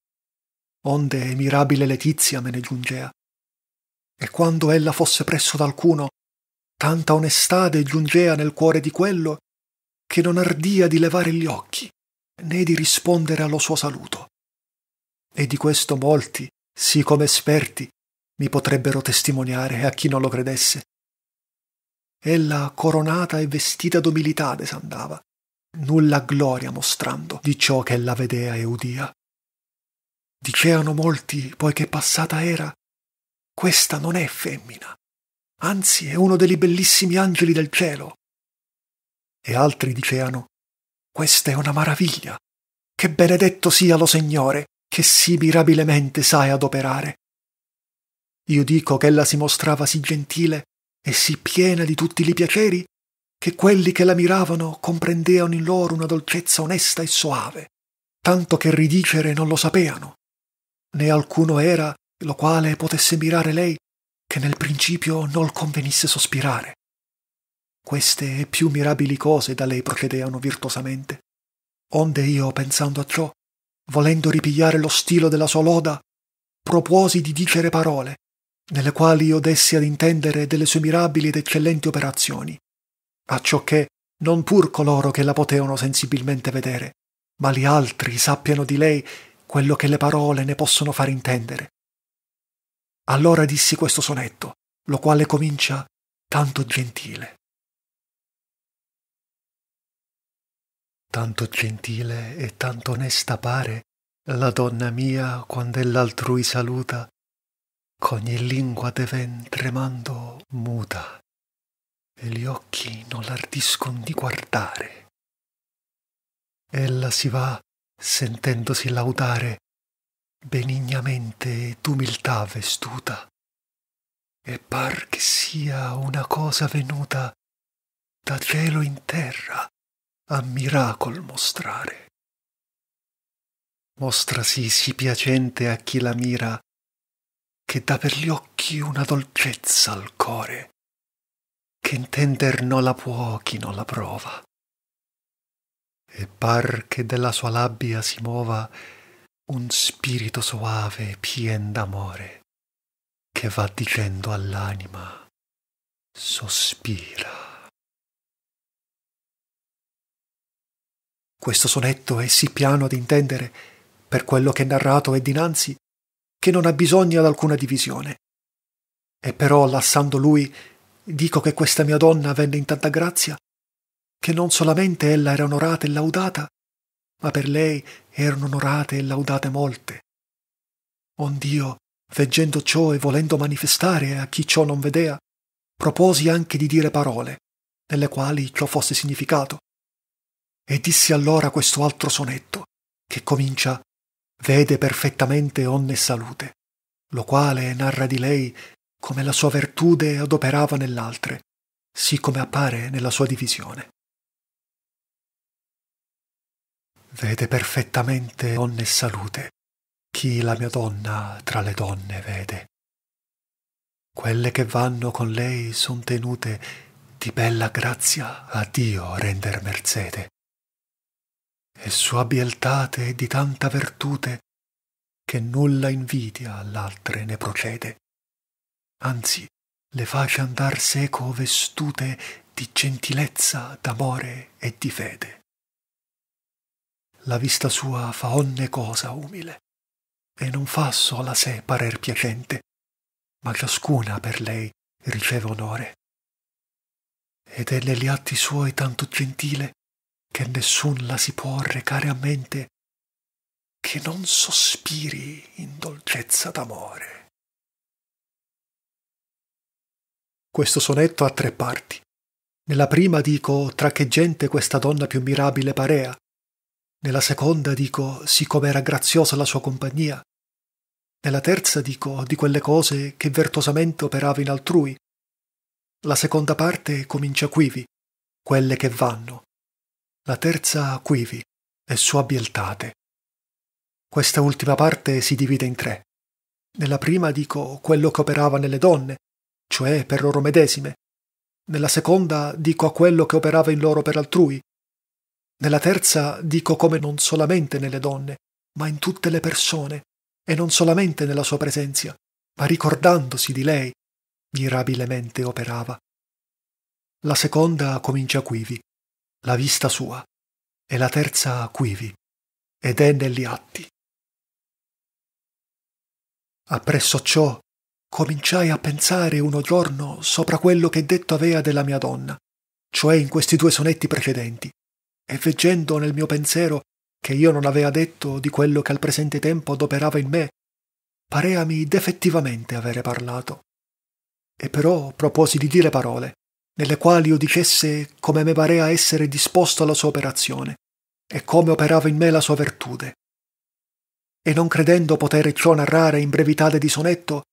Onde mirabile Letizia me ne giungea. E quando ella fosse presso d'alcuno, tanta onestade giungea nel cuore di quello che non ardia di levare gli occhi, né di rispondere allo suo saluto. E di questo molti, sì come esperti, mi potrebbero testimoniare a chi non lo credesse. Ella coronata e vestita d'umilitades andava, nulla gloria mostrando di ciò che ella vedea e udia. Diceano molti, poiché passata era, questa non è femmina, anzi è uno degli bellissimi angeli del cielo e altri diceano Questa è una maraviglia. Che benedetto sia lo Signore, che sì mirabilmente sa adoperare. Io dico ch'ella si mostrava sì gentile e sì piena di tutti li piaceri, che quelli che la miravano comprendeano in loro una dolcezza onesta e soave, tanto che ridicere non lo sapeano. Né alcuno era lo quale potesse mirare lei, che nel principio nol convenisse sospirare. Queste e più mirabili cose da lei procedeano virtuosamente. Onde io, pensando a ciò, volendo ripigliare lo stilo della sua loda, propuosi di dicere parole, nelle quali io dessi ad intendere delle sue mirabili ed eccellenti operazioni, acciò che non pur coloro che la poteano sensibilmente vedere, ma gli altri sappiano di lei quello che le parole ne possono far intendere. Allora dissi questo sonetto, lo quale comincia tanto gentile. tanto gentile e tanto onesta pare la donna mia quand'ell'altrui saluta, ch'ogni lingua deven tremando muta, e gli occhi non l'ardiscon di guardare. Ella si va sentendosi laudare, benignamente d'umiltà vestuta, e par che sia una cosa venuta da cielo in terra a miracol mostrare. Mostrasi sì piacente a chi la mira, che dà per gli occhi una dolcezza al core, che intender non la può chi non la prova. E par che della sua labbia si muova un spirito soave pien d'amore, che va dicendo all'anima, sospira. Questo sonetto è sì piano ad intendere, per quello che narrato è dinanzi, che non ha bisogno d'alcuna divisione. E però, lassando lui, dico che questa mia donna venne in tanta grazia, che non solamente ella era onorata e laudata, ma per lei erano onorate e laudate molte. Ond'io, veggendo ciò e volendo manifestare a chi ciò non vedea, proposi anche di dire parole, nelle quali ciò fosse significato, e dissi allora questo altro sonetto, che comincia Vede perfettamente onne salute, lo quale narra di lei come la sua vertude adoperava nell'altre, sì come appare nella sua divisione. Vede perfettamente onne salute, chi la mia donna tra le donne vede. Quelle che vanno con lei son tenute di bella grazia a Dio render merzede e sua bieltate è di tanta vertute che nulla invidia all'altre ne procede anzi le face andar seco vestute di gentilezza d'amore e di fede la vista sua fa onne cosa umile e non fa sola sé parer piacente ma ciascuna per lei riceve onore ed è negli atti suoi tanto gentile che nessun la si può recare a mente, che non sospiri in dolcezza d'amore. Questo sonetto ha tre parti. Nella prima dico tra che gente questa donna più mirabile parea, nella seconda dico siccome era graziosa la sua compagnia, nella terza dico di quelle cose che virtuosamente operava in altrui. La seconda parte comincia quivi, quelle che vanno, la terza quivi e sua bieltate. Questa ultima parte si divide in tre. Nella prima dico quello che operava nelle donne, cioè per loro medesime. Nella seconda dico a quello che operava in loro per altrui. Nella terza dico come non solamente nelle donne, ma in tutte le persone, e non solamente nella sua presenza, ma ricordandosi di lei, mirabilmente operava. La seconda comincia quivi la vista sua, e la terza quivi, ed è negli atti. Appresso ciò, cominciai a pensare uno giorno sopra quello che detto avea della mia donna, cioè in questi due sonetti precedenti, e veggendo nel mio pensiero che io non avea detto di quello che al presente tempo adoperava in me, pareami defettivamente avere parlato. E però proposi di dire parole, nelle quali io dicesse come me parea essere disposto alla sua operazione e come operava in me la sua vertude. E non credendo poter ciò narrare in brevità di sonetto,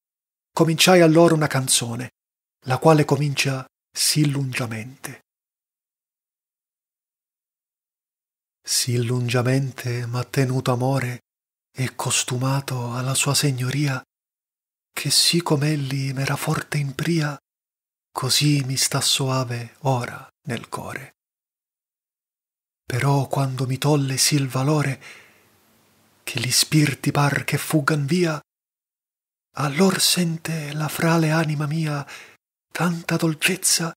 cominciai allora una canzone, la quale comincia sì lungiamente. Sì lungiamente m'ha tenuto amore e costumato alla sua signoria, che sì com'elli m'era forte in pria, così mi sta soave ora nel core. Però quando mi tolle sì il valore, che gli spirti par che fuggan via, allor sente la frale anima mia tanta dolcezza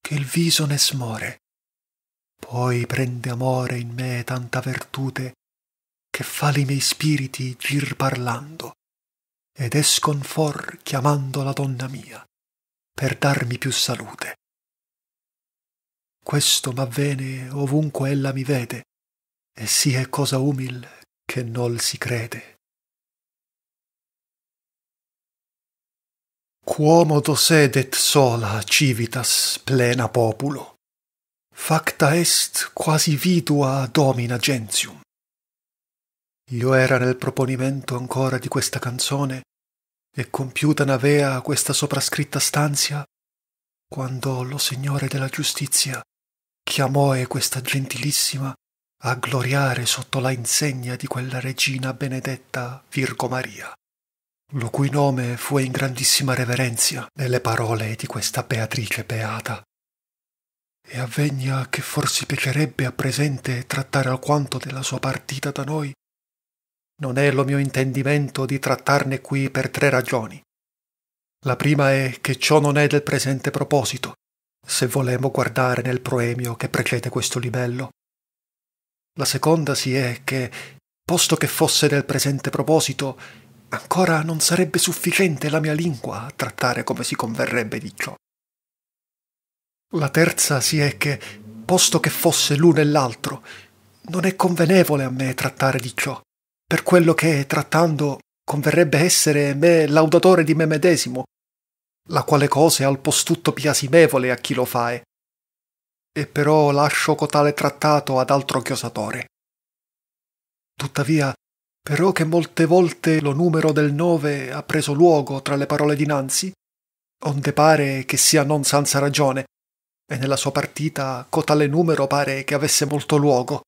che il viso ne smore. Poi prende amore in me tanta vertute che fa li miei spiriti gir parlando ed escon for chiamando la donna mia per darmi più salute. Questo m'avvene ovunque ella mi vede, e si è cosa umil che nol si crede. Quomodo sedet sola civitas plena populo, facta est quasi vidua domina gentium. Io era nel proponimento ancora di questa canzone, e compiuta n'avea questa soprascritta stanzia, quando lo Signore della giustizia chiamòe questa gentilissima a gloriare sotto la insegna di quella regina benedetta Virgo Maria, lo cui nome fu in grandissima reverenzia nelle parole di questa beatrice beata. E avvegna che forse piacerebbe a presente trattare alquanto della sua partita da noi, non è lo mio intendimento di trattarne qui per tre ragioni. La prima è che ciò non è del presente proposito, se volemo guardare nel proemio che precede questo libello. La seconda si è che, posto che fosse del presente proposito, ancora non sarebbe sufficiente la mia lingua a trattare come si converrebbe di ciò. La terza si è che, posto che fosse l'uno e l'altro, non è convenevole a me trattare di ciò, per quello che, trattando, converrebbe essere me laudatore di me medesimo, la quale cosa è al postutto piasimevole a chi lo fae. E però lascio cotale trattato ad altro chiosatore. Tuttavia, però che molte volte lo numero del nove ha preso luogo tra le parole dinanzi, onde pare che sia non senza ragione, e nella sua partita cotale numero pare che avesse molto luogo,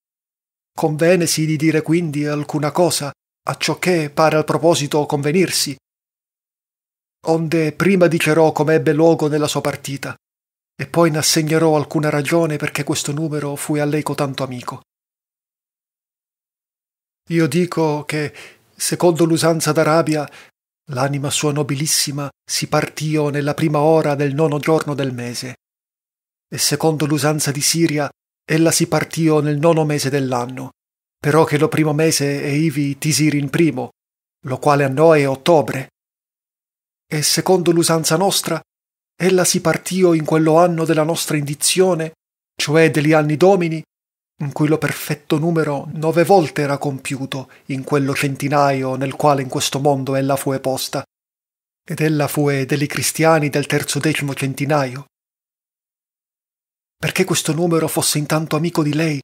Convenesi di dire quindi alcuna cosa, acciò che pare al proposito convenirsi. Onde prima dicerò come ebbe luogo nella sua partita, e poi n'assegnerò alcuna ragione perché questo numero fu a lei cotanto amico. Io dico che, secondo l'usanza d'Arabia, l'anima sua nobilissima si partìo nella prima ora del nono giorno del mese, e secondo l'usanza di Siria Ella si partiò nel nono mese dell'anno, però che lo primo mese è ivi tisirin primo, lo quale a noi è ottobre. E secondo l'usanza nostra, ella si partiò in quello anno della nostra indizione, cioè degli anni domini, in cui lo perfetto numero nove volte era compiuto in quello centinaio nel quale in questo mondo ella fu posta. Ed ella fu degli cristiani del terzodecimo centinaio. Perché questo numero fosse intanto amico di lei,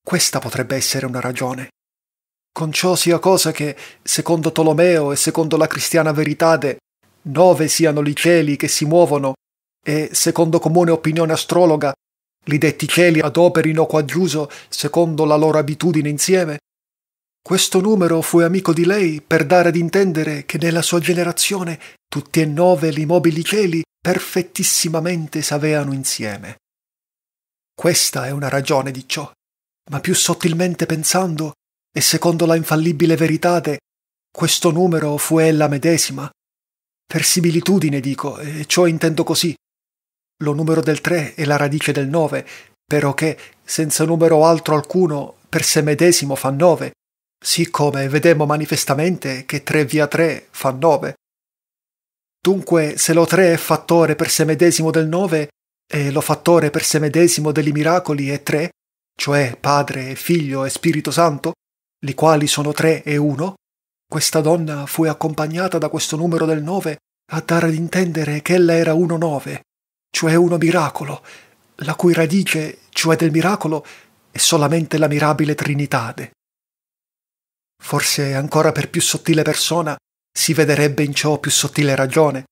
questa potrebbe essere una ragione. Con ciò sia cosa che, secondo Tolomeo e secondo la cristiana veritade, nove siano gli cieli che si muovono e, secondo comune opinione astrologa, li detti cieli adoperino quaggiuso secondo la loro abitudine insieme, questo numero fu amico di lei per dare ad intendere che nella sua generazione tutti e nove li mobili cieli perfettissimamente s'aveano insieme. Questa è una ragione di ciò. Ma più sottilmente pensando, e secondo la infallibile veritate, questo numero fu ella medesima. Per similitudine dico, e ciò intendo così. Lo numero del tre è la radice del nove, però che, senza numero altro alcuno, per se medesimo fa 9, siccome vedemo manifestamente che tre via tre fa nove. Dunque, se lo tre è fattore per se medesimo del nove, e lo fattore per sé medesimo degli miracoli è tre, cioè Padre, Figlio e Spirito Santo, li quali sono tre e uno, questa donna fu accompagnata da questo numero del nove a dare ad intendere che ella era uno nove, cioè uno miracolo, la cui radice, cioè del miracolo, è solamente la mirabile Trinitade. Forse ancora per più sottile persona si vederebbe in ciò più sottile ragione,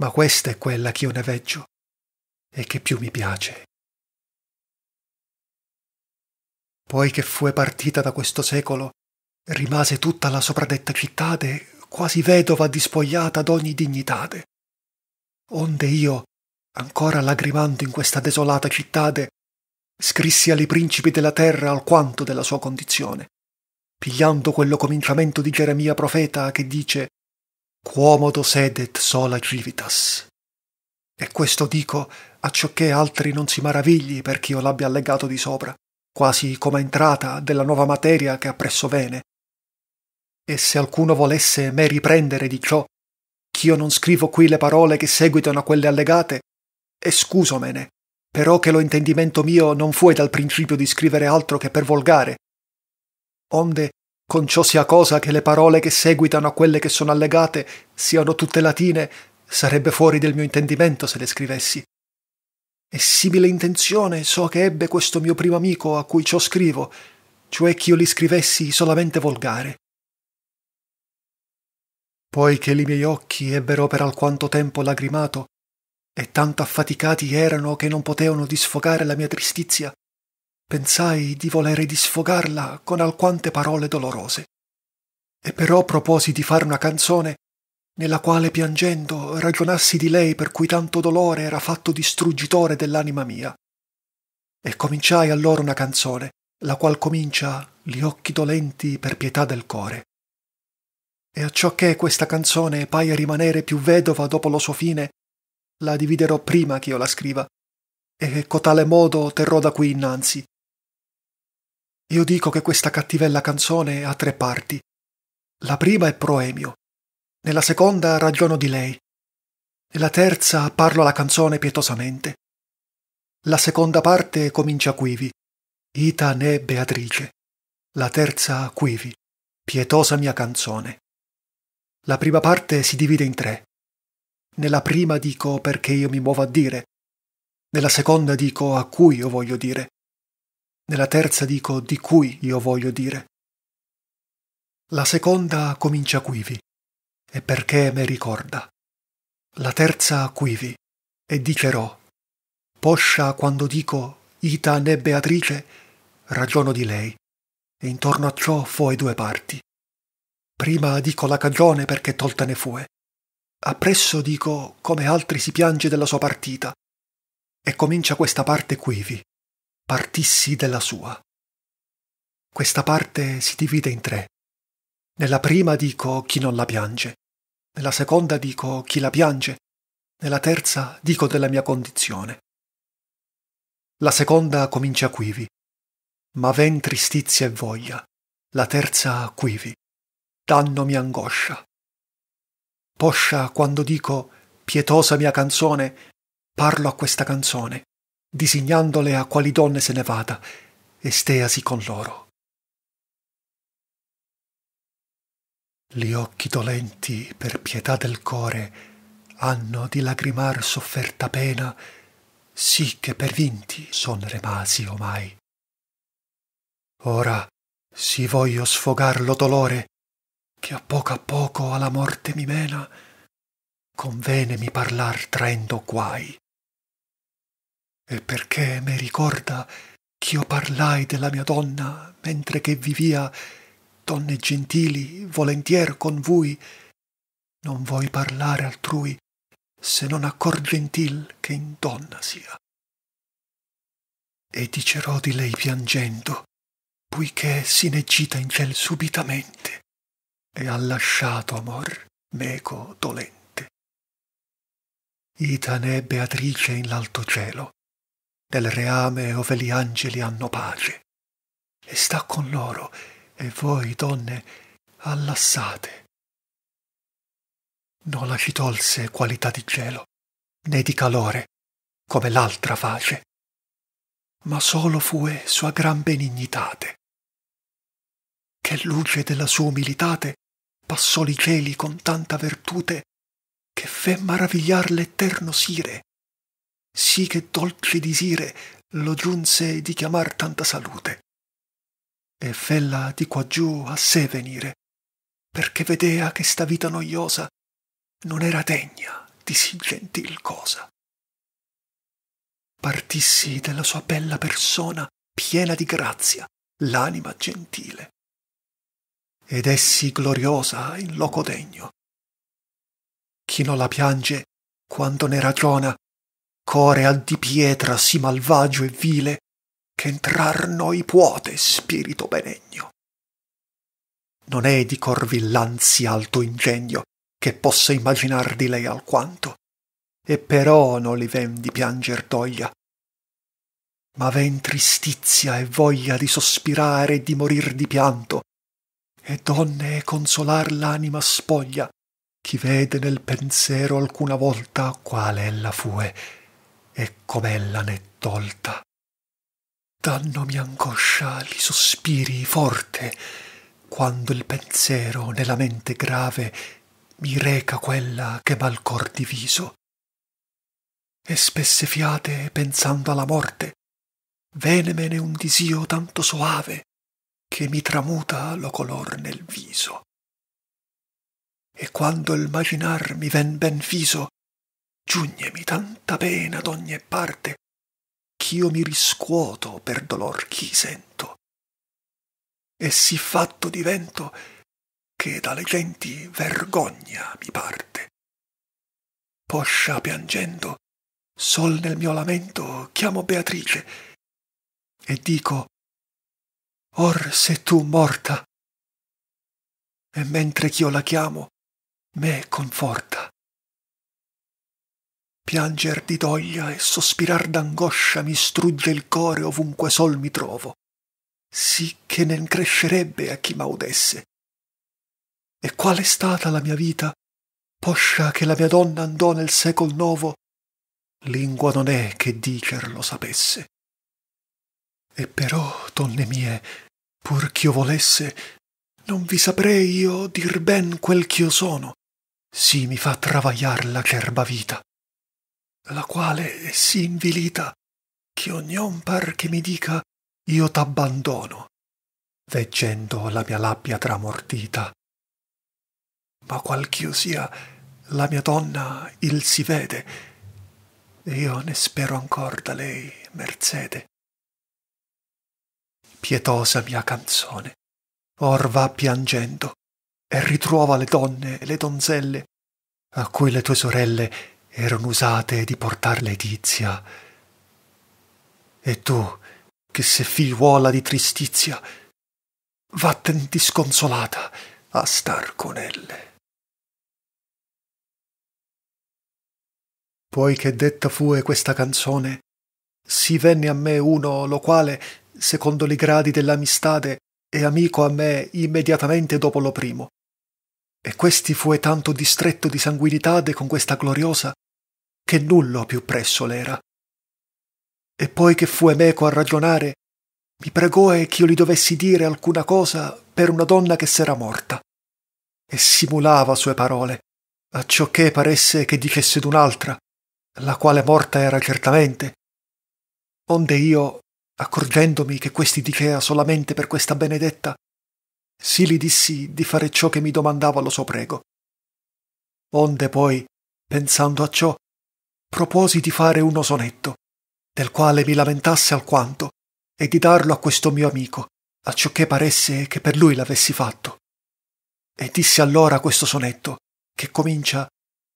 ma questa è quella che io ne veggio e che più mi piace. Poi che fue partita da questo secolo, rimase tutta la sopradetta cittade quasi vedova dispogliata d'ogni dignitade. Onde io, ancora lagrimando in questa desolata cittade, scrissi alli principi della terra alquanto della sua condizione, pigliando quello cominciamento di Geremia profeta che dice Quomodo sedet sola civitas e questo dico acciò che altri non si maravigli perché io l'abbia allegato di sopra, quasi come entrata della nuova materia che appresso vene. E se alcuno volesse me riprendere di ciò, ch'io non scrivo qui le parole che seguitano a quelle allegate, e però che lo intendimento mio non fu dal principio di scrivere altro che per volgare. Onde, con ciò sia cosa che le parole che seguitano a quelle che sono allegate siano tutte latine Sarebbe fuori del mio intendimento se le scrivessi. E simile intenzione so che ebbe questo mio primo amico a cui ciò scrivo, cioè ch'io li scrivessi solamente volgare. Poi che li miei occhi ebbero per alquanto tempo lagrimato, e tanto affaticati erano che non potevano disfogare la mia tristizia, pensai di volere disfogarla con alquante parole dolorose. E però proposi di fare una canzone nella quale piangendo ragionassi di lei per cui tanto dolore era fatto distruggitore dell'anima mia. E cominciai allora una canzone, la qual comincia gli occhi dolenti per pietà del core. E acciò che questa canzone paia rimanere più vedova dopo lo suo fine, la dividerò prima che io la scriva, e cotale ecco modo terrò da qui innanzi. Io dico che questa cattivella canzone ha tre parti. La prima è proemio, nella seconda ragiono di lei, nella terza parlo la canzone pietosamente. La seconda parte comincia quivi, ita ne Beatrice, la terza quivi, pietosa mia canzone. La prima parte si divide in tre. Nella prima dico perché io mi muovo a dire, nella seconda dico a cui io voglio dire, nella terza dico di cui io voglio dire. La seconda comincia quivi, e perché me ricorda. La terza quivi, e dicerò, poscia quando dico Ita né Beatrice, ragiono di lei, e intorno a ciò fue due parti. Prima dico la cagione perché tolta ne fue, appresso dico come altri si piange della sua partita, e comincia questa parte quivi, partissi della sua. Questa parte si divide in tre. Nella prima dico chi non la piange, nella seconda dico chi la piange, nella terza dico della mia condizione. La seconda comincia quivi, ma ven tristizia e voglia, la terza quivi, dannomi angoscia. Poscia quando dico pietosa mia canzone, parlo a questa canzone, disignandole a quali donne se ne vada, e steasi con loro. Li occhi dolenti per pietà del core hanno di lagrimar sofferta pena, sì che per vinti son remasi omai. Ora si voglio sfogar lo dolore che a poco a poco a la morte mi mena, convenemi parlar traendo guai. E perché me ricorda ch'io parlai della mia donna mentre che vivia donne gentili, volentier con vui, non vuoi parlare altrui, se non accor gentil che in donna sia. E dicerò di lei piangendo, poiché si gita in ciel subitamente, e ha lasciato amor meco dolente. Ita Itane Beatrice in l'alto cielo, nel reame ove gli angeli hanno pace, e sta con loro e voi, donne, allassate. Non la ci tolse qualità di gelo, né di calore, come l'altra face, ma solo fue sua gran benignitate, che luce della sua umilitate passò li cieli con tanta vertute che fe maravigliar l'etterno sire, sì che dolce disire lo giunse di chiamar tanta salute e fella di quaggiù a sé venire, perché vedea che sta vita noiosa non era degna di sì gentil cosa. Partissi della sua bella persona piena di grazia l'anima gentile, ed essi gloriosa in loco degno. Chi non la piange quando ne ragiona, core al di pietra sì malvagio e vile, che entrar noi puote spirito benegno. Non è di corvillanzi alto ingegno che possa immaginar di lei alquanto, e però non li ven di pianger doglia, ma ven tristizia e voglia di sospirare e di morir di pianto, e donne è consolar l'anima spoglia, chi vede nel pensero alcuna volta quale ella fue e com'ella n'è tolta dannomi angoscia li sospiri forte quando il pensiero nella mente grave mi reca quella che m'ha il cor diviso e spesse fiate pensando alla morte venemene un disio tanto soave che mi tramuta lo color nel viso e quando il maginar mi ven ben fiso giugnemi tanta pena d'ogne parte ch'io mi riscuoto per dolor chi sento. E sì fatto divento che dalle genti vergogna mi parte. Poscia piangendo, sol nel mio lamento chiamo Beatrice e dico Or se tu morta. E mentre ch'io la chiamo, me conforta. Pianger di doglia e sospirar d'angoscia mi strugge il core ovunque sol mi trovo, sì che ne crescerebbe a chi m'audesse. E qual è stata la mia vita, poscia che la mia donna andò nel secol novo, lingua non è che dicer lo sapesse. E però, donne mie, pur ch'io volesse, non vi saprei io dir ben quel ch'io sono, sì mi fa travagliar la cerba vita la quale è sì invilita che ognun par che mi dica io t'abbandono, veggendo la mia labbia tramortita. Ma qual ch'io sia, la mia donna il si vede, e io ne spero ancor da lei merzede. Pietosa mia canzone, or va piangendo, e ritrova le donne e le donzelle, a cui le tue sorelle erano usate di portar letizia. E tu, che se figliuola di tristizia, vatten disconsolata a star con elle. Poiché detta fue questa canzone, si venne a me uno lo quale, secondo i gradi dell'amistade, è amico a me immediatamente dopo lo primo. E questi fue tanto distretto di sanguinitade con questa gloriosa, che nullo più presso l'era. E poi che fu Emeco a ragionare, mi pregò e io gli dovessi dire alcuna cosa per una donna che s'era morta, e simulava sue parole, acciò che paresse che dicesse d'un'altra, la quale morta era certamente. Onde io, accorgendomi che questi dicea solamente per questa benedetta, sì li dissi di fare ciò che mi domandava lo suo prego. Onde poi, pensando a ciò, proposi di fare uno sonetto, del quale mi lamentasse alquanto, e di darlo a questo mio amico, che paresse che per lui l'avessi fatto. E disse allora questo sonetto, che comincia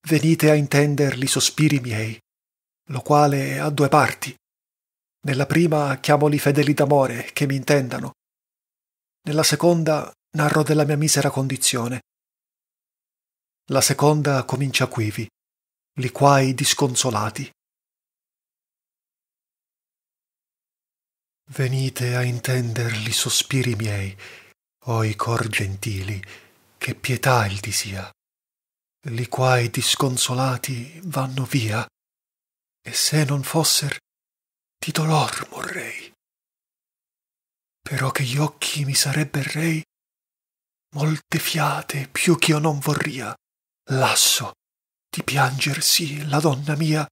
Venite a intender li sospiri miei, lo quale ha due parti. Nella prima chiamoli fedeli d'amore che mi intendano. Nella seconda narro della mia misera condizione. La seconda comincia quivi quai disconsolati. Venite a intender li sospiri miei, o i cor gentili, che pietà il disia. Li quai disconsolati vanno via, e se non fosser, di dolor morrei. Però che gli occhi mi sarebbe rei, molte fiate più ch'io non vorria, lasso di piangersi la donna mia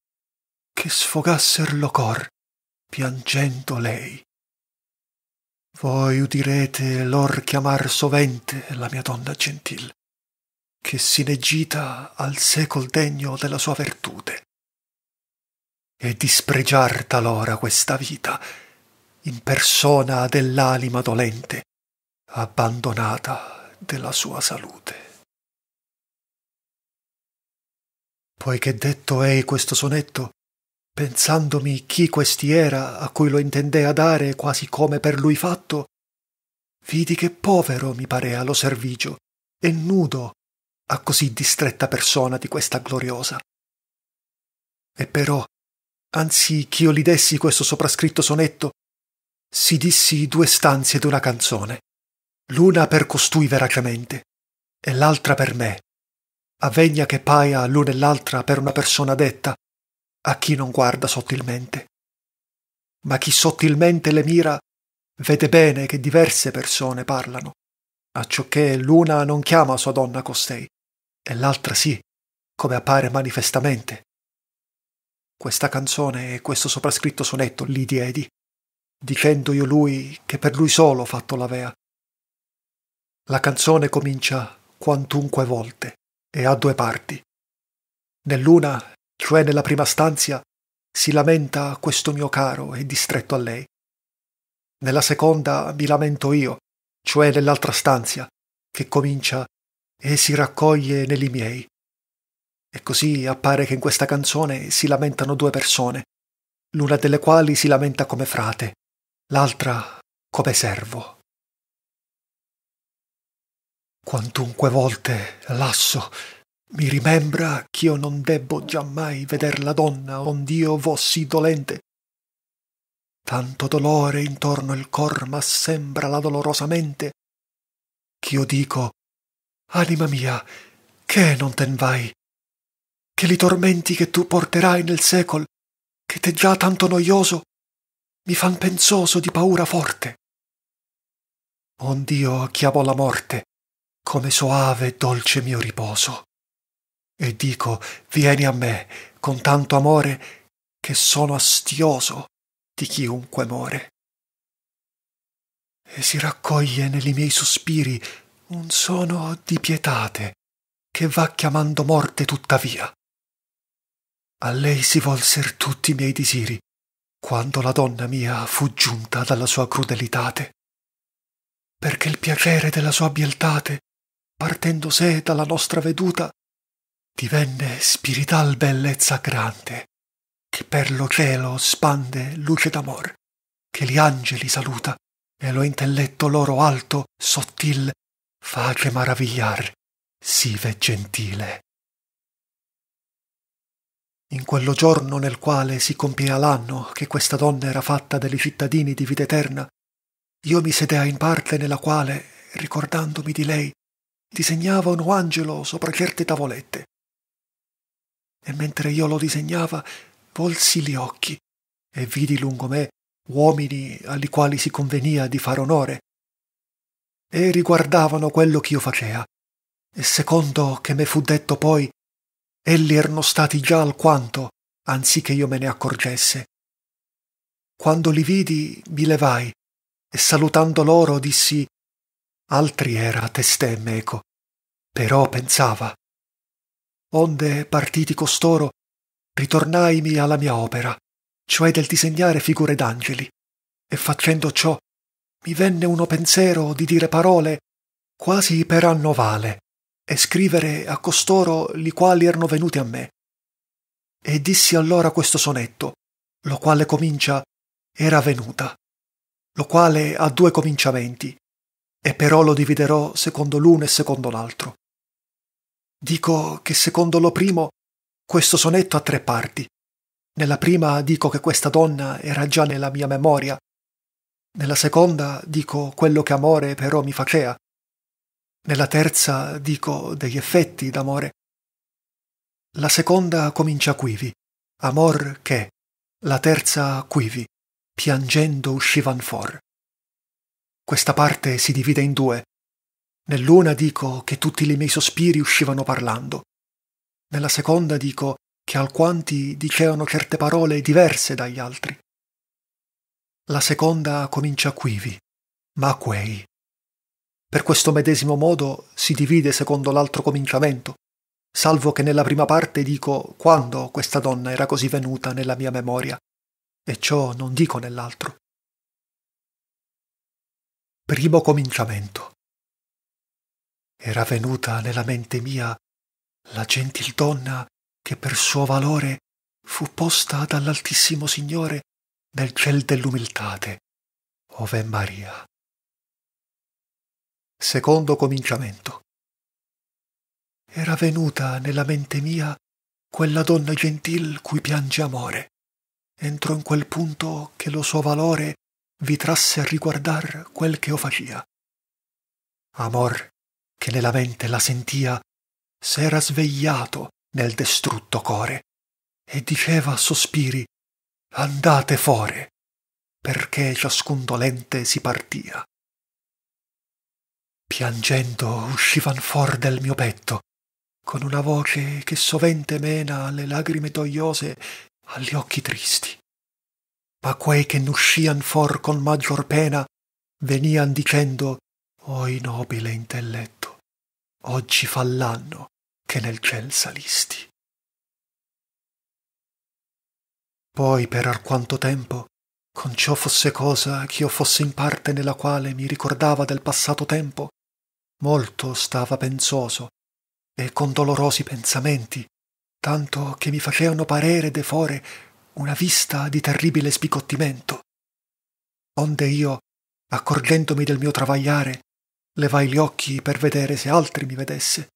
che sfogasser lo cor piangendo lei voi udirete lor chiamar sovente la mia donna gentil che si sinegita al secol degno della sua vertute e dispregiar talora questa vita in persona dell'anima dolente abbandonata della sua salute poiché detto ei questo sonetto, pensandomi chi questi era a cui lo intendea dare quasi come per lui fatto, vidi che povero mi parea lo servigio e nudo a così distretta persona di questa gloriosa. E però, anzi ch'io li dessi questo soprascritto sonetto, si dissi due stanze d'una canzone, l'una per costui veracremente e l'altra per me, avvegna che paia l'una e l'altra per una persona detta, a chi non guarda sottilmente. Ma chi sottilmente le mira, vede bene che diverse persone parlano, acciò che l'una non chiama sua donna costei, e l'altra sì, come appare manifestamente. Questa canzone e questo soprascritto sonetto li diedi, dicendo io lui che per lui solo fatto l'avea. La canzone comincia quantunque volte e ha due parti. Nell'una, cioè nella prima stanzia, si lamenta questo mio caro e distretto a lei. Nella seconda mi lamento io, cioè nell'altra stanzia, che comincia e si raccoglie negli miei. E così appare che in questa canzone si lamentano due persone, l'una delle quali si lamenta come frate, l'altra come servo quantunque volte lasso, mi rimembra ch'io non debbo giammai veder la donna ond'io vo sì dolente. Tanto dolore intorno il cor m'assembra la dolorosamente, ch'io dico, anima mia, che non ten vai? Che li tormenti che tu porterai nel secol, che t'è già tanto noioso, mi fan pensoso di paura forte. Ond'io chiamo la morte, come soave e dolce mio riposo. E dico, vieni a me con tanto amore che sono astioso di chiunque more. E si raccoglie nelli miei sospiri un sono di pietate che va chiamando morte tuttavia. A lei si volser tutti i miei disiri quando la donna mia fu giunta dalla sua crudelitate perché il piacere della sua bieltate partendo sé dalla nostra veduta, divenne spirital bellezza grande, che per lo cielo spande luce d'amor, che gli angeli saluta, e lo intelletto loro alto, sottil, face maravigliar, sive gentile. In quello giorno nel quale si compia l'anno che questa donna era fatta dei cittadini di vita eterna, io mi sedea in parte nella quale, ricordandomi di lei, disegnava un angelo sopra certe tavolette. E mentre io lo disegnava, volsi gli occhi e vidi lungo me uomini alli quali si convenia di far onore. E riguardavano quello ch'io facea, e secondo che me fu detto poi, elli erano stati già alquanto, anziché io me ne accorgesse. Quando li vidi, mi levai, e salutando loro dissi altri era testè meco, ecco. però pensava. Onde, partiti costoro, ritornaimi alla mia opera, cioè del disegnare figure d'angeli, e facendo ciò mi venne uno pensiero di dire parole quasi per annovale e scrivere a costoro li quali erano venuti a me. E dissi allora questo sonetto, lo quale comincia Era venuta, lo quale ha due cominciamenti, e però lo dividerò secondo l'uno e secondo l'altro. Dico che secondo lo primo questo sonetto ha tre parti. Nella prima dico che questa donna era già nella mia memoria. Nella seconda dico quello che amore però mi facea. Nella terza dico degli effetti d'amore. La seconda comincia quivi, amor che. La terza quivi, piangendo uscivan for questa parte si divide in due. Nell'una dico che tutti i miei sospiri uscivano parlando. Nella seconda dico che alquanti dicevano certe parole diverse dagli altri. La seconda comincia quivi, ma quei. Per questo medesimo modo si divide secondo l'altro cominciamento, salvo che nella prima parte dico quando questa donna era così venuta nella mia memoria, e ciò non dico nell'altro primo cominciamento. Era venuta nella mente mia la gentil donna che per suo valore fu posta dall'Altissimo Signore nel ciel dell'umiltate, ove Maria. Secondo cominciamento. Era venuta nella mente mia quella donna gentil cui piange amore. Entro in quel punto che lo suo valore vi trasse a riguardar quel che yo facía. Amor, che nella mente la sentia, s'era svegliato nel destrutto core e diceva a sospiri andate fore, perché ciascun dolente si partia. Piangendo uscivan fuor del mio petto, con una voce che sovente mena le lagrime dogliose agli occhi tristi ma quei che n'uscian for con maggior pena venian dicendo oi nobile intelletto oggi fa l'anno che nel ciel salisti poi per alquanto tempo con ciò fosse cosa ch'io fosse in parte nella quale mi ricordava del passato tempo molto stava pensoso e con dolorosi pensamenti tanto che mi faceano parere de fore una vista di terribile spicottimento. Onde io, accorgendomi del mio travagliare, levai gli occhi per vedere se altri mi vedesse.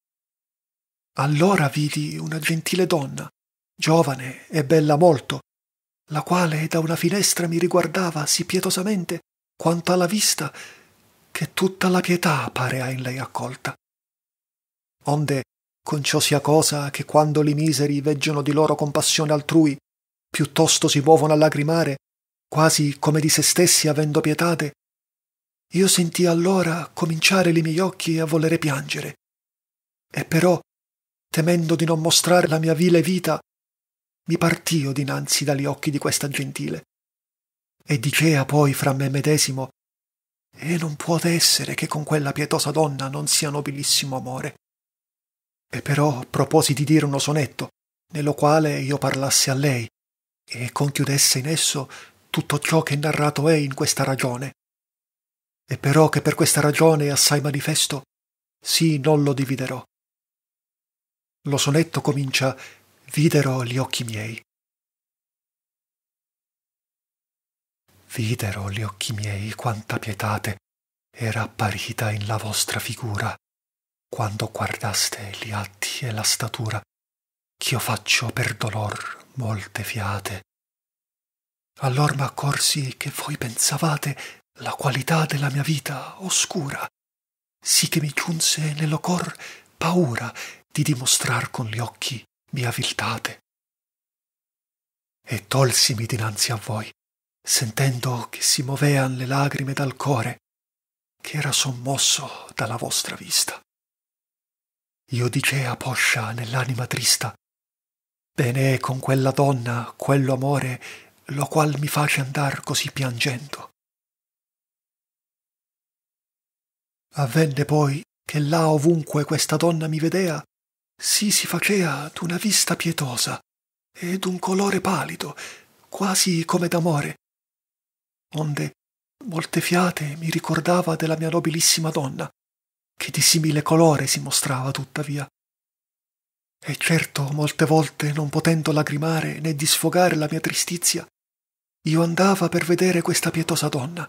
Allora vidi una gentile donna, giovane e bella molto, la quale da una finestra mi riguardava sì pietosamente quanto alla vista che tutta la pietà parea in lei accolta. Onde, con ciò sia cosa che quando li miseri veggiono di loro compassione altrui, piuttosto si muovono a lagrimare, quasi come di se stessi avendo pietate, io sentii allora cominciare li miei occhi a volere piangere. E però, temendo di non mostrare la mia vile vita, mi partio dinanzi dagli occhi di questa gentile. E dicea poi fra me medesimo, e non puote essere che con quella pietosa donna non sia nobilissimo amore. E però proposi di dire uno sonetto, nello quale io parlassi a lei, e conchiudesse in esso tutto ciò che narrato è in questa ragione. E però che per questa ragione è assai manifesto, sì non lo dividerò. Lo sonetto comincia Videro gli occhi miei. Videro gli occhi miei quanta pietate era apparita in la vostra figura, quando guardaste gli atti e la statura ch'io faccio per dolor molte fiate. Allor m'accorsi che voi pensavate la qualità della mia vita oscura, sì che mi giunse nello cor paura di dimostrar con gli occhi mia viltate. E tolsimi dinanzi a voi, sentendo che si movean le lagrime dal core, che era sommosso dalla vostra vista. Io dicea poscia nell'anima trista Tenè con quella donna quello amore, lo qual mi face andar così piangendo. Avvenne poi che là ovunque questa donna mi vedea, sì si facea d'una vista pietosa e d'un colore palido, quasi come d'amore, onde molte fiate mi ricordava della mia nobilissima donna, che di simile colore si mostrava tuttavia. E certo, molte volte, non potendo lagrimare né disfogare la mia tristizia, io andava per vedere questa pietosa donna,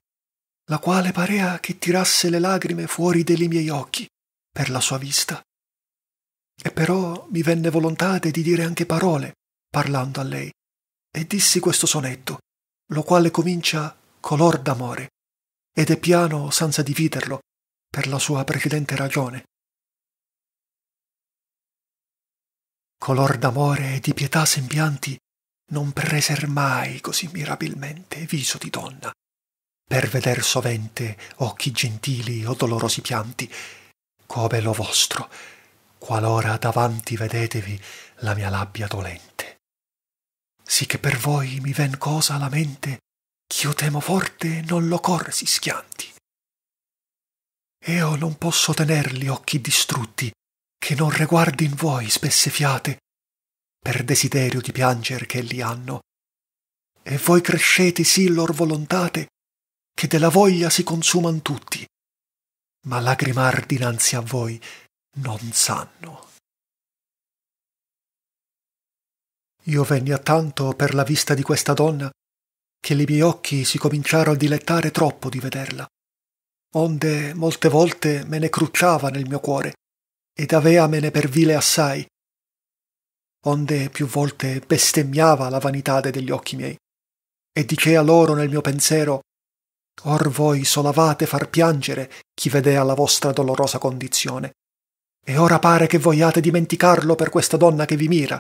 la quale parea che tirasse le lagrime fuori dei miei occhi, per la sua vista. E però mi venne volontade di dire anche parole, parlando a lei, e dissi questo sonetto, lo quale comincia color d'amore, ed è piano senza dividerlo, per la sua precedente ragione, color d'amore e di pietà sembianti non preser mai così mirabilmente viso di donna per veder sovente occhi gentili o dolorosi pianti come lo vostro qualora davanti vedetevi la mia labbia dolente sì che per voi mi ven cosa alla mente ch'io temo forte non lo cor si schianti eo non posso tener gli occhi distrutti che non reguardin voi spesse fiate per desiderio di pianger che li hanno e voi crescete sì lor volontate che della voglia si consuman tutti ma lagrimar dinanzi a voi non sanno io venni a tanto per la vista di questa donna che li miei occhi si cominciaro a dilettare troppo di vederla onde molte volte me ne crucciava nel mio cuore ed aveamene per vile assai, onde più volte bestemmiava la vanitade degli occhi miei, e dicea loro nel mio pensiero, Or voi solavate far piangere chi vedea la vostra dolorosa condizione, e ora pare che vogliate dimenticarlo per questa donna che vi mira,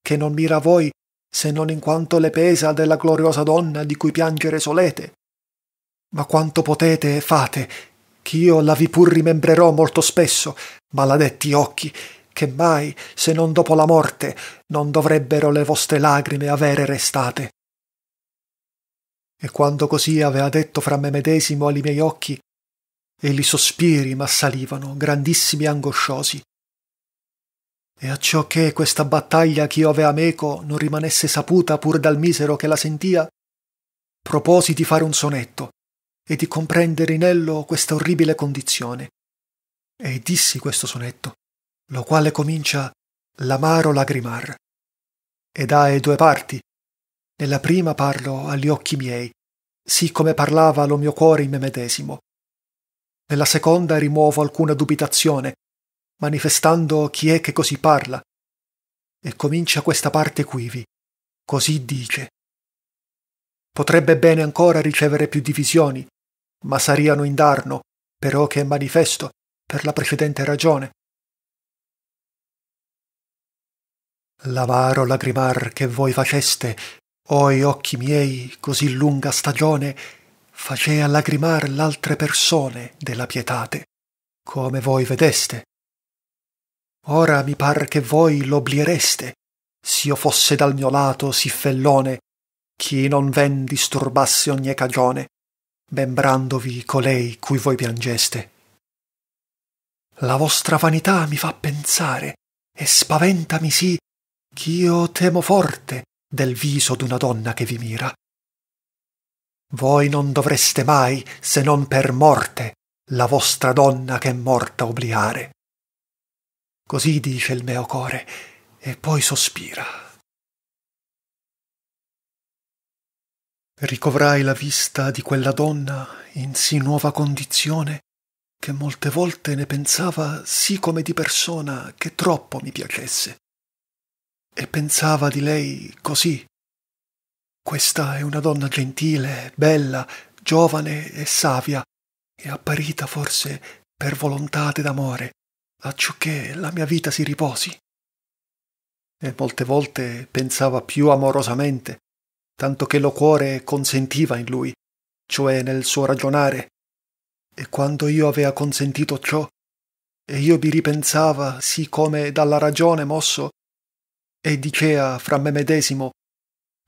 che non mira a voi se non in quanto le pesa della gloriosa donna di cui piangere solete. Ma quanto potete fate ch'io la vi pur rimembrerò molto spesso, maladetti occhi, che mai, se non dopo la morte, non dovrebbero le vostre lagrime avere restate. E quando così avea detto fra me medesimo a li miei occhi, e li sospiri m'assalivano, grandissimi e angosciosi. E acciò che questa battaglia ch'io avea meco non rimanesse saputa pur dal misero che la sentia, proposi di fare un sonetto, e di comprendere in ello questa orribile condizione. E dissi questo sonetto, lo quale comincia L'amaro lagrimar ed ha due parti. Nella prima parlo agli occhi miei, sì come parlava lo mio cuore in me medesimo. Nella seconda rimuovo alcuna dubitazione, manifestando chi è che così parla. E comincia questa parte quivi. Così dice. Potrebbe bene ancora ricevere più divisioni, ma sariano indarno, però che è manifesto, per la precedente ragione. L'avaro lagrimar che voi faceste, oi occhi miei, così lunga stagione, facea lagrimar l'altre persone della pietate, come voi vedeste. Ora mi par che voi l'obliereste, s'io fosse dal mio lato sì fellone, chi non ven disturbasse ogni cagione membrandovi colei cui voi piangeste. La vostra vanità mi fa pensare e spaventami sì ch'io temo forte del viso d'una donna che vi mira. Voi non dovreste mai, se non per morte, la vostra donna che è morta obliare. Così dice il mio core, e poi sospira. ricovrai la vista di quella donna in sì nuova condizione che molte volte ne pensava sì come di persona che troppo mi piacesse. E pensava di lei così. Questa è una donna gentile, bella, giovane e savia, e apparita forse per volontà d'amore, che la mia vita si riposi. E molte volte pensava più amorosamente tanto che lo cuore consentiva in lui, cioè nel suo ragionare. E quando io avea consentito ciò, e io mi ripensava sì come dalla ragione mosso, e dicea fra me medesimo,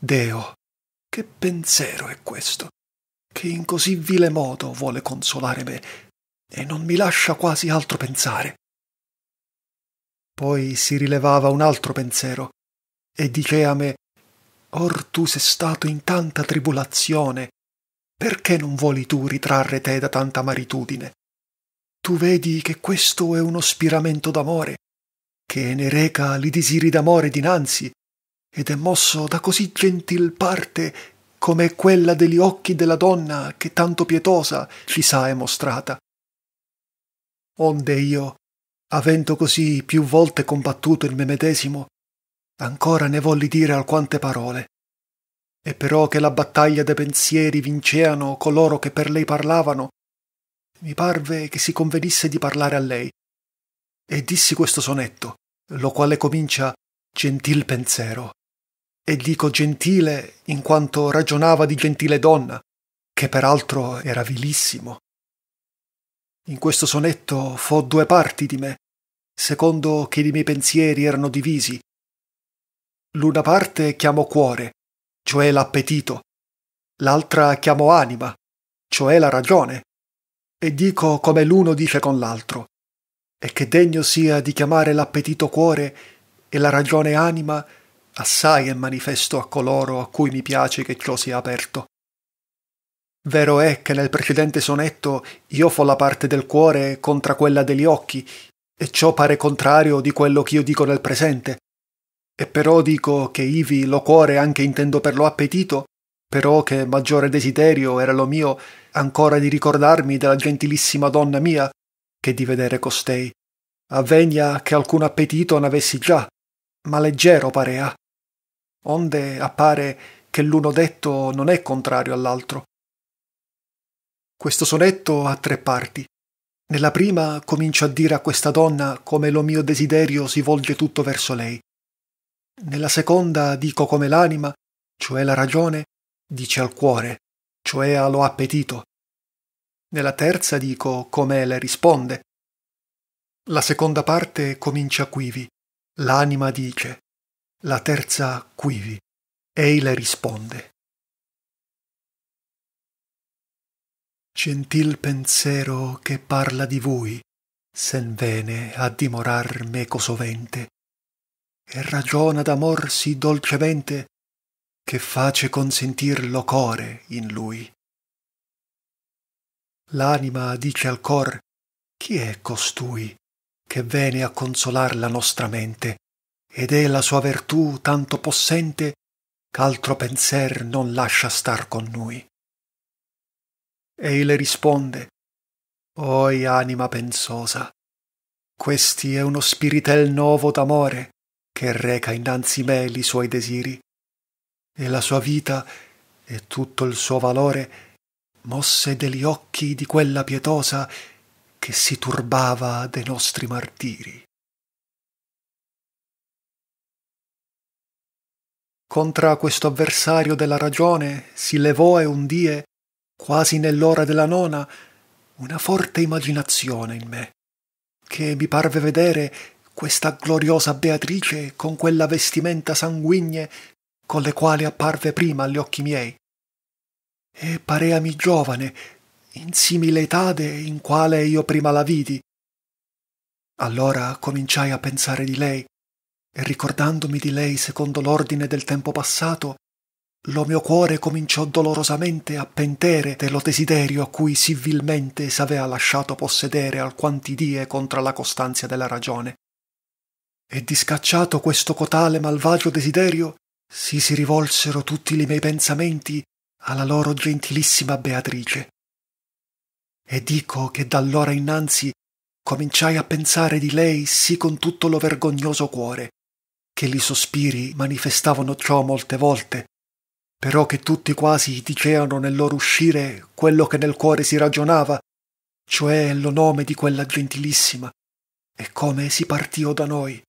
Deo, che pensiero è questo, che in così vile modo vuole consolare me, e non mi lascia quasi altro pensare. Poi si rilevava un altro pensiero, e dicea a me, Or tu sei stato in tanta tribolazione, perché non vuoi tu ritrarre te da tanta maritudine? Tu vedi che questo è uno spiramento d'amore, che ne reca li disiri d'amore dinanzi, ed è mosso da così gentil parte come quella degli occhi della donna che tanto pietosa ci sa è mostrata. Onde io, avendo così più volte combattuto il me medesimo, ancora ne volli dire alquante parole. E però che la battaglia de pensieri vinceano coloro che per lei parlavano, mi parve che si convenisse di parlare a lei. E dissi questo sonetto, lo quale comincia Gentil pensiero. E dico gentile in quanto ragionava di gentile donna, che peraltro era vilissimo. In questo sonetto fo due parti di me, secondo che i miei pensieri erano divisi, L'una parte chiamo cuore, cioè l'appetito, l'altra chiamo anima, cioè la ragione, e dico come l'uno dice con l'altro, e che degno sia di chiamare l'appetito cuore e la ragione anima, assai è manifesto a coloro a cui mi piace che ciò sia aperto. Vero è che nel precedente sonetto io fo la parte del cuore contra quella degli occhi, e ciò pare contrario di quello che io dico nel presente, e però dico che ivi lo cuore anche intendo per lo appetito, però che maggiore desiderio era lo mio ancora di ricordarmi della gentilissima donna mia, che di vedere costei. Avvegna che alcun appetito n'avessi già, ma leggero parea. Onde appare che l'uno detto non è contrario all'altro. Questo sonetto ha tre parti. Nella prima comincio a dire a questa donna come lo mio desiderio si volge tutto verso lei. Nella seconda dico come l'anima, cioè la ragione, dice al cuore, cioè allo appetito. Nella terza dico come le risponde. La seconda parte comincia quivi, l'anima dice, la terza quivi, ei le risponde. Gentil pensero che parla di vui, sen vene a dimorar meco sovente e ragiona d'amor sì dolcemente che face consentir lo core in lui. L'anima dice al cor, chi è costui che vene a consolar la nostra mente, ed è la sua vertù tanto possente ch'altro penser non lascia star con noi. Ei le risponde, Oi anima pensosa, questi è uno spiritel novo d'amore, che reca innanzi me li suoi desiri, e la sua vita e tutto il suo valore mosse degli occhi di quella pietosa che si turbava de nostri martiri. Contra questo avversario della ragione si levò e un die, quasi nell'ora della nona, una forte immaginazione in me, che mi parve vedere questa gloriosa Beatrice con quella vestimenta sanguigne con le quali apparve prima agli occhi miei. E pareami giovane, in simile etade in quale io prima la vidi. Allora cominciai a pensare di lei, e ricordandomi di lei secondo l'ordine del tempo passato, lo mio cuore cominciò dolorosamente a pentere dello desiderio a cui sì vilmente s'avea lasciato possedere alquanti die contra la costanza della ragione e discacciato questo cotale malvagio desiderio, si si rivolsero tutti li miei pensamenti alla loro gentilissima Beatrice. E dico che d'allora innanzi cominciai a pensare di lei sì con tutto lo vergognoso cuore, che li sospiri manifestavano ciò molte volte, però che tutti quasi diceano nel loro uscire quello che nel cuore si ragionava, cioè lo nome di quella gentilissima, e come si partio da noi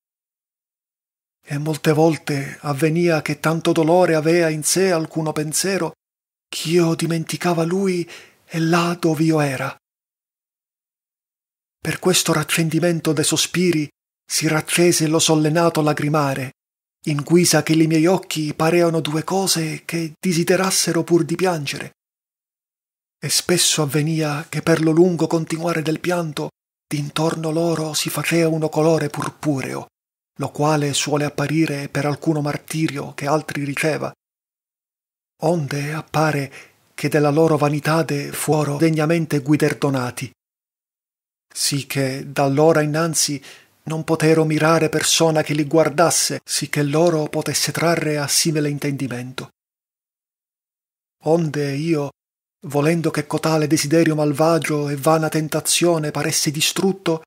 e molte volte avvenia che tanto dolore avea in sé alcuno pensiero ch'io dimenticava lui e là dov'io era. Per questo raccendimento de sospiri si raccese lo sollenato lagrimare, in guisa che li miei occhi pareano due cose che desiderassero pur di piangere. E spesso avvenia che per lo lungo continuare del pianto, d'intorno loro si facea uno colore purpureo, lo quale suole apparire per alcuno martirio che altri riceva. Onde appare che della loro vanitade fuoro degnamente guiderdonati. Sì che dall'ora innanzi non potero mirare persona che li guardasse, sì che loro potesse trarre a simile intendimento. Onde io, volendo che cotale desiderio malvagio e vana tentazione paresse distrutto,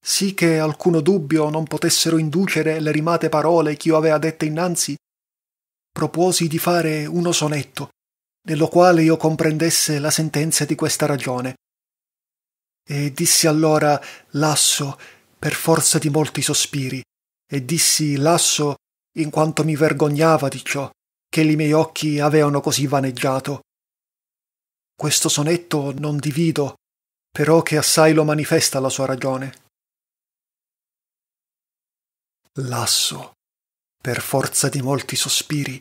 sì che alcuno dubbio non potessero inducere le rimate parole ch'io avea dette innanzi, proposi di fare uno sonetto, nello quale io comprendesse la sentenza di questa ragione. E dissi allora lasso per forza di molti sospiri, e dissi lasso in quanto mi vergognava di ciò che li miei occhi aveano così vaneggiato. Questo sonetto non divido, però che assai lo manifesta la sua ragione lasso, per forza di molti sospiri,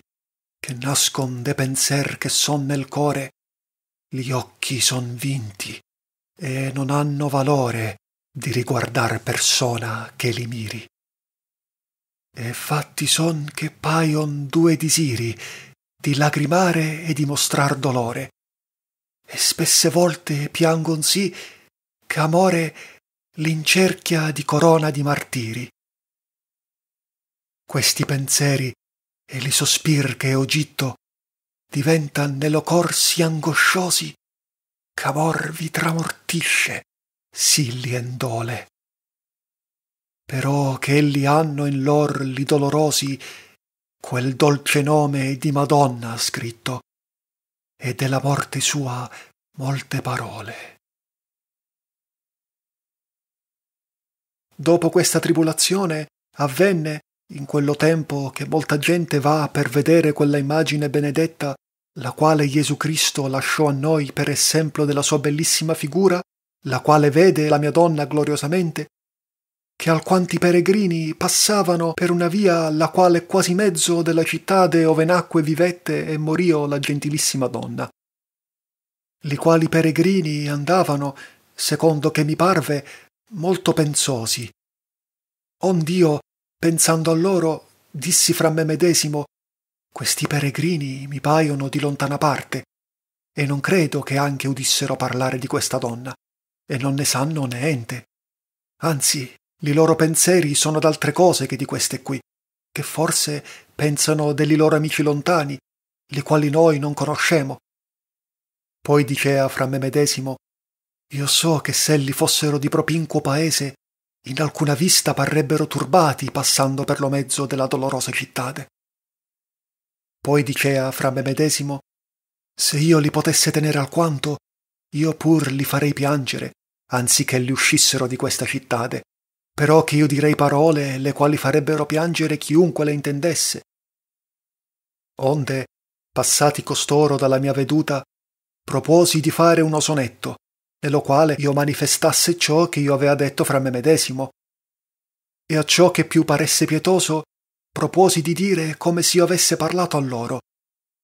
che nascon de penser che son nel core, gli occhi son vinti e non hanno valore di riguardar persona che li miri. E fatti son che paion due disiri, di lagrimare e di mostrar dolore, e spesse volte piangon sì ch'amore l'incerchia di corona di martiri questi pensieri e li sospir che ho gitto diventan ne lo cor sì angosciosi ch'amor vi tramortisce sì li dole però che elli hanno in lor li dolorosi quel dolce nome di madonna scritto e della morte sua molte parole dopo questa tribulazione avvenne in quello tempo che molta gente va per vedere quella immagine benedetta, la quale Gesù Cristo lasciò a noi per esempio della sua bellissima figura, la quale vede la mia donna gloriosamente, che alquanti peregrini passavano per una via la quale quasi mezzo della città de ove nacque vivette e morio la gentilissima donna. Li quali peregrini andavano, secondo che mi parve, molto pensosi. On Dio Pensando a loro, dissi fra me medesimo Questi peregrini mi paiono di lontana parte, e non credo che anche udissero parlare di questa donna, e non ne sanno né Anzi, i loro pensieri sono d'altre cose che di queste qui, che forse pensano degli loro amici lontani, li quali noi non conoscemo. Poi dicea fra me medesimo, io so che s'elli fossero di propinquo paese, in alcuna vista parrebbero turbati passando per lo mezzo della dolorosa cittade. Poi dicea fra me medesimo, se io li potesse tenere alquanto, io pur li farei piangere, anziché li uscissero di questa cittade, però che io direi parole le quali farebbero piangere chiunque le intendesse. Onde, passati costoro dalla mia veduta, proposi di fare uno sonetto, nello quale io manifestasse ciò che io aveva detto fra me medesimo. E a ciò che più paresse pietoso, proposi di dire come s'io avesse parlato a loro.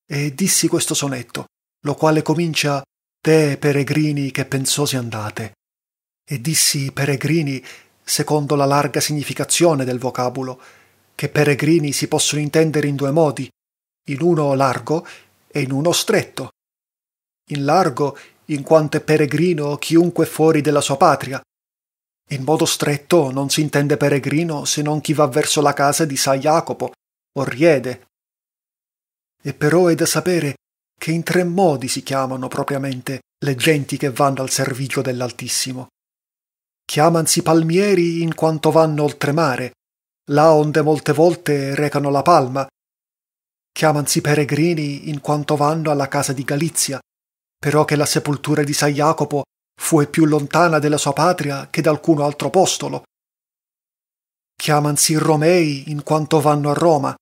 E dissi questo sonetto, lo quale comincia Te, peregrini, che pensosi andate. E dissi peregrini secondo la larga significazione del vocabulo, che peregrini si possono intendere in due modi, in uno largo e in uno stretto. In largo in quanto è peregrino chiunque fuori della sua patria. In modo stretto non si intende peregrino se non chi va verso la casa di San Jacopo o Riede. E però è da sapere che in tre modi si chiamano propriamente le genti che vanno al servigio dell'Altissimo. Chiamansi palmieri in quanto vanno oltremare, là onde molte volte recano la palma. Chiamansi peregrini in quanto vanno alla casa di Galizia, però che la sepoltura di San Jacopo fu più lontana della sua patria che da alcun altro apostolo. Chiamansi Romei in quanto vanno a Roma,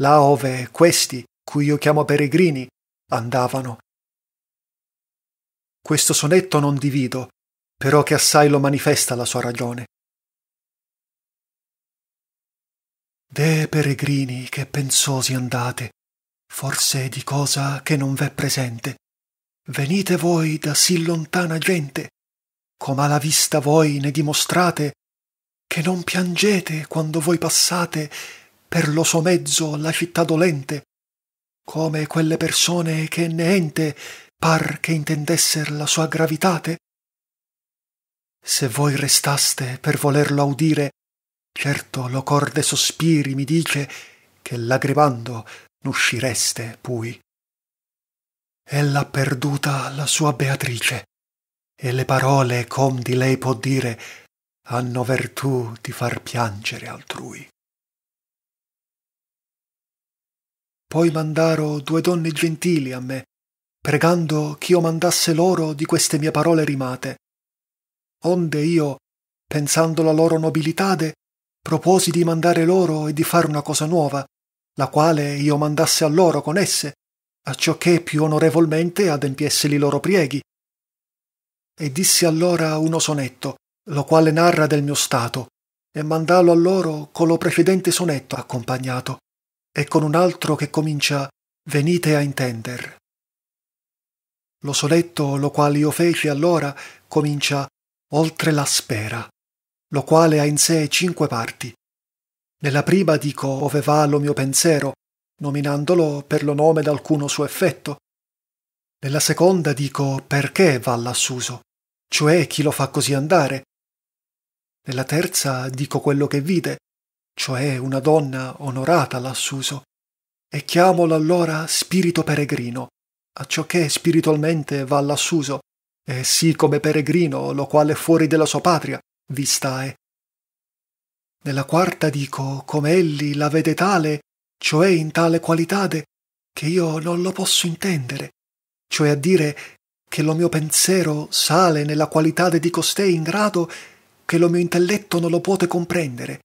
là ove questi, cui io chiamo peregrini, andavano. Questo sonetto non divido, però che assai lo manifesta la sua ragione. De peregrini che pensosi andate, forse di cosa che non v'è presente venite voi da sì lontana gente, com'a la vista voi ne dimostrate, che non piangete quando voi passate per lo suo mezzo la città dolente, come quelle persone che neente par che intendesser la sua gravitate? Se voi restaste per volerlo audire, certo lo corde sospiri mi dice che lagrimando n'uscireste pui. Ella perduta la sua Beatrice, e le parole com di lei può dire hanno vertù di far piangere altrui. Poi mandaro due donne gentili a me, pregando ch'io mandasse loro di queste mie parole rimate, onde io, pensando la loro nobilitade, proposi di mandare loro e di far una cosa nuova, la quale io mandasse a loro con esse, a ciò che più onorevolmente adempiesse adempiesseli loro prieghi. E dissi allora uno sonetto, lo quale narra del mio stato, e mandalo a loro con lo precedente sonetto accompagnato, e con un altro che comincia Venite a intender. Lo soletto lo quale io feci allora comincia Oltre la spera, lo quale ha in sé cinque parti. Nella prima dico ove va lo mio pensiero, nominandolo per lo nome d'alcuno suo effetto. Nella seconda dico perché va l'assUso, cioè chi lo fa così andare. Nella terza dico quello che vide, cioè una donna onorata l'assUso, e chiamolo allora spirito peregrino, acciò che spiritualmente va l'assUso, e sì come peregrino, lo quale fuori della sua patria vi stae. Eh. Nella quarta dico come egli la vede tale cioè in tale qualitade che io non lo posso intendere, cioè a dire che lo mio pensiero sale nella qualitade di costei in grado che lo mio intelletto non lo puote comprendere.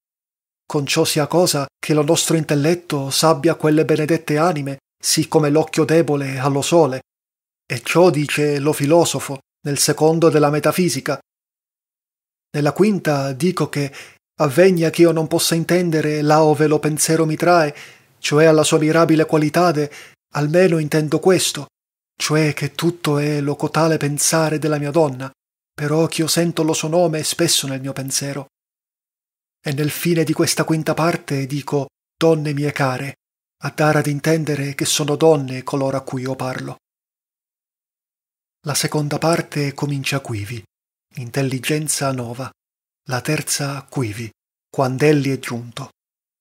Con ciò sia cosa che lo nostro intelletto sabbia quelle benedette anime, siccome l'occhio debole allo sole. E ciò dice lo filosofo nel secondo della metafisica. Nella quinta dico che avvegna che io non possa intendere là ove lo pensiero mi trae, cioè alla sua mirabile qualitade, almeno intendo questo, cioè che tutto è lo cotale pensare della mia donna, però ch'io sento lo suo nome spesso nel mio pensiero. E nel fine di questa quinta parte dico donne mie care, a dare ad intendere che sono donne coloro a cui io parlo. La seconda parte comincia quivi, intelligenza nova, la terza quivi, quand'elli è giunto,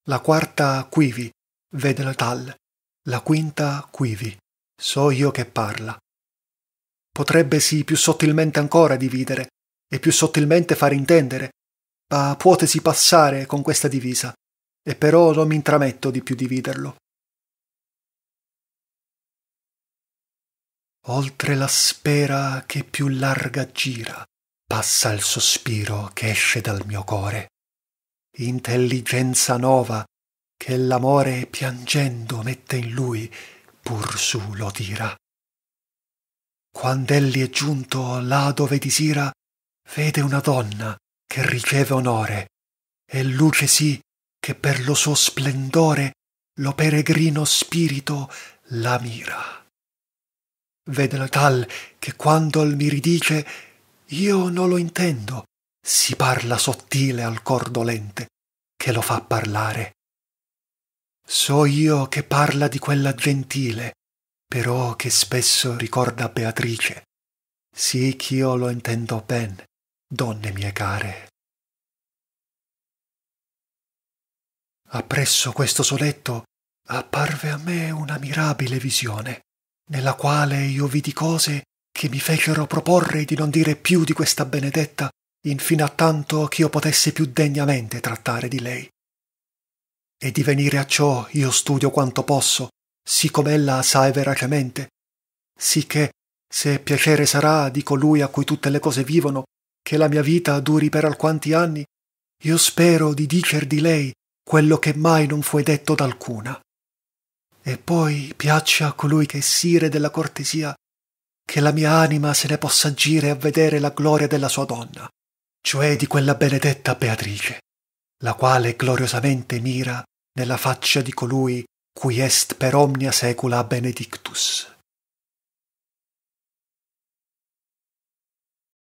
la quarta quivi, vede la tal, la quinta quivi, so io che parla. Potrebbe sì più sottilmente ancora dividere, e più sottilmente far intendere, ma puotesi passare con questa divisa, e però non mi intrametto di più dividerlo. Oltre la spera che più larga gira, passa il sospiro che esce dal mio cuore. Intelligenza nova che l'amore piangendo mette in lui pur su lo tira quand'elli è giunto là dove disira vede una donna che riceve onore e luce sì che per lo suo splendore lo peregrino spirito la mira vedela tal che quando al mi ridice io non lo intendo si parla sottile al cor dolente che lo fa parlare So io che parla di quella gentile, però che spesso ricorda Beatrice. Sì ch'io lo intendo ben, donne mie care. Appresso questo soletto apparve a me una mirabile visione, nella quale io vidi cose che mi fecero proporre di non dire più di questa benedetta infino a tanto ch'io potesse più degnamente trattare di lei e di venire a ciò io studio quanto posso, siccom'ella assai veracemente, sicché, se piacere sarà di colui a cui tutte le cose vivono, che la mia vita duri per alquanti anni, io spero di dicer di lei quello che mai non fu detto d'alcuna. E poi piaccia a colui che è sire della cortesia, che la mia anima se ne possa gire a vedere la gloria della sua donna, cioè di quella benedetta Beatrice la quale gloriosamente mira nella faccia di colui cui est per omnia secula benedictus.